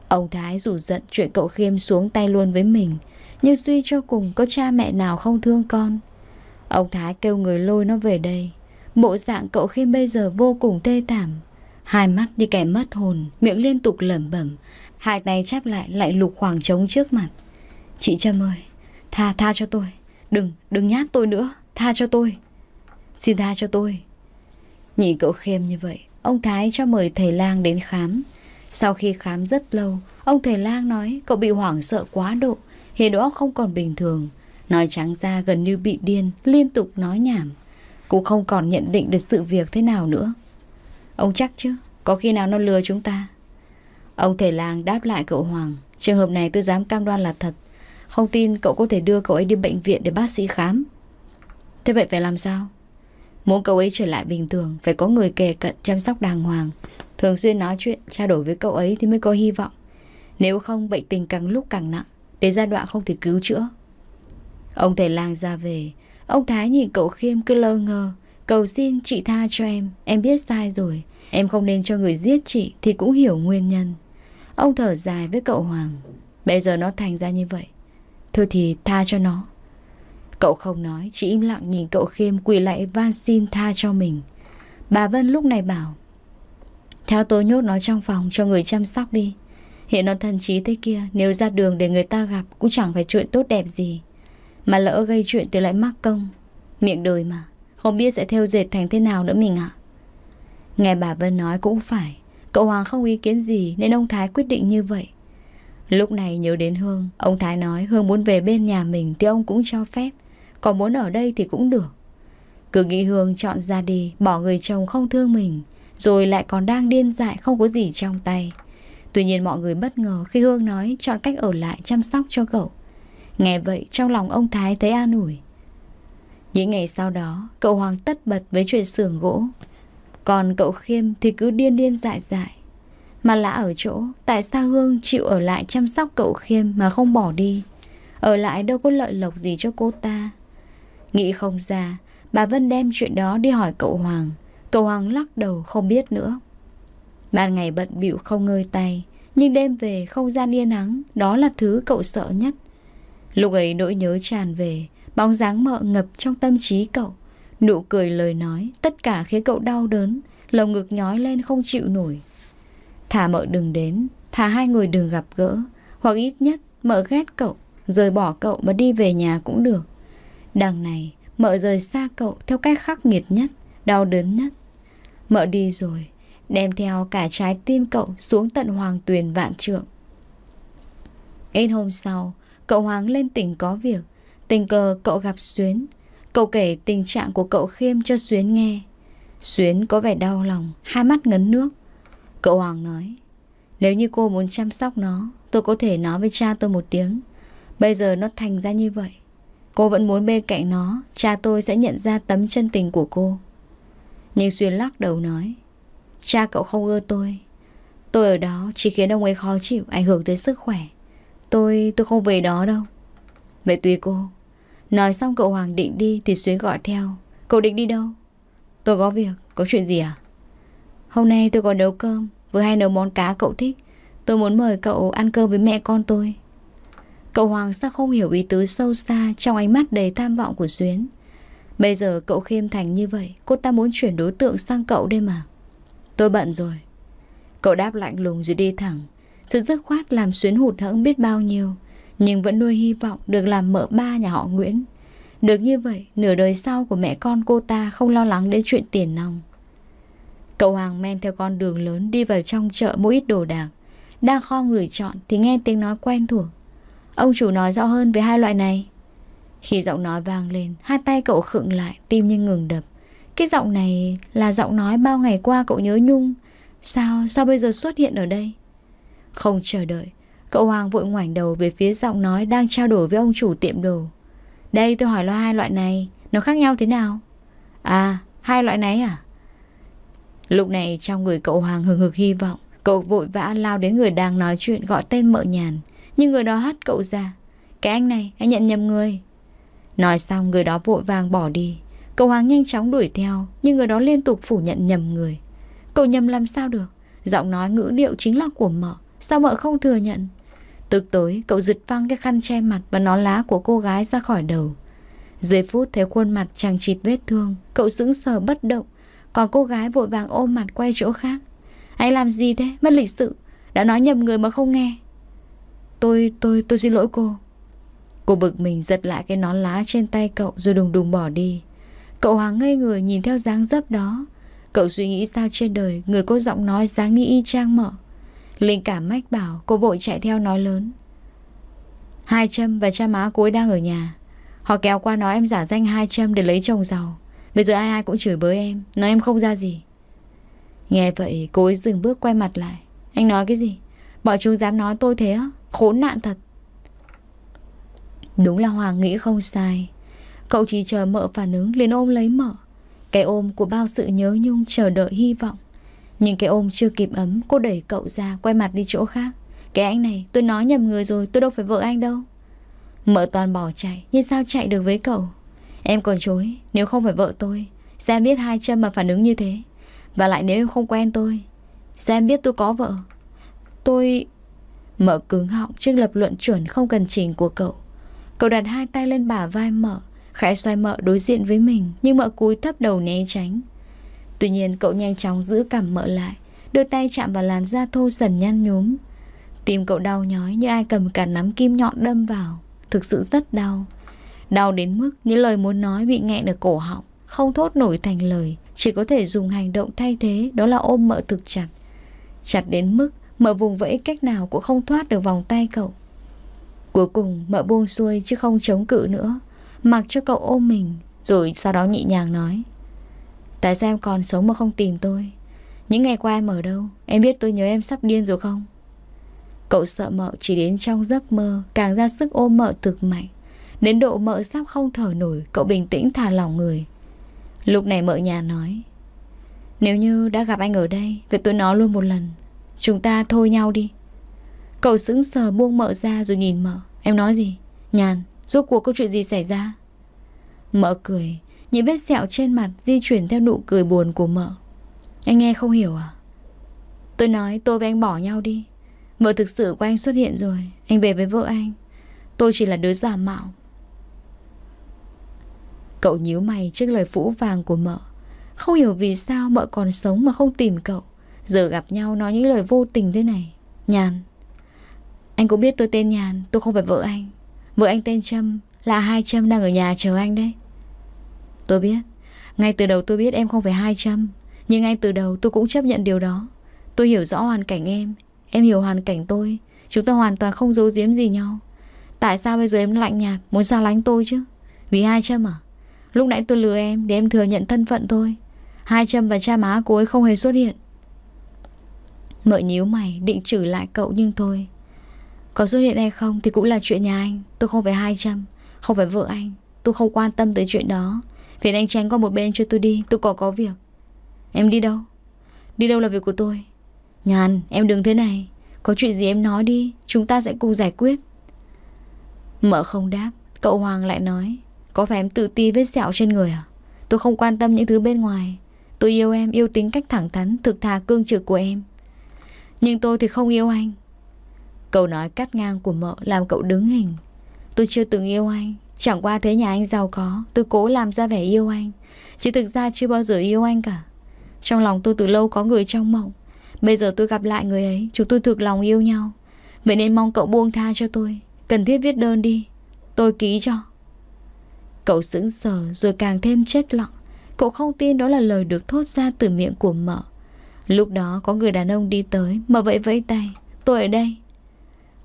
Ông Thái rủ giận chuyện cậu Khiêm xuống tay luôn với mình Nhưng suy cho cùng có cha mẹ nào không thương con Ông Thái kêu người lôi nó về đây Bộ dạng cậu Khiêm bây giờ vô cùng thê thảm Hai mắt như kẻ mất hồn Miệng liên tục lẩm bẩm Hai tay chắp lại lại lục khoảng trống trước mặt Chị Trâm ơi Tha tha cho tôi Đừng đừng nhát tôi nữa Tha cho tôi Xin tha cho tôi Nhìn cậu Khiêm như vậy Ông Thái cho mời thầy lang đến khám Sau khi khám rất lâu Ông thầy lang nói cậu bị hoảng sợ quá độ Hiện đó không còn bình thường Nói trắng ra gần như bị điên Liên tục nói nhảm Cũng không còn nhận định được sự việc thế nào nữa Ông chắc chứ Có khi nào nó lừa chúng ta Ông thể làng đáp lại cậu Hoàng Trường hợp này tôi dám cam đoan là thật Không tin cậu có thể đưa cậu ấy đi bệnh viện để bác sĩ khám Thế vậy phải làm sao Muốn cậu ấy trở lại bình thường Phải có người kề cận chăm sóc đàng hoàng Thường xuyên nói chuyện trao đổi với cậu ấy Thì mới có hy vọng Nếu không bệnh tình càng lúc càng nặng Đến giai đoạn không thể cứu chữa Ông thầy lang ra về Ông Thái nhìn cậu Khiêm cứ lơ ngơ Cầu xin chị tha cho em, em biết sai rồi. Em không nên cho người giết chị thì cũng hiểu nguyên nhân. Ông thở dài với cậu Hoàng. Bây giờ nó thành ra như vậy. Thôi thì tha cho nó. Cậu không nói, chỉ im lặng nhìn cậu Khiêm quỳ lại van xin tha cho mình. Bà Vân lúc này bảo. Theo tôi nhốt nó trong phòng cho người chăm sóc đi. Hiện nó thần trí thế kia, nếu ra đường để người ta gặp cũng chẳng phải chuyện tốt đẹp gì. Mà lỡ gây chuyện thì lại mắc công. Miệng đời mà. Không biết sẽ theo dệt thành thế nào nữa mình ạ Nghe bà Vân nói cũng phải Cậu Hoàng không ý kiến gì Nên ông Thái quyết định như vậy Lúc này nhớ đến Hương Ông Thái nói Hương muốn về bên nhà mình Thì ông cũng cho phép Còn muốn ở đây thì cũng được Cứ nghĩ Hương chọn ra đi Bỏ người chồng không thương mình Rồi lại còn đang điên dại Không có gì trong tay Tuy nhiên mọi người bất ngờ Khi Hương nói Chọn cách ở lại chăm sóc cho cậu Nghe vậy trong lòng ông Thái thấy an ủi những ngày sau đó, cậu Hoàng tất bật với chuyện xưởng gỗ. Còn cậu Khiêm thì cứ điên điên dại dại. Mà lạ ở chỗ, tại sao Hương chịu ở lại chăm sóc cậu Khiêm mà không bỏ đi? Ở lại đâu có lợi lộc gì cho cô ta. Nghĩ không ra, bà Vân đem chuyện đó đi hỏi cậu Hoàng. Cậu Hoàng lắc đầu không biết nữa. Ban ngày bận bịu không ngơi tay, nhưng đêm về không gian yên nắng đó là thứ cậu sợ nhất. Lúc ấy nỗi nhớ tràn về, Bóng dáng mợ ngập trong tâm trí cậu Nụ cười lời nói Tất cả khiến cậu đau đớn Lồng ngực nhói lên không chịu nổi Thả mợ đừng đến Thả hai người đừng gặp gỡ Hoặc ít nhất mợ ghét cậu Rời bỏ cậu mà đi về nhà cũng được Đằng này mợ rời xa cậu Theo cách khắc nghiệt nhất Đau đớn nhất Mợ đi rồi Đem theo cả trái tim cậu xuống tận hoàng tuyền vạn trượng Ít hôm sau Cậu Hoàng lên tỉnh có việc Tình cờ cậu gặp Xuyến Cậu kể tình trạng của cậu Khiêm cho Xuyến nghe Xuyến có vẻ đau lòng Hai mắt ngấn nước Cậu Hoàng nói Nếu như cô muốn chăm sóc nó Tôi có thể nói với cha tôi một tiếng Bây giờ nó thành ra như vậy Cô vẫn muốn bên cạnh nó Cha tôi sẽ nhận ra tấm chân tình của cô Nhưng Xuyến lắc đầu nói Cha cậu không ưa tôi Tôi ở đó chỉ khiến ông ấy khó chịu Ảnh hưởng tới sức khỏe Tôi tôi không về đó đâu Vậy tùy cô Nói xong cậu Hoàng định đi thì Xuyến gọi theo. Cậu định đi đâu? Tôi có việc, có chuyện gì à? Hôm nay tôi có nấu cơm, vừa hay nấu món cá cậu thích. Tôi muốn mời cậu ăn cơm với mẹ con tôi. Cậu Hoàng sao không hiểu ý tứ sâu xa trong ánh mắt đầy tham vọng của Xuyến. Bây giờ cậu khiêm thành như vậy, cô ta muốn chuyển đối tượng sang cậu đây mà. Tôi bận rồi. Cậu đáp lạnh lùng rồi đi thẳng. Sự dứt khoát làm Xuyến hụt hẫng biết bao nhiêu. Nhưng vẫn nuôi hy vọng được làm mợ ba nhà họ Nguyễn Được như vậy nửa đời sau của mẹ con cô ta không lo lắng đến chuyện tiền nong Cậu Hoàng men theo con đường lớn đi vào trong chợ mua ít đồ đạc Đang kho người chọn thì nghe tiếng nói quen thuộc Ông chủ nói rõ hơn về hai loại này Khi giọng nói vang lên Hai tay cậu khựng lại Tim như ngừng đập Cái giọng này là giọng nói bao ngày qua cậu nhớ nhung Sao, sao bây giờ xuất hiện ở đây Không chờ đợi Cậu Hoàng vội ngoảnh đầu về phía giọng nói đang trao đổi với ông chủ tiệm đồ. Đây tôi hỏi lo hai loại này, nó khác nhau thế nào? À, hai loại này à? Lúc này trong người cậu Hoàng hừng hực hy vọng, cậu vội vã lao đến người đang nói chuyện gọi tên mợ nhàn. Nhưng người đó hất cậu ra. Cái anh này, anh nhận nhầm người. Nói xong người đó vội vàng bỏ đi. Cậu Hoàng nhanh chóng đuổi theo, nhưng người đó liên tục phủ nhận nhầm người. Cậu nhầm làm sao được? Giọng nói ngữ điệu chính là của mợ, sao mợ không thừa nhận? Tức tối, cậu giật văng cái khăn che mặt và nón lá của cô gái ra khỏi đầu. Giây phút thấy khuôn mặt chàng chịt vết thương, cậu sững sờ bất động, còn cô gái vội vàng ôm mặt quay chỗ khác. Anh làm gì thế? Mất lịch sự. Đã nói nhầm người mà không nghe. Tôi, tôi, tôi xin lỗi cô. Cô bực mình giật lại cái nón lá trên tay cậu rồi đùng đùng bỏ đi. Cậu hoàng ngây người nhìn theo dáng dấp đó. Cậu suy nghĩ sao trên đời người có giọng nói dáng như y chang mợ. Linh cảm mách bảo cô vội chạy theo nói lớn Hai Trâm và cha má cô ấy đang ở nhà Họ kéo qua nói em giả danh Hai Trâm để lấy chồng giàu Bây giờ ai ai cũng chửi bới em Nói em không ra gì Nghe vậy cô ấy dừng bước quay mặt lại Anh nói cái gì Bọn chúng dám nói tôi thế á Khốn nạn thật Đúng là Hoàng nghĩ không sai Cậu chỉ chờ mợ phản ứng liền ôm lấy mợ Cái ôm của bao sự nhớ nhung chờ đợi hy vọng nhưng cái ôm chưa kịp ấm Cô đẩy cậu ra quay mặt đi chỗ khác Cái anh này tôi nói nhầm người rồi Tôi đâu phải vợ anh đâu Mợ toàn bỏ chạy Nhưng sao chạy được với cậu Em còn chối Nếu không phải vợ tôi Sao biết hai chân mà phản ứng như thế Và lại nếu em không quen tôi Sao biết tôi có vợ Tôi... Mợ cứng họng trước lập luận chuẩn không cần trình của cậu Cậu đặt hai tay lên bả vai mợ Khẽ xoay mợ đối diện với mình Nhưng mợ cúi thấp đầu né tránh Tuy nhiên cậu nhanh chóng giữ cằm mỡ lại Đưa tay chạm vào làn da thô dần nhăn nhúm Tim cậu đau nhói như ai cầm cả nắm kim nhọn đâm vào Thực sự rất đau Đau đến mức những lời muốn nói bị nghẹn ở cổ họng Không thốt nổi thành lời Chỉ có thể dùng hành động thay thế Đó là ôm mỡ thực chặt Chặt đến mức mỡ vùng vẫy cách nào cũng không thoát được vòng tay cậu Cuối cùng mợ buông xuôi chứ không chống cự nữa Mặc cho cậu ôm mình Rồi sau đó nhị nhàng nói Tại sao em còn sống mà không tìm tôi Những ngày qua em ở đâu Em biết tôi nhớ em sắp điên rồi không Cậu sợ mợ chỉ đến trong giấc mơ Càng ra sức ôm mợ thực mạnh Đến độ mợ sắp không thở nổi Cậu bình tĩnh thả lòng người Lúc này mợ nhà nói Nếu như đã gặp anh ở đây Vậy tôi nói luôn một lần Chúng ta thôi nhau đi Cậu sững sờ buông mợ ra rồi nhìn mợ Em nói gì Nhàn, rốt cuộc câu chuyện gì xảy ra Mợ cười những vết sẹo trên mặt di chuyển theo nụ cười buồn của mợ Anh nghe không hiểu à? Tôi nói tôi với anh bỏ nhau đi Vợ thực sự của anh xuất hiện rồi Anh về với vợ anh Tôi chỉ là đứa giả mạo Cậu nhíu mày trước lời phũ vàng của mợ Không hiểu vì sao mợ còn sống mà không tìm cậu Giờ gặp nhau nói những lời vô tình thế này Nhàn Anh cũng biết tôi tên Nhàn Tôi không phải vợ anh Vợ anh tên Trâm Là hai Trâm đang ở nhà chờ anh đấy Tôi biết Ngay từ đầu tôi biết em không phải 200 Nhưng ngay từ đầu tôi cũng chấp nhận điều đó Tôi hiểu rõ hoàn cảnh em Em hiểu hoàn cảnh tôi Chúng ta hoàn toàn không giấu giếm gì nhau Tại sao bây giờ em lạnh nhạt Muốn xa lánh tôi chứ Vì 200 à Lúc nãy tôi lừa em để em thừa nhận thân phận tôi 200 và cha má cô ấy không hề xuất hiện Mợ nhíu mày định chửi lại cậu nhưng thôi Có xuất hiện hay không thì cũng là chuyện nhà anh Tôi không phải 200 Không phải vợ anh Tôi không quan tâm tới chuyện đó Phiền anh tránh qua một bên cho tôi đi Tôi có có việc Em đi đâu? Đi đâu là việc của tôi Nhàn em đừng thế này Có chuyện gì em nói đi Chúng ta sẽ cùng giải quyết Mợ không đáp Cậu Hoàng lại nói Có phải em tự ti vết sẹo trên người à? Tôi không quan tâm những thứ bên ngoài Tôi yêu em yêu tính cách thẳng thắn Thực thà cương trực của em Nhưng tôi thì không yêu anh Câu nói cắt ngang của mợ làm cậu đứng hình Tôi chưa từng yêu anh Chẳng qua thế nhà anh giàu có Tôi cố làm ra vẻ yêu anh Chứ thực ra chưa bao giờ yêu anh cả Trong lòng tôi từ lâu có người trong mộng Bây giờ tôi gặp lại người ấy Chúng tôi thực lòng yêu nhau Vậy nên mong cậu buông tha cho tôi Cần thiết viết đơn đi Tôi ký cho Cậu sững sờ rồi càng thêm chết lặng Cậu không tin đó là lời được thốt ra từ miệng của mợ Lúc đó có người đàn ông đi tới Mợ vẫy vẫy tay Tôi ở đây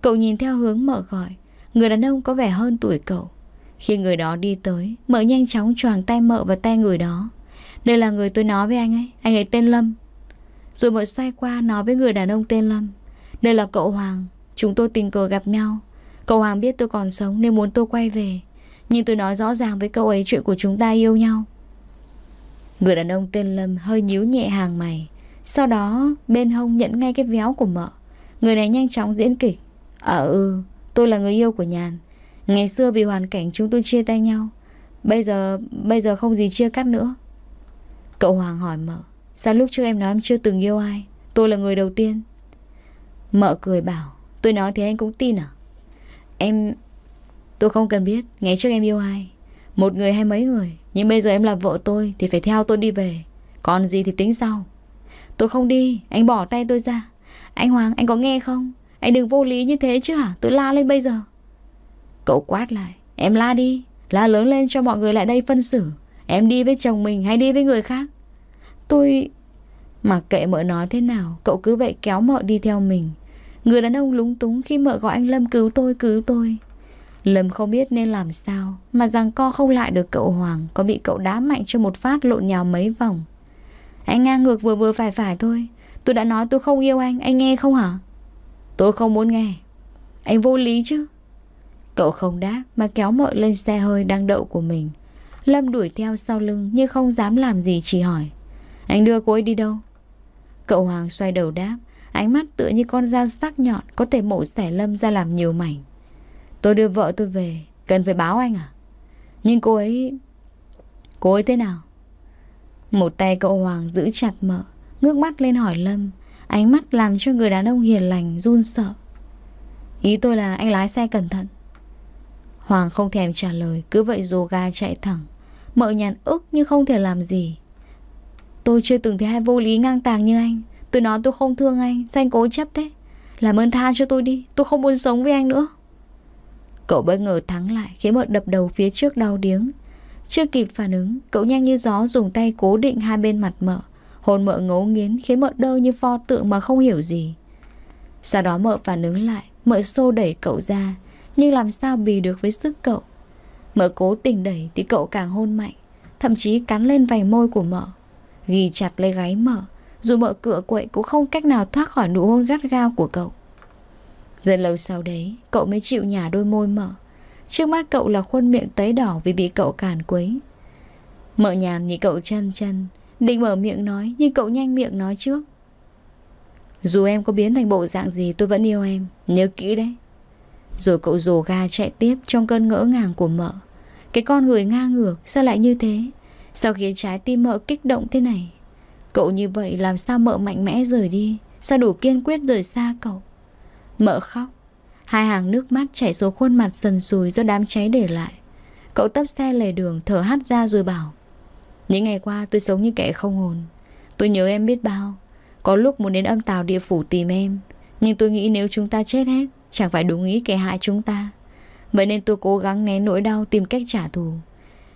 Cậu nhìn theo hướng mợ gọi Người đàn ông có vẻ hơn tuổi cậu khi người đó đi tới Mợ nhanh chóng choàng tay mợ và tay người đó Đây là người tôi nói với anh ấy Anh ấy tên Lâm Rồi mợ xoay qua nói với người đàn ông tên Lâm Đây là cậu Hoàng Chúng tôi tình cờ gặp nhau Cậu Hoàng biết tôi còn sống nên muốn tôi quay về Nhưng tôi nói rõ ràng với cậu ấy chuyện của chúng ta yêu nhau Người đàn ông tên Lâm hơi nhíu nhẹ hàng mày Sau đó bên hông nhận ngay cái véo của mợ Người này nhanh chóng diễn kịch Ờ ừ tôi là người yêu của Nhàn Ngày xưa vì hoàn cảnh chúng tôi chia tay nhau Bây giờ, bây giờ không gì chia cắt nữa Cậu Hoàng hỏi mợ Sao lúc trước em nói em chưa từng yêu ai Tôi là người đầu tiên Mợ cười bảo Tôi nói thì anh cũng tin à Em Tôi không cần biết Ngày trước em yêu ai Một người hay mấy người Nhưng bây giờ em là vợ tôi Thì phải theo tôi đi về Còn gì thì tính sau Tôi không đi Anh bỏ tay tôi ra Anh Hoàng anh có nghe không Anh đừng vô lý như thế chứ hả Tôi la lên bây giờ Cậu quát lại Em la đi La lớn lên cho mọi người lại đây phân xử Em đi với chồng mình hay đi với người khác Tôi Mặc kệ mợ nói thế nào Cậu cứ vậy kéo mợ đi theo mình Người đàn ông lúng túng khi mợ gọi anh Lâm cứu tôi cứu tôi Lâm không biết nên làm sao Mà rằng co không lại được cậu Hoàng Có bị cậu đá mạnh cho một phát lộn nhào mấy vòng Anh ngang ngược vừa vừa phải phải thôi Tôi đã nói tôi không yêu anh Anh nghe không hả Tôi không muốn nghe Anh vô lý chứ Cậu không đáp mà kéo mợ lên xe hơi đang đậu của mình. Lâm đuổi theo sau lưng nhưng không dám làm gì chỉ hỏi. Anh đưa cô ấy đi đâu? Cậu Hoàng xoay đầu đáp, ánh mắt tựa như con dao sắc nhọn có thể mổ xẻ Lâm ra làm nhiều mảnh. Tôi đưa vợ tôi về, cần phải báo anh à? Nhưng cô ấy... Cô ấy thế nào? Một tay cậu Hoàng giữ chặt mợ, ngước mắt lên hỏi Lâm. Ánh mắt làm cho người đàn ông hiền lành run sợ. Ý tôi là anh lái xe cẩn thận. Hoàng không thèm trả lời Cứ vậy dồ ga chạy thẳng Mợ nhàn ức nhưng không thể làm gì Tôi chưa từng thấy hai vô lý ngang tàng như anh Tôi nói tôi không thương anh danh cố chấp thế Làm ơn tha cho tôi đi Tôi không muốn sống với anh nữa Cậu bất ngờ thắng lại Khiến mợ đập đầu phía trước đau điếng Chưa kịp phản ứng Cậu nhanh như gió dùng tay cố định hai bên mặt mợ Hồn mợ ngấu nghiến khiến mợ đơ như pho tượng mà không hiểu gì Sau đó mợ phản ứng lại Mợ xô đẩy cậu ra nhưng làm sao bì được với sức cậu mở cố tình đẩy thì cậu càng hôn mạnh Thậm chí cắn lên vành môi của mợ Ghi chặt lấy gáy mợ Dù mợ cựa quậy cũng không cách nào thoát khỏi nụ hôn gắt gao của cậu Dần lâu sau đấy Cậu mới chịu nhả đôi môi mợ Trước mắt cậu là khuôn miệng tấy đỏ Vì bị cậu càn quấy Mợ nhàn nhìn cậu chân chân Định mở miệng nói Nhưng cậu nhanh miệng nói trước Dù em có biến thành bộ dạng gì tôi vẫn yêu em Nhớ kỹ đấy rồi cậu rồ ga chạy tiếp trong cơn ngỡ ngàng của mợ Cái con người ngang ngược sao lại như thế Sao khiến trái tim mợ kích động thế này Cậu như vậy làm sao mợ mạnh mẽ rời đi Sao đủ kiên quyết rời xa cậu Mợ khóc Hai hàng nước mắt chảy xuống khuôn mặt sần sùi do đám cháy để lại Cậu tấp xe lề đường thở hắt ra rồi bảo Những ngày qua tôi sống như kẻ không hồn Tôi nhớ em biết bao Có lúc muốn đến âm tàu địa phủ tìm em Nhưng tôi nghĩ nếu chúng ta chết hết Chẳng phải đúng ý kẻ hại chúng ta Vậy nên tôi cố gắng né nỗi đau Tìm cách trả thù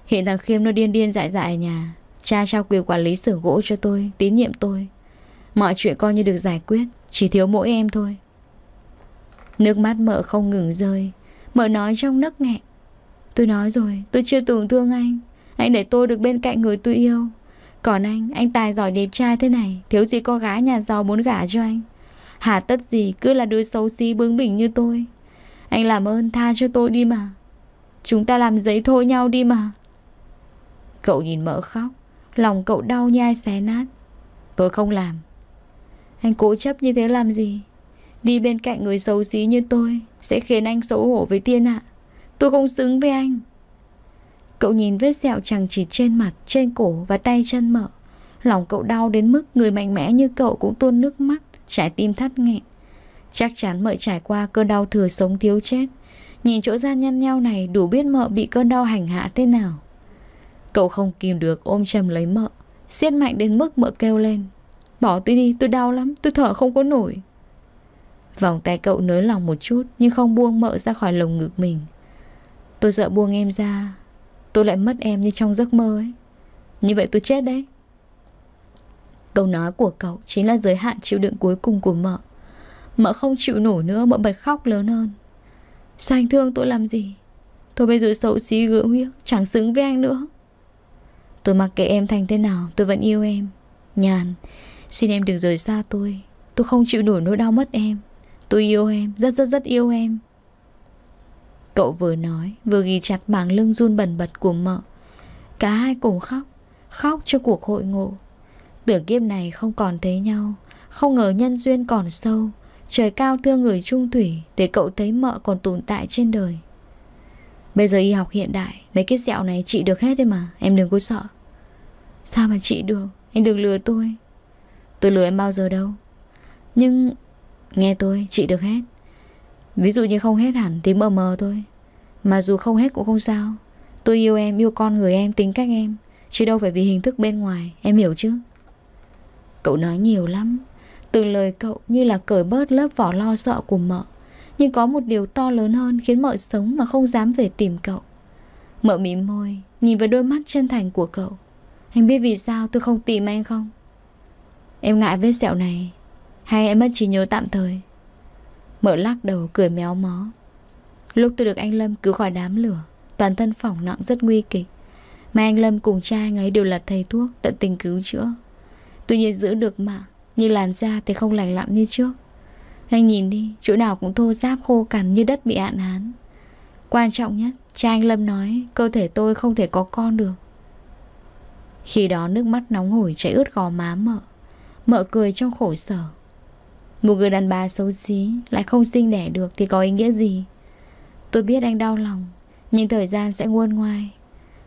Hiện thằng Khiêm nó điên điên dại dại ở nhà Cha trao quyền quản lý xưởng gỗ cho tôi Tín nhiệm tôi Mọi chuyện coi như được giải quyết Chỉ thiếu mỗi em thôi Nước mắt mợ không ngừng rơi Mợ nói trong nấc nghẹn Tôi nói rồi tôi chưa tổn thương anh Anh để tôi được bên cạnh người tôi yêu Còn anh, anh tài giỏi đẹp trai thế này Thiếu gì có gái nhà giàu muốn gả cho anh Hà tất gì cứ là đứa xấu xí bướng bỉnh như tôi Anh làm ơn tha cho tôi đi mà Chúng ta làm giấy thôi nhau đi mà Cậu nhìn mỡ khóc Lòng cậu đau nhai xé nát Tôi không làm Anh cố chấp như thế làm gì Đi bên cạnh người xấu xí như tôi Sẽ khiến anh xấu hổ với tiên ạ Tôi không xứng với anh Cậu nhìn vết sẹo chẳng chỉ trên mặt Trên cổ và tay chân mỡ Lòng cậu đau đến mức người mạnh mẽ như cậu cũng tuôn nước mắt Trái tim thắt nghẹn Chắc chắn mợ trải qua cơn đau thừa sống thiếu chết Nhìn chỗ gian nhăn nhau này đủ biết mợ bị cơn đau hành hạ thế nào Cậu không kìm được ôm chầm lấy mợ siết mạnh đến mức mợ kêu lên Bỏ tôi đi tôi đau lắm tôi thở không có nổi Vòng tay cậu nới lòng một chút Nhưng không buông mợ ra khỏi lồng ngực mình Tôi sợ buông em ra Tôi lại mất em như trong giấc mơ ấy Như vậy tôi chết đấy Câu nói của cậu chính là giới hạn chịu đựng cuối cùng của mợ Mợ không chịu nổi nữa Mợ bật khóc lớn hơn Sao anh thương tôi làm gì Tôi bây giờ xấu xí gượng huyết Chẳng xứng với anh nữa Tôi mặc kệ em thành thế nào Tôi vẫn yêu em Nhàn Xin em đừng rời xa tôi Tôi không chịu nổi nỗi đau mất em Tôi yêu em Rất rất rất yêu em Cậu vừa nói Vừa ghi chặt mảng lưng run bẩn bật của mợ Cả hai cùng khóc Khóc cho cuộc hội ngộ Tưởng kiếp này không còn thấy nhau Không ngờ nhân duyên còn sâu Trời cao thương người trung thủy Để cậu thấy mợ còn tồn tại trên đời Bây giờ y học hiện đại Mấy cái sẹo này chị được hết đấy mà Em đừng có sợ Sao mà chị được Anh đừng lừa tôi Tôi lừa em bao giờ đâu Nhưng Nghe tôi chị được hết Ví dụ như không hết hẳn thì mờ mờ thôi Mà dù không hết cũng không sao Tôi yêu em, yêu con người em, tính cách em Chứ đâu phải vì hình thức bên ngoài Em hiểu chứ Cậu nói nhiều lắm Từ lời cậu như là cởi bớt lớp vỏ lo sợ của mợ Nhưng có một điều to lớn hơn khiến mợ sống mà không dám về tìm cậu Mợ mỉm môi Nhìn vào đôi mắt chân thành của cậu Anh biết vì sao tôi không tìm anh không Em ngại vết sẹo này Hay em mất chỉ nhớ tạm thời Mợ lắc đầu cười méo mó Lúc tôi được anh Lâm cứu khỏi đám lửa Toàn thân phỏng nặng rất nguy kịch Mà anh Lâm cùng cha anh ấy đều là thầy thuốc Tận tình cứu chữa Tuy nhiên giữ được mà Nhưng làn da thì không lành lặn như trước Anh nhìn đi Chỗ nào cũng thô giáp khô cằn như đất bị hạn hán Quan trọng nhất Cha anh Lâm nói Cơ thể tôi không thể có con được Khi đó nước mắt nóng hổi chảy ướt gò má mợ Mợ cười trong khổ sở Một người đàn bà xấu xí Lại không sinh đẻ được thì có ý nghĩa gì Tôi biết anh đau lòng Nhưng thời gian sẽ nguôi ngoai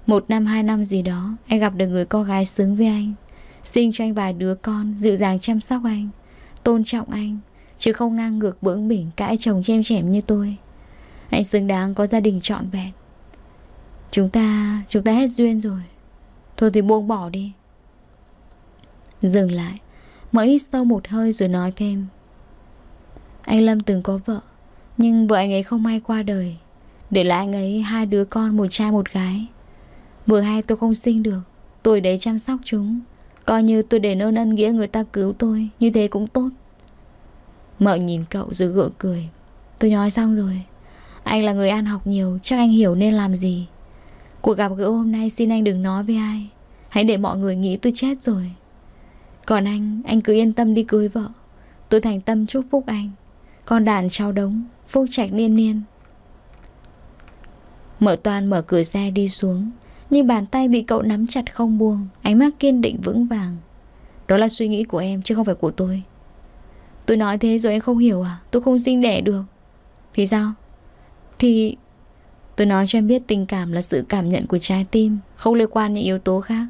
Một năm hai năm gì đó Anh gặp được người con gái xứng với anh Sinh cho anh vài đứa con Dịu dàng chăm sóc anh Tôn trọng anh Chứ không ngang ngược bưỡng bỉnh Cãi chồng chém chém như tôi Anh xứng đáng có gia đình trọn vẹn Chúng ta Chúng ta hết duyên rồi Thôi thì buông bỏ đi Dừng lại Mở hít sâu một hơi rồi nói thêm Anh Lâm từng có vợ Nhưng vợ anh ấy không may qua đời Để lại anh ấy hai đứa con Một trai một gái Vừa hai tôi không sinh được Tôi đấy chăm sóc chúng Coi như tôi để ơn ân nghĩa người ta cứu tôi Như thế cũng tốt Mợ nhìn cậu rồi gượng cười Tôi nói xong rồi Anh là người ăn học nhiều Chắc anh hiểu nên làm gì Cuộc gặp gỡ hôm nay xin anh đừng nói với ai Hãy để mọi người nghĩ tôi chết rồi Còn anh, anh cứ yên tâm đi cưới vợ Tôi thành tâm chúc phúc anh Con đàn trao đống Phúc trạch niên niên Mở toàn mở cửa xe đi xuống nhưng bàn tay bị cậu nắm chặt không buông Ánh mắt kiên định vững vàng Đó là suy nghĩ của em chứ không phải của tôi Tôi nói thế rồi em không hiểu à Tôi không sinh đẻ được Thì sao Thì Tôi nói cho em biết tình cảm là sự cảm nhận của trái tim Không liên quan những yếu tố khác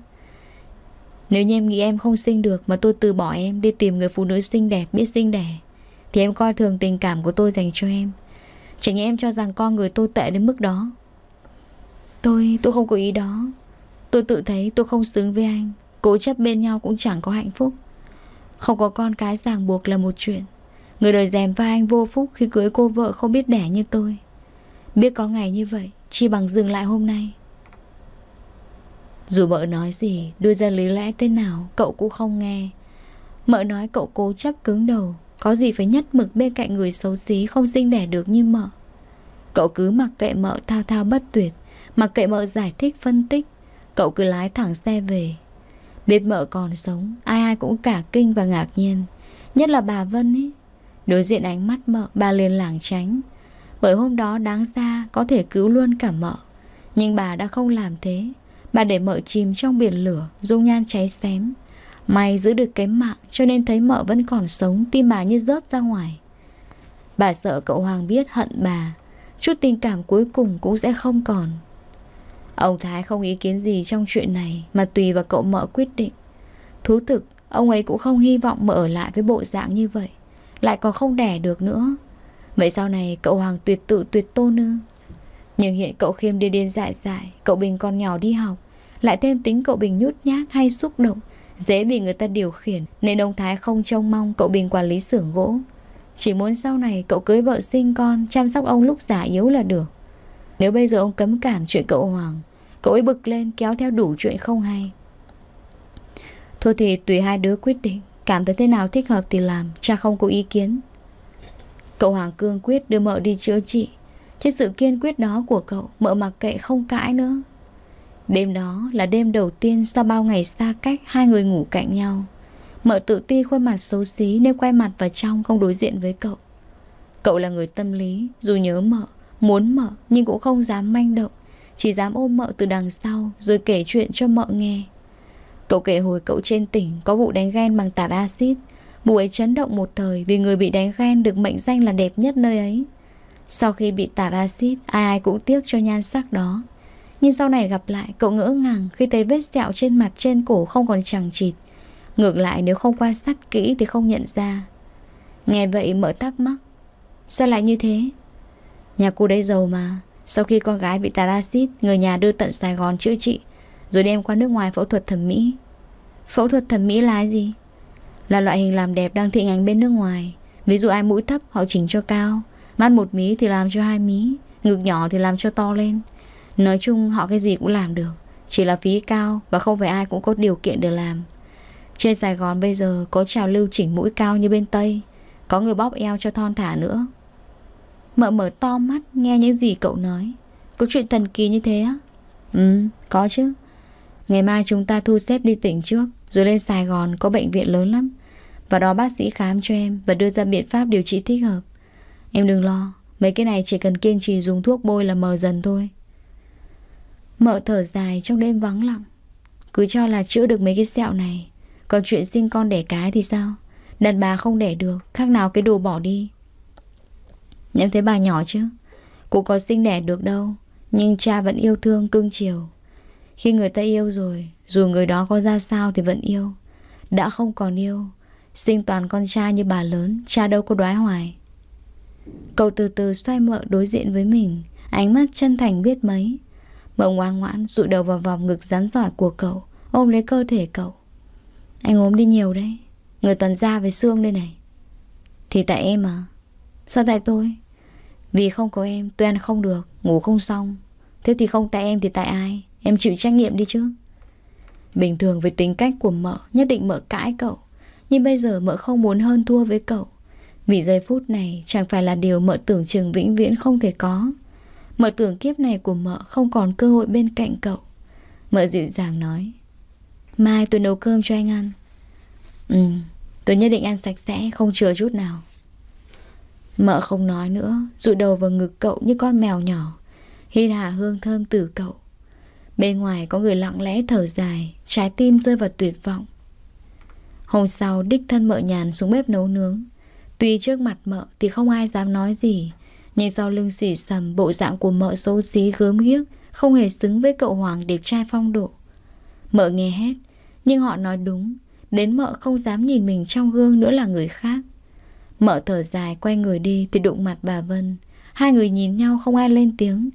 Nếu như em nghĩ em không sinh được Mà tôi từ bỏ em đi tìm người phụ nữ xinh đẹp biết sinh đẻ Thì em coi thường tình cảm của tôi dành cho em Chỉ nghĩ em cho rằng con người tôi tệ đến mức đó Tôi, tôi không có ý đó Tôi tự thấy tôi không xứng với anh Cố chấp bên nhau cũng chẳng có hạnh phúc Không có con cái ràng buộc là một chuyện Người đời dèm pha anh vô phúc Khi cưới cô vợ không biết đẻ như tôi Biết có ngày như vậy Chi bằng dừng lại hôm nay Dù mợ nói gì Đưa ra lý lẽ thế nào Cậu cũng không nghe Mợ nói cậu cố chấp cứng đầu Có gì phải nhất mực bên cạnh người xấu xí Không sinh đẻ được như mợ Cậu cứ mặc kệ mợ thao thao bất tuyệt Mặc kệ mợ giải thích phân tích Cậu cứ lái thẳng xe về Biết mợ còn sống Ai ai cũng cả kinh và ngạc nhiên Nhất là bà Vân ấy Đối diện ánh mắt mợ bà liền lảng tránh Bởi hôm đó đáng ra Có thể cứu luôn cả mợ Nhưng bà đã không làm thế Bà để mợ chìm trong biển lửa Dung nhan cháy xém May giữ được cái mạng cho nên thấy mợ vẫn còn sống Tim bà như rớt ra ngoài Bà sợ cậu Hoàng biết hận bà Chút tình cảm cuối cùng cũng sẽ không còn Ông Thái không ý kiến gì trong chuyện này mà tùy vào cậu mợ quyết định. Thú thực, ông ấy cũng không hy vọng mợ ở lại với bộ dạng như vậy. Lại còn không đẻ được nữa. Vậy sau này cậu Hoàng tuyệt tự tuyệt tôn ư? Nhưng hiện cậu Khiêm đi điên dại dại, cậu Bình con nhỏ đi học. Lại thêm tính cậu Bình nhút nhát hay xúc động, dễ bị người ta điều khiển nên ông Thái không trông mong cậu Bình quản lý xưởng gỗ. Chỉ muốn sau này cậu cưới vợ sinh con, chăm sóc ông lúc già yếu là được. Nếu bây giờ ông cấm cản chuyện cậu Hoàng Cậu ấy bực lên kéo theo đủ chuyện không hay Thôi thì tùy hai đứa quyết định Cảm thấy thế nào thích hợp thì làm Cha không có ý kiến Cậu Hoàng cương quyết đưa mợ đi chữa trị Trên sự kiên quyết đó của cậu Mợ mặc kệ không cãi nữa Đêm đó là đêm đầu tiên Sau bao ngày xa cách hai người ngủ cạnh nhau Mợ tự ti khuôn mặt xấu xí Nên quay mặt vào trong không đối diện với cậu Cậu là người tâm lý Dù nhớ mợ Muốn mợ nhưng cũng không dám manh động Chỉ dám ôm mợ từ đằng sau Rồi kể chuyện cho mợ nghe Cậu kể hồi cậu trên tỉnh Có vụ đánh ghen bằng tạt axit Vụ ấy chấn động một thời Vì người bị đánh ghen được mệnh danh là đẹp nhất nơi ấy Sau khi bị tạt axit Ai ai cũng tiếc cho nhan sắc đó Nhưng sau này gặp lại cậu ngỡ ngàng Khi thấy vết sẹo trên mặt trên cổ không còn chẳng chịt Ngược lại nếu không quan sát kỹ Thì không nhận ra Nghe vậy mợ thắc mắc Sao lại như thế Nhà cô đấy giàu mà Sau khi con gái bị taraxit Người nhà đưa tận Sài Gòn chữa trị Rồi đem qua nước ngoài phẫu thuật thẩm mỹ Phẫu thuật thẩm mỹ là gì? Là loại hình làm đẹp đang thịnh hành bên nước ngoài Ví dụ ai mũi thấp họ chỉnh cho cao Mắt một mí thì làm cho hai mí Ngực nhỏ thì làm cho to lên Nói chung họ cái gì cũng làm được Chỉ là phí cao và không phải ai cũng có điều kiện để làm Trên Sài Gòn bây giờ có trào lưu chỉnh mũi cao như bên Tây Có người bóp eo cho thon thả nữa Mợ mở to mắt nghe những gì cậu nói Có chuyện thần kỳ như thế á Ừ có chứ Ngày mai chúng ta thu xếp đi tỉnh trước Rồi lên Sài Gòn có bệnh viện lớn lắm Và đó bác sĩ khám cho em Và đưa ra biện pháp điều trị thích hợp Em đừng lo Mấy cái này chỉ cần kiên trì dùng thuốc bôi là mờ dần thôi Mợ thở dài trong đêm vắng lặng Cứ cho là chữa được mấy cái sẹo này Còn chuyện sinh con đẻ cái thì sao Đàn bà không đẻ được Khác nào cái đồ bỏ đi Em thấy bà nhỏ chứ Cô có xinh đẻ được đâu Nhưng cha vẫn yêu thương cưng chiều Khi người ta yêu rồi Dù người đó có ra sao thì vẫn yêu Đã không còn yêu Sinh toàn con trai như bà lớn Cha đâu có đoái hoài Cậu từ từ xoay mợ đối diện với mình Ánh mắt chân thành biết mấy Mợ ngoan ngoãn rụi đầu vào vòng ngực rắn giỏi của cậu Ôm lấy cơ thể cậu Anh ốm đi nhiều đấy Người toàn da với xương đây này Thì tại em à Sao tại tôi vì không có em, tôi ăn không được, ngủ không xong. Thế thì không tại em thì tại ai? Em chịu trách nhiệm đi chứ. Bình thường với tính cách của mợ, nhất định mợ cãi cậu. Nhưng bây giờ mợ không muốn hơn thua với cậu. Vì giây phút này chẳng phải là điều mợ tưởng chừng vĩnh viễn không thể có. Mợ tưởng kiếp này của mợ không còn cơ hội bên cạnh cậu. Mợ dịu dàng nói. Mai tôi nấu cơm cho anh ăn. Ừ, tôi nhất định ăn sạch sẽ, không chừa chút nào. Mợ không nói nữa, rụi đầu vào ngực cậu như con mèo nhỏ, hít hà hương thơm từ cậu. Bên ngoài có người lặng lẽ thở dài, trái tim rơi vào tuyệt vọng. Hôm sau, đích thân mợ nhàn xuống bếp nấu nướng. Tuy trước mặt mợ thì không ai dám nói gì, nhưng sau lưng xỉ sầm bộ dạng của mợ xấu xí gớm ghiếc, không hề xứng với cậu Hoàng đẹp trai phong độ. Mợ nghe hết, nhưng họ nói đúng, đến mợ không dám nhìn mình trong gương nữa là người khác mở thở dài quay người đi thì đụng mặt bà Vân. Hai người nhìn nhau không ai lên tiếng.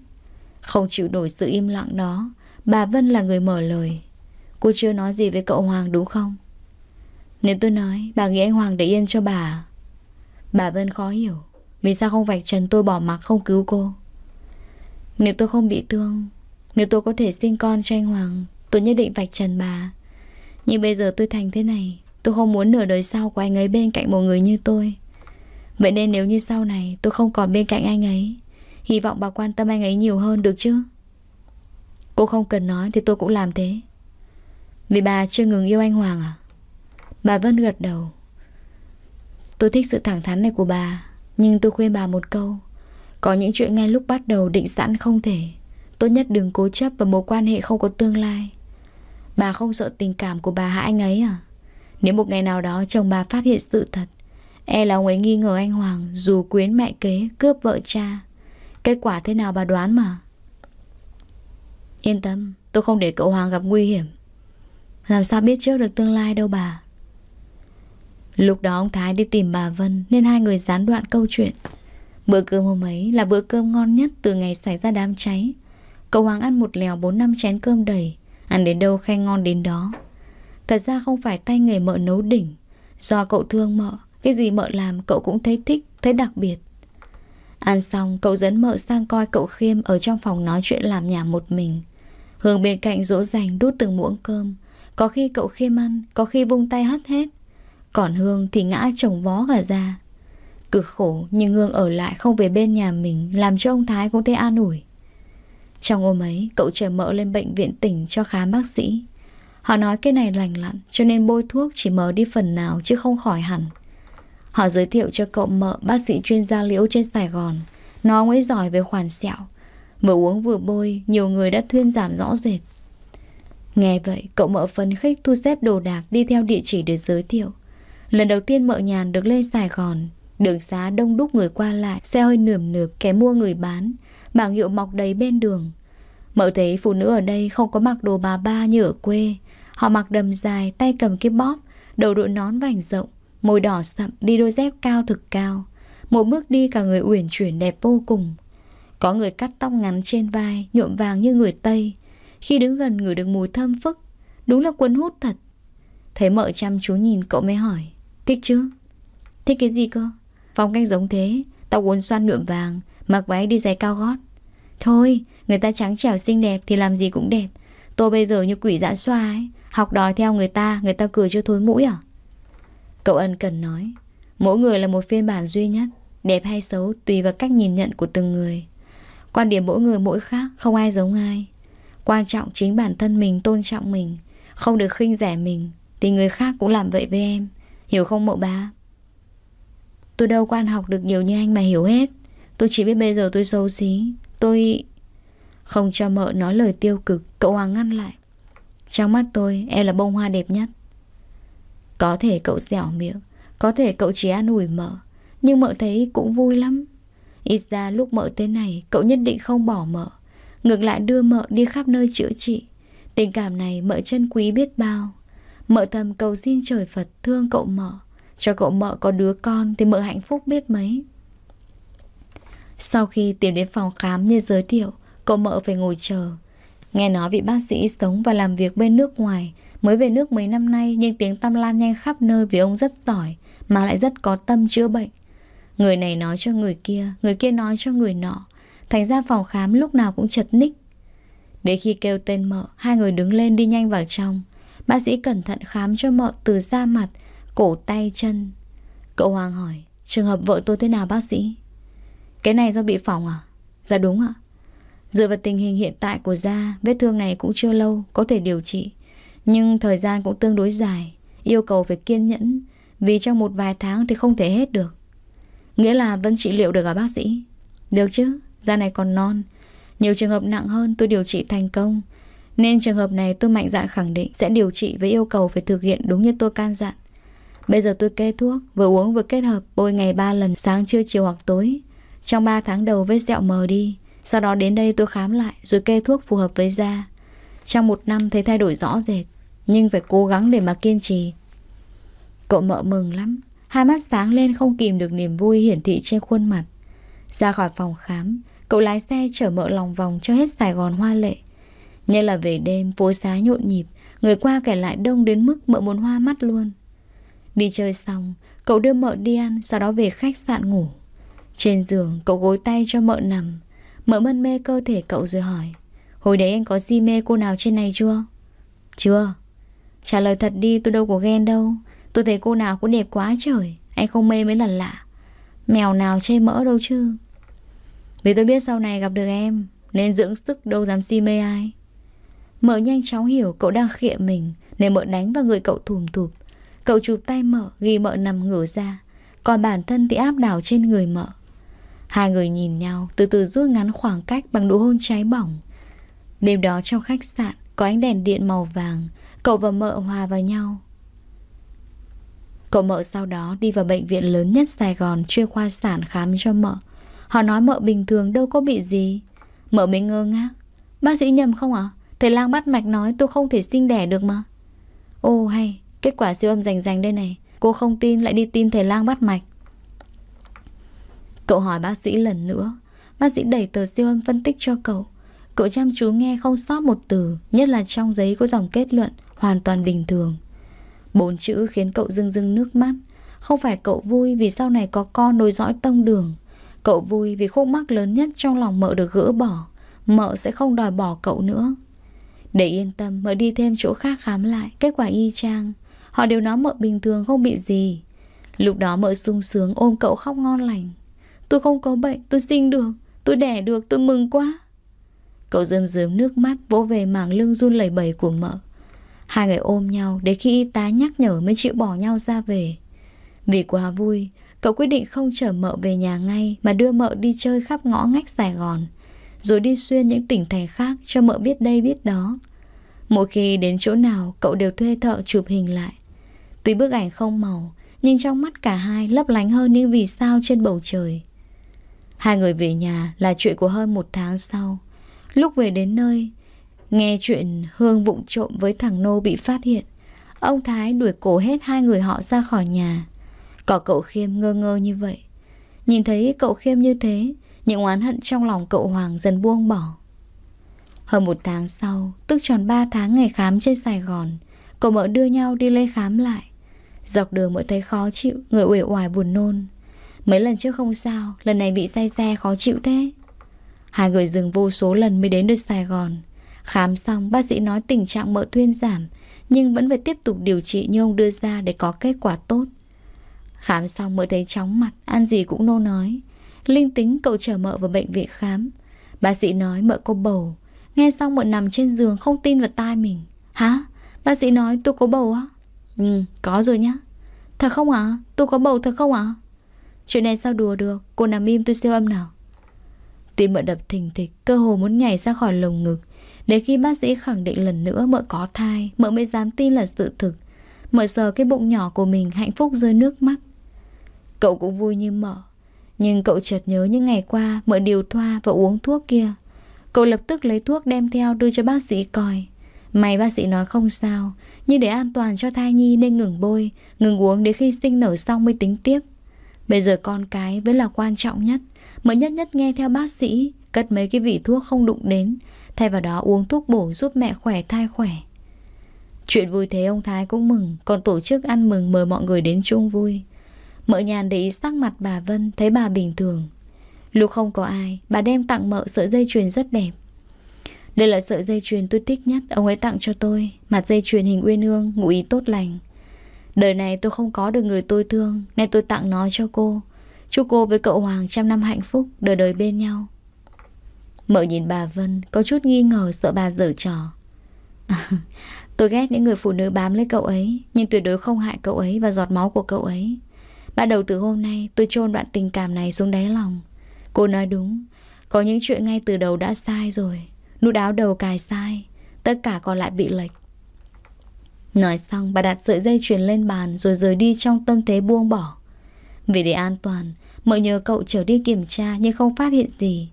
Không chịu đổi sự im lặng đó, bà Vân là người mở lời. Cô chưa nói gì với cậu Hoàng đúng không? Nếu tôi nói, bà nghĩ anh Hoàng để yên cho bà Bà Vân khó hiểu Vì sao không vạch trần tôi bỏ mặc không cứu cô Nếu tôi không bị thương Nếu tôi có thể sinh con cho anh Hoàng Tôi nhất định vạch trần bà Nhưng bây giờ tôi thành thế này Tôi không muốn nửa đời sau của anh ấy bên cạnh một người như tôi Vậy nên nếu như sau này tôi không còn bên cạnh anh ấy Hy vọng bà quan tâm anh ấy nhiều hơn được chứ Cô không cần nói thì tôi cũng làm thế Vì bà chưa ngừng yêu anh Hoàng à Bà Vân gật đầu Tôi thích sự thẳng thắn này của bà Nhưng tôi khuyên bà một câu Có những chuyện ngay lúc bắt đầu định sẵn không thể Tốt nhất đừng cố chấp vào mối quan hệ không có tương lai Bà không sợ tình cảm của bà hại anh ấy à Nếu một ngày nào đó chồng bà phát hiện sự thật E là ông ấy nghi ngờ anh Hoàng dù quyến mẹ kế cướp vợ cha. Kết quả thế nào bà đoán mà. Yên tâm, tôi không để cậu Hoàng gặp nguy hiểm. Làm sao biết trước được tương lai đâu bà. Lúc đó ông Thái đi tìm bà Vân nên hai người gián đoạn câu chuyện. Bữa cơm hôm ấy là bữa cơm ngon nhất từ ngày xảy ra đám cháy. Cậu Hoàng ăn một lèo bốn năm chén cơm đầy, ăn đến đâu khen ngon đến đó. Thật ra không phải tay nghề mợ nấu đỉnh, do cậu thương mợ cái gì mợ làm cậu cũng thấy thích, thấy đặc biệt. Ăn xong, cậu dẫn mợ sang coi cậu Khiêm ở trong phòng nói chuyện làm nhà một mình. Hương bên cạnh dỗ dành đút từng muỗng cơm. Có khi cậu Khiêm ăn, có khi vung tay hất hết. Còn Hương thì ngã chồng vó cả ra. Cực khổ nhưng Hương ở lại không về bên nhà mình làm cho ông Thái cũng thấy an ủi. Trong ôm ấy, cậu chờ mợ lên bệnh viện tỉnh cho khám bác sĩ. Họ nói cái này lành lặn cho nên bôi thuốc chỉ mờ đi phần nào chứ không khỏi hẳn. Họ giới thiệu cho cậu mợ bác sĩ chuyên gia liễu trên Sài Gòn. Nó ông giỏi về khoản sẹo. Vừa uống vừa bôi, nhiều người đã thuyên giảm rõ rệt. Nghe vậy, cậu mợ phấn khích thu xếp đồ đạc đi theo địa chỉ để giới thiệu. Lần đầu tiên mợ nhàn được lên Sài Gòn, đường xá đông đúc người qua lại, xe hơi nườm nượp, kẻ mua người bán, bảng hiệu mọc đầy bên đường. Mợ thấy phụ nữ ở đây không có mặc đồ bà ba như ở quê. Họ mặc đầm dài, tay cầm cái bóp, đầu đội nón vành rộng, Môi đỏ sậm đi đôi dép cao thực cao Một bước đi cả người uyển chuyển đẹp vô cùng Có người cắt tóc ngắn trên vai Nhuộm vàng như người Tây Khi đứng gần ngửi được mùi thơm phức Đúng là quân hút thật Thấy mợ chăm chú nhìn cậu mới hỏi Thích chứ? Thích cái gì cơ? Phong cách giống thế Tóc uốn xoăn nhuộm vàng Mặc váy đi giày cao gót Thôi, người ta trắng trẻo xinh đẹp thì làm gì cũng đẹp Tôi bây giờ như quỷ dã xoa ấy Học đòi theo người ta, người ta cười cho thối mũi à? Cậu ân cần nói Mỗi người là một phiên bản duy nhất Đẹp hay xấu tùy vào cách nhìn nhận của từng người Quan điểm mỗi người mỗi khác Không ai giống ai Quan trọng chính bản thân mình tôn trọng mình Không được khinh rẻ mình Thì người khác cũng làm vậy với em Hiểu không mộ bá Tôi đâu quan học được nhiều như anh mà hiểu hết Tôi chỉ biết bây giờ tôi xấu xí Tôi... Không cho mợ nói lời tiêu cực Cậu Hoàng ngăn lại Trong mắt tôi em là bông hoa đẹp nhất có thể cậu dẻo miệng, có thể cậu chỉ an ủi mợ, nhưng mợ thấy cũng vui lắm. Ít ra lúc mợ thế này, cậu nhất định không bỏ mợ, ngược lại đưa mợ đi khắp nơi chữa trị. Tình cảm này mợ chân quý biết bao. Mợ thầm cầu xin trời Phật thương cậu mợ, cho cậu mợ có đứa con thì mợ hạnh phúc biết mấy. Sau khi tìm đến phòng khám như giới thiệu, cậu mợ phải ngồi chờ. Nghe nói vị bác sĩ sống và làm việc bên nước ngoài, Mới về nước mấy năm nay nhưng tiếng tăm lan nhanh khắp nơi vì ông rất giỏi mà lại rất có tâm chữa bệnh. Người này nói cho người kia, người kia nói cho người nọ. Thành ra phòng khám lúc nào cũng chật ních. để khi kêu tên mợ, hai người đứng lên đi nhanh vào trong. Bác sĩ cẩn thận khám cho mợ từ da mặt, cổ tay, chân. Cậu Hoàng hỏi, trường hợp vợ tôi thế nào bác sĩ? Cái này do bị phỏng à? Dạ đúng ạ. Dựa vào tình hình hiện tại của da, vết thương này cũng chưa lâu, có thể điều trị. Nhưng thời gian cũng tương đối dài, yêu cầu phải kiên nhẫn, vì trong một vài tháng thì không thể hết được. Nghĩa là vẫn trị liệu được ở à, bác sĩ. Được chứ, da này còn non. Nhiều trường hợp nặng hơn tôi điều trị thành công. Nên trường hợp này tôi mạnh dạn khẳng định sẽ điều trị với yêu cầu phải thực hiện đúng như tôi can dặn. Bây giờ tôi kê thuốc, vừa uống vừa kết hợp bôi ngày 3 lần sáng trưa chiều hoặc tối. Trong 3 tháng đầu vết sẹo mờ đi, sau đó đến đây tôi khám lại rồi kê thuốc phù hợp với da. Trong một năm thấy thay đổi rõ rệt. Nhưng phải cố gắng để mà kiên trì Cậu mợ mừng lắm Hai mắt sáng lên không kìm được niềm vui hiển thị trên khuôn mặt Ra khỏi phòng khám Cậu lái xe chở mợ lòng vòng cho hết Sài Gòn hoa lệ Nhất là về đêm phố xá nhộn nhịp Người qua kẻ lại đông đến mức mợ muốn hoa mắt luôn Đi chơi xong Cậu đưa mợ đi ăn Sau đó về khách sạn ngủ Trên giường cậu gối tay cho mợ nằm Mợ mân mê cơ thể cậu rồi hỏi Hồi đấy anh có si mê cô nào trên này chưa? Chưa Trả lời thật đi tôi đâu có ghen đâu Tôi thấy cô nào cũng đẹp quá trời Anh không mê mới là lạ Mèo nào chê mỡ đâu chứ Vì tôi biết sau này gặp được em Nên dưỡng sức đâu dám si mê ai Mợ nhanh chóng hiểu cậu đang khịa mình Nên mợ đánh vào người cậu thùm thụp Cậu chụp tay mợ ghi mợ nằm ngửa ra Còn bản thân thì áp đảo trên người mợ Hai người nhìn nhau Từ từ rút ngắn khoảng cách bằng đũa hôn cháy bỏng Đêm đó trong khách sạn Có ánh đèn điện màu vàng Cậu và mợ hòa vào nhau Cậu mợ sau đó đi vào bệnh viện lớn nhất Sài Gòn chuyên khoa sản khám cho mợ. Họ nói mợ bình thường đâu có bị gì. Mợ mới ngơ ngác. Bác sĩ nhầm không ạ? Thầy lang bắt mạch nói tôi không thể sinh đẻ được mà. Ô hay, kết quả siêu âm rành rành đây này. Cô không tin lại đi tin thầy lang bắt mạch. Cậu hỏi bác sĩ lần nữa. Bác sĩ đẩy tờ siêu âm phân tích cho cậu. Cậu chăm chú nghe không sót một từ, nhất là trong giấy có dòng kết luận – hoàn toàn bình thường. Bốn chữ khiến cậu rưng rưng nước mắt. Không phải cậu vui vì sau này có con nối dõi tông đường. Cậu vui vì khúc mắc lớn nhất trong lòng mợ được gỡ bỏ. Mợ sẽ không đòi bỏ cậu nữa. Để yên tâm, mợ đi thêm chỗ khác khám lại. Kết quả y chang. Họ đều nói mợ bình thường không bị gì. Lúc đó mợ sung sướng ôm cậu khóc ngon lành. Tôi không có bệnh, tôi sinh được, tôi đẻ được, tôi mừng quá. Cậu rơm rớm nước mắt vỗ về mảng lưng run lẩy bẩy của mợ. Hai người ôm nhau để khi y tá nhắc nhở mới chịu bỏ nhau ra về. Vì quá vui, cậu quyết định không chở mợ về nhà ngay mà đưa mợ đi chơi khắp ngõ ngách Sài Gòn, rồi đi xuyên những tỉnh thành khác cho mợ biết đây biết đó. Mỗi khi đến chỗ nào, cậu đều thuê thợ chụp hình lại. Tuy bức ảnh không màu, nhưng trong mắt cả hai lấp lánh hơn những vì sao trên bầu trời. Hai người về nhà là chuyện của hơn một tháng sau. Lúc về đến nơi, Nghe chuyện Hương vụng trộm với thằng Nô bị phát hiện Ông Thái đuổi cổ hết hai người họ ra khỏi nhà Có cậu Khiêm ngơ ngơ như vậy Nhìn thấy cậu Khiêm như thế Những oán hận trong lòng cậu Hoàng dần buông bỏ Hơn một tháng sau Tức tròn ba tháng ngày khám trên Sài Gòn Cậu mợ đưa nhau đi lê khám lại Dọc đường mợ thấy khó chịu Người uể oải buồn nôn Mấy lần trước không sao Lần này bị say xe khó chịu thế Hai người dừng vô số lần mới đến được Sài Gòn Khám xong, bác sĩ nói tình trạng mỡ Thuyên giảm, nhưng vẫn phải tiếp tục điều trị như ông đưa ra để có kết quả tốt. Khám xong mợ thấy chóng mặt, ăn gì cũng nô nói. Linh tính cậu chở mợ vào bệnh viện khám. Bác sĩ nói mợ có bầu. Nghe xong mợ nằm trên giường không tin vào tai mình. Hả? Bác sĩ nói tôi có bầu á? Ừ, có rồi nhá. Thật không ạ? Tôi có bầu thật không ạ? Chuyện này sao đùa được? Cô nằm im tôi siêu âm nào. Tim mợ đập thình thịch, cơ hồ muốn nhảy ra khỏi lồng ngực. Đến khi bác sĩ khẳng định lần nữa mợ có thai, mợ mới dám tin là sự thực. Mợ sờ cái bụng nhỏ của mình hạnh phúc rơi nước mắt. Cậu cũng vui như mợ. Nhưng cậu chợt nhớ những ngày qua mợ điều thoa và uống thuốc kia. Cậu lập tức lấy thuốc đem theo đưa cho bác sĩ coi. May bác sĩ nói không sao, nhưng để an toàn cho thai nhi nên ngừng bôi, ngừng uống đến khi sinh nở xong mới tính tiếp. Bây giờ con cái vẫn là quan trọng nhất. Mợ nhất nhất nghe theo bác sĩ, cất mấy cái vị thuốc không đụng đến, Thay vào đó uống thuốc bổ giúp mẹ khỏe thai khỏe Chuyện vui thế ông Thái cũng mừng Còn tổ chức ăn mừng mời mọi người đến chung vui Mợ nhàn để ý sắc mặt bà Vân Thấy bà bình thường Lúc không có ai Bà đem tặng mợ sợi dây chuyền rất đẹp Đây là sợi dây chuyền tôi thích nhất Ông ấy tặng cho tôi Mặt dây chuyền hình uyên ương Ngụ ý tốt lành Đời này tôi không có được người tôi thương Nên tôi tặng nó cho cô Chúc cô với cậu Hoàng trăm năm hạnh phúc Đời đời bên nhau mở nhìn bà Vân có chút nghi ngờ sợ bà dở trò. Tôi ghét những người phụ nữ bám lấy cậu ấy, nhưng tuyệt đối không hại cậu ấy và giọt máu của cậu ấy. Bắt đầu từ hôm nay, tôi chôn đoạn tình cảm này xuống đáy lòng. Cô nói đúng, có những chuyện ngay từ đầu đã sai rồi, nút áo đầu cài sai, tất cả còn lại bị lệch. Nói xong, bà đặt sợi dây chuyền lên bàn rồi rời đi trong tâm thế buông bỏ. Vì để an toàn, mợ nhờ cậu trở đi kiểm tra nhưng không phát hiện gì.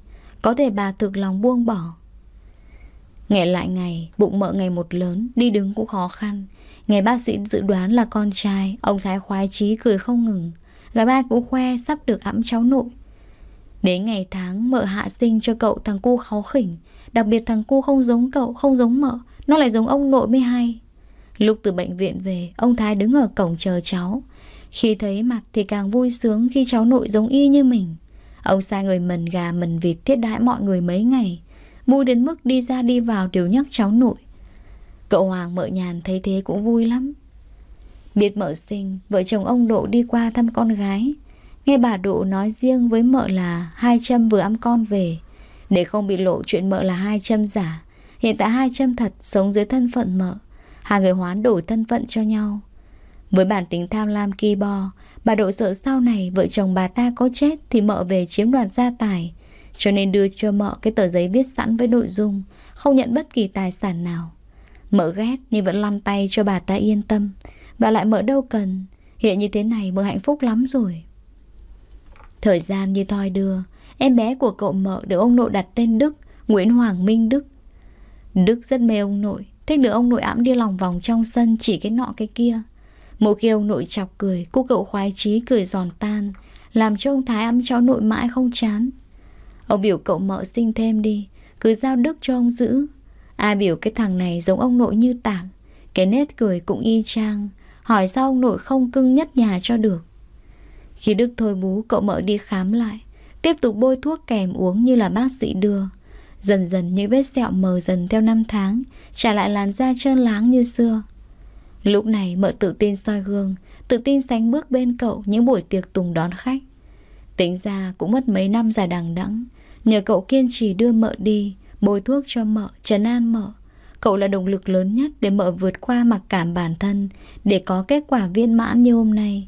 Có thể bà thực lòng buông bỏ Ngày lại ngày Bụng mỡ ngày một lớn Đi đứng cũng khó khăn Ngày bác sĩ dự đoán là con trai Ông Thái khoái chí cười không ngừng Gái ba cũng khoe sắp được ẵm cháu nội Đến ngày tháng mợ hạ sinh cho cậu thằng cu khó khỉnh Đặc biệt thằng cu không giống cậu, không giống mợ Nó lại giống ông nội mới hay Lúc từ bệnh viện về, ông Thái đứng ở cổng chờ cháu Khi thấy mặt thì càng vui sướng khi cháu nội giống y như mình Ông sai người mần gà mần vịt thiết đãi mọi người mấy ngày Vui đến mức đi ra đi vào đều nhắc cháu nội Cậu Hoàng mợ nhàn thấy thế cũng vui lắm Biết mợ sinh, vợ chồng ông Độ đi qua thăm con gái Nghe bà Độ nói riêng với mợ là hai châm vừa ăn con về Để không bị lộ chuyện mợ là hai châm giả Hiện tại hai châm thật sống dưới thân phận mợ Hai người hoán đổi thân phận cho nhau Với bản tính tham lam kỳ bò Bà Độ sợ sau này vợ chồng bà ta có chết thì mợ về chiếm đoạt gia tài. Cho nên đưa cho mợ cái tờ giấy viết sẵn với nội dung không nhận bất kỳ tài sản nào. Mợ ghét nhưng vẫn lăn tay cho bà ta yên tâm. Bà lại mợ đâu cần. Hiện như thế này mợ hạnh phúc lắm rồi. Thời gian như thoi đưa, em bé của cậu mợ được ông nội đặt tên Đức, Nguyễn Hoàng Minh Đức. Đức rất mê ông nội, thích được ông nội ẵm đi lòng vòng trong sân chỉ cái nọ cái kia. Mỗi khi nội chọc cười, cô cậu khoái chí cười giòn tan, làm cho ông Thái âm cháu nội mãi không chán. Ông biểu cậu mợ sinh thêm đi, cứ giao đức cho ông giữ. Ai biểu cái thằng này giống ông nội như tảng, cái nét cười cũng y chang, hỏi sao ông nội không cưng nhất nhà cho được. Khi Đức thôi bú, cậu mợ đi khám lại, tiếp tục bôi thuốc kèm uống như là bác sĩ đưa. Dần dần những vết sẹo mờ dần theo năm tháng, trả lại làn da trơn láng như xưa. Lúc này mợ tự tin soi gương Tự tin sánh bước bên cậu những buổi tiệc tùng đón khách Tính ra cũng mất mấy năm dài đằng đẵng Nhờ cậu kiên trì đưa mợ đi Bồi thuốc cho mợ, trấn an mợ Cậu là động lực lớn nhất để mợ vượt qua mặc cảm bản thân Để có kết quả viên mãn như hôm nay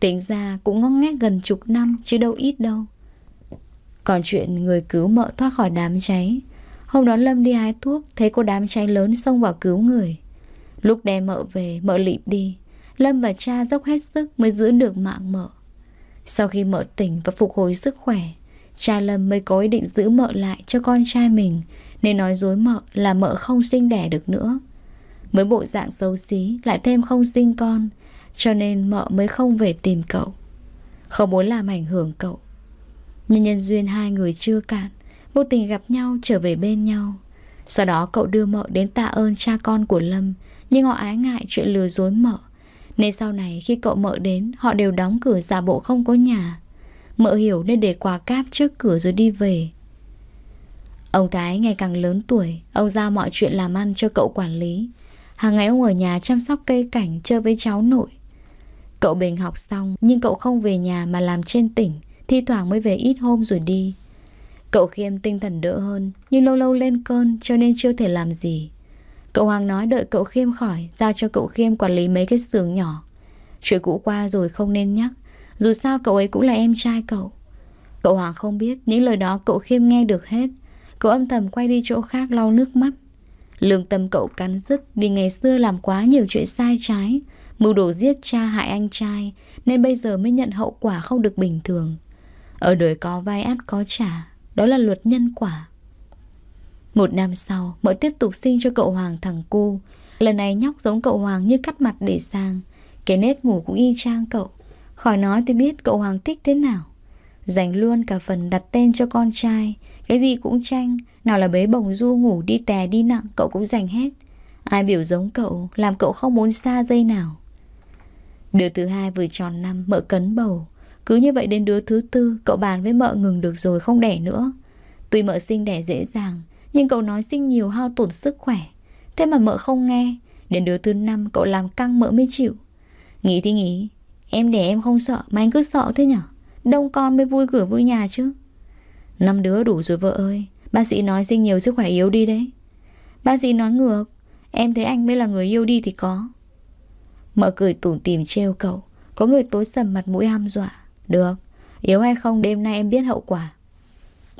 Tính ra cũng ngóc ngách gần chục năm chứ đâu ít đâu Còn chuyện người cứu mợ thoát khỏi đám cháy Hôm đó Lâm đi hái thuốc Thấy cô đám cháy lớn xông vào cứu người Lúc đem mợ về, mợ lịp đi. Lâm và cha dốc hết sức mới giữ được mạng mợ. Sau khi mợ tỉnh và phục hồi sức khỏe, cha Lâm mới có ý định giữ mợ lại cho con trai mình, nên nói dối mợ là mợ không sinh đẻ được nữa. Với bộ dạng xấu xí, lại thêm không sinh con, cho nên mợ mới không về tìm cậu. Không muốn làm ảnh hưởng cậu. Nhưng nhân duyên hai người chưa cạn, vô tình gặp nhau trở về bên nhau. Sau đó cậu đưa mợ đến tạ ơn cha con của Lâm, nhưng họ ái ngại chuyện lừa dối mợ Nên sau này khi cậu mợ đến Họ đều đóng cửa giả bộ không có nhà Mợ hiểu nên để quà cáp trước cửa rồi đi về Ông Thái ngày càng lớn tuổi Ông giao mọi chuyện làm ăn cho cậu quản lý Hàng ngày ông ở nhà chăm sóc cây cảnh Chơi với cháu nội Cậu Bình học xong Nhưng cậu không về nhà mà làm trên tỉnh Thi thoảng mới về ít hôm rồi đi Cậu Khiêm tinh thần đỡ hơn Nhưng lâu lâu lên cơn cho nên chưa thể làm gì Cậu Hoàng nói đợi cậu Khiêm khỏi Giao cho cậu Khiêm quản lý mấy cái xưởng nhỏ Chuyện cũ qua rồi không nên nhắc Dù sao cậu ấy cũng là em trai cậu Cậu Hoàng không biết Những lời đó cậu Khiêm nghe được hết Cậu âm thầm quay đi chỗ khác lau nước mắt Lương tâm cậu cắn rứt Vì ngày xưa làm quá nhiều chuyện sai trái Mưu đồ giết cha hại anh trai Nên bây giờ mới nhận hậu quả không được bình thường Ở đời có vai át có trả Đó là luật nhân quả một năm sau, mợ tiếp tục sinh cho cậu Hoàng thằng cu. Lần này nhóc giống cậu Hoàng như cắt mặt để sang. Cái nét ngủ cũng y chang cậu. Khỏi nói thì biết cậu Hoàng thích thế nào. Dành luôn cả phần đặt tên cho con trai. Cái gì cũng tranh. Nào là bế bồng du ngủ đi tè đi nặng cậu cũng dành hết. Ai biểu giống cậu, làm cậu không muốn xa dây nào. Đứa thứ hai vừa tròn năm, mợ cấn bầu. Cứ như vậy đến đứa thứ tư, cậu bàn với mợ ngừng được rồi không đẻ nữa. Tuy mợ sinh đẻ dễ dàng, nhưng cậu nói sinh nhiều hao tổn sức khỏe Thế mà mợ không nghe Đến đứa thứ năm cậu làm căng mợ mới chịu Nghĩ thì nghĩ Em để em không sợ mà anh cứ sợ thế nhở Đông con mới vui cửa vui nhà chứ Năm đứa đủ rồi vợ ơi Bác sĩ nói sinh nhiều sức khỏe yếu đi đấy Bác sĩ nói ngược Em thấy anh mới là người yêu đi thì có Mợ cười tủm tìm trêu cậu Có người tối sầm mặt mũi ham dọa Được, yếu hay không đêm nay em biết hậu quả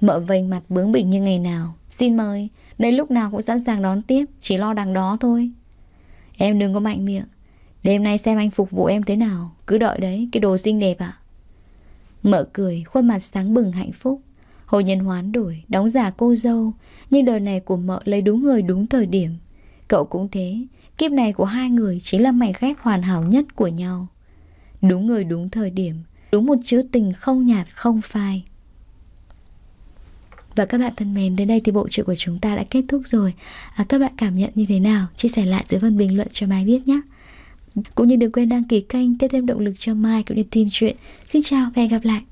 Mợ vành mặt bướng bỉnh như ngày nào Xin mời, đây lúc nào cũng sẵn sàng đón tiếp, chỉ lo đằng đó thôi. Em đừng có mạnh miệng. Đêm nay xem anh phục vụ em thế nào, cứ đợi đấy, cái đồ xinh đẹp ạ. mở cười, khuôn mặt sáng bừng hạnh phúc. Hồ nhân hoán đổi, đóng giả cô dâu, nhưng đời này của mợ lấy đúng người đúng thời điểm. Cậu cũng thế, kiếp này của hai người chính là mảnh ghép hoàn hảo nhất của nhau. Đúng người đúng thời điểm, đúng một chữ tình không nhạt không phai. Và các bạn thân mến, đến đây thì bộ truyện của chúng ta đã kết thúc rồi. À, các bạn cảm nhận như thế nào? Chia sẻ lại dưới phần bình luận cho Mai biết nhé. Cũng như đừng quên đăng ký kênh tiếp thêm động lực cho Mai cũng như team chuyện. Xin chào và hẹn gặp lại.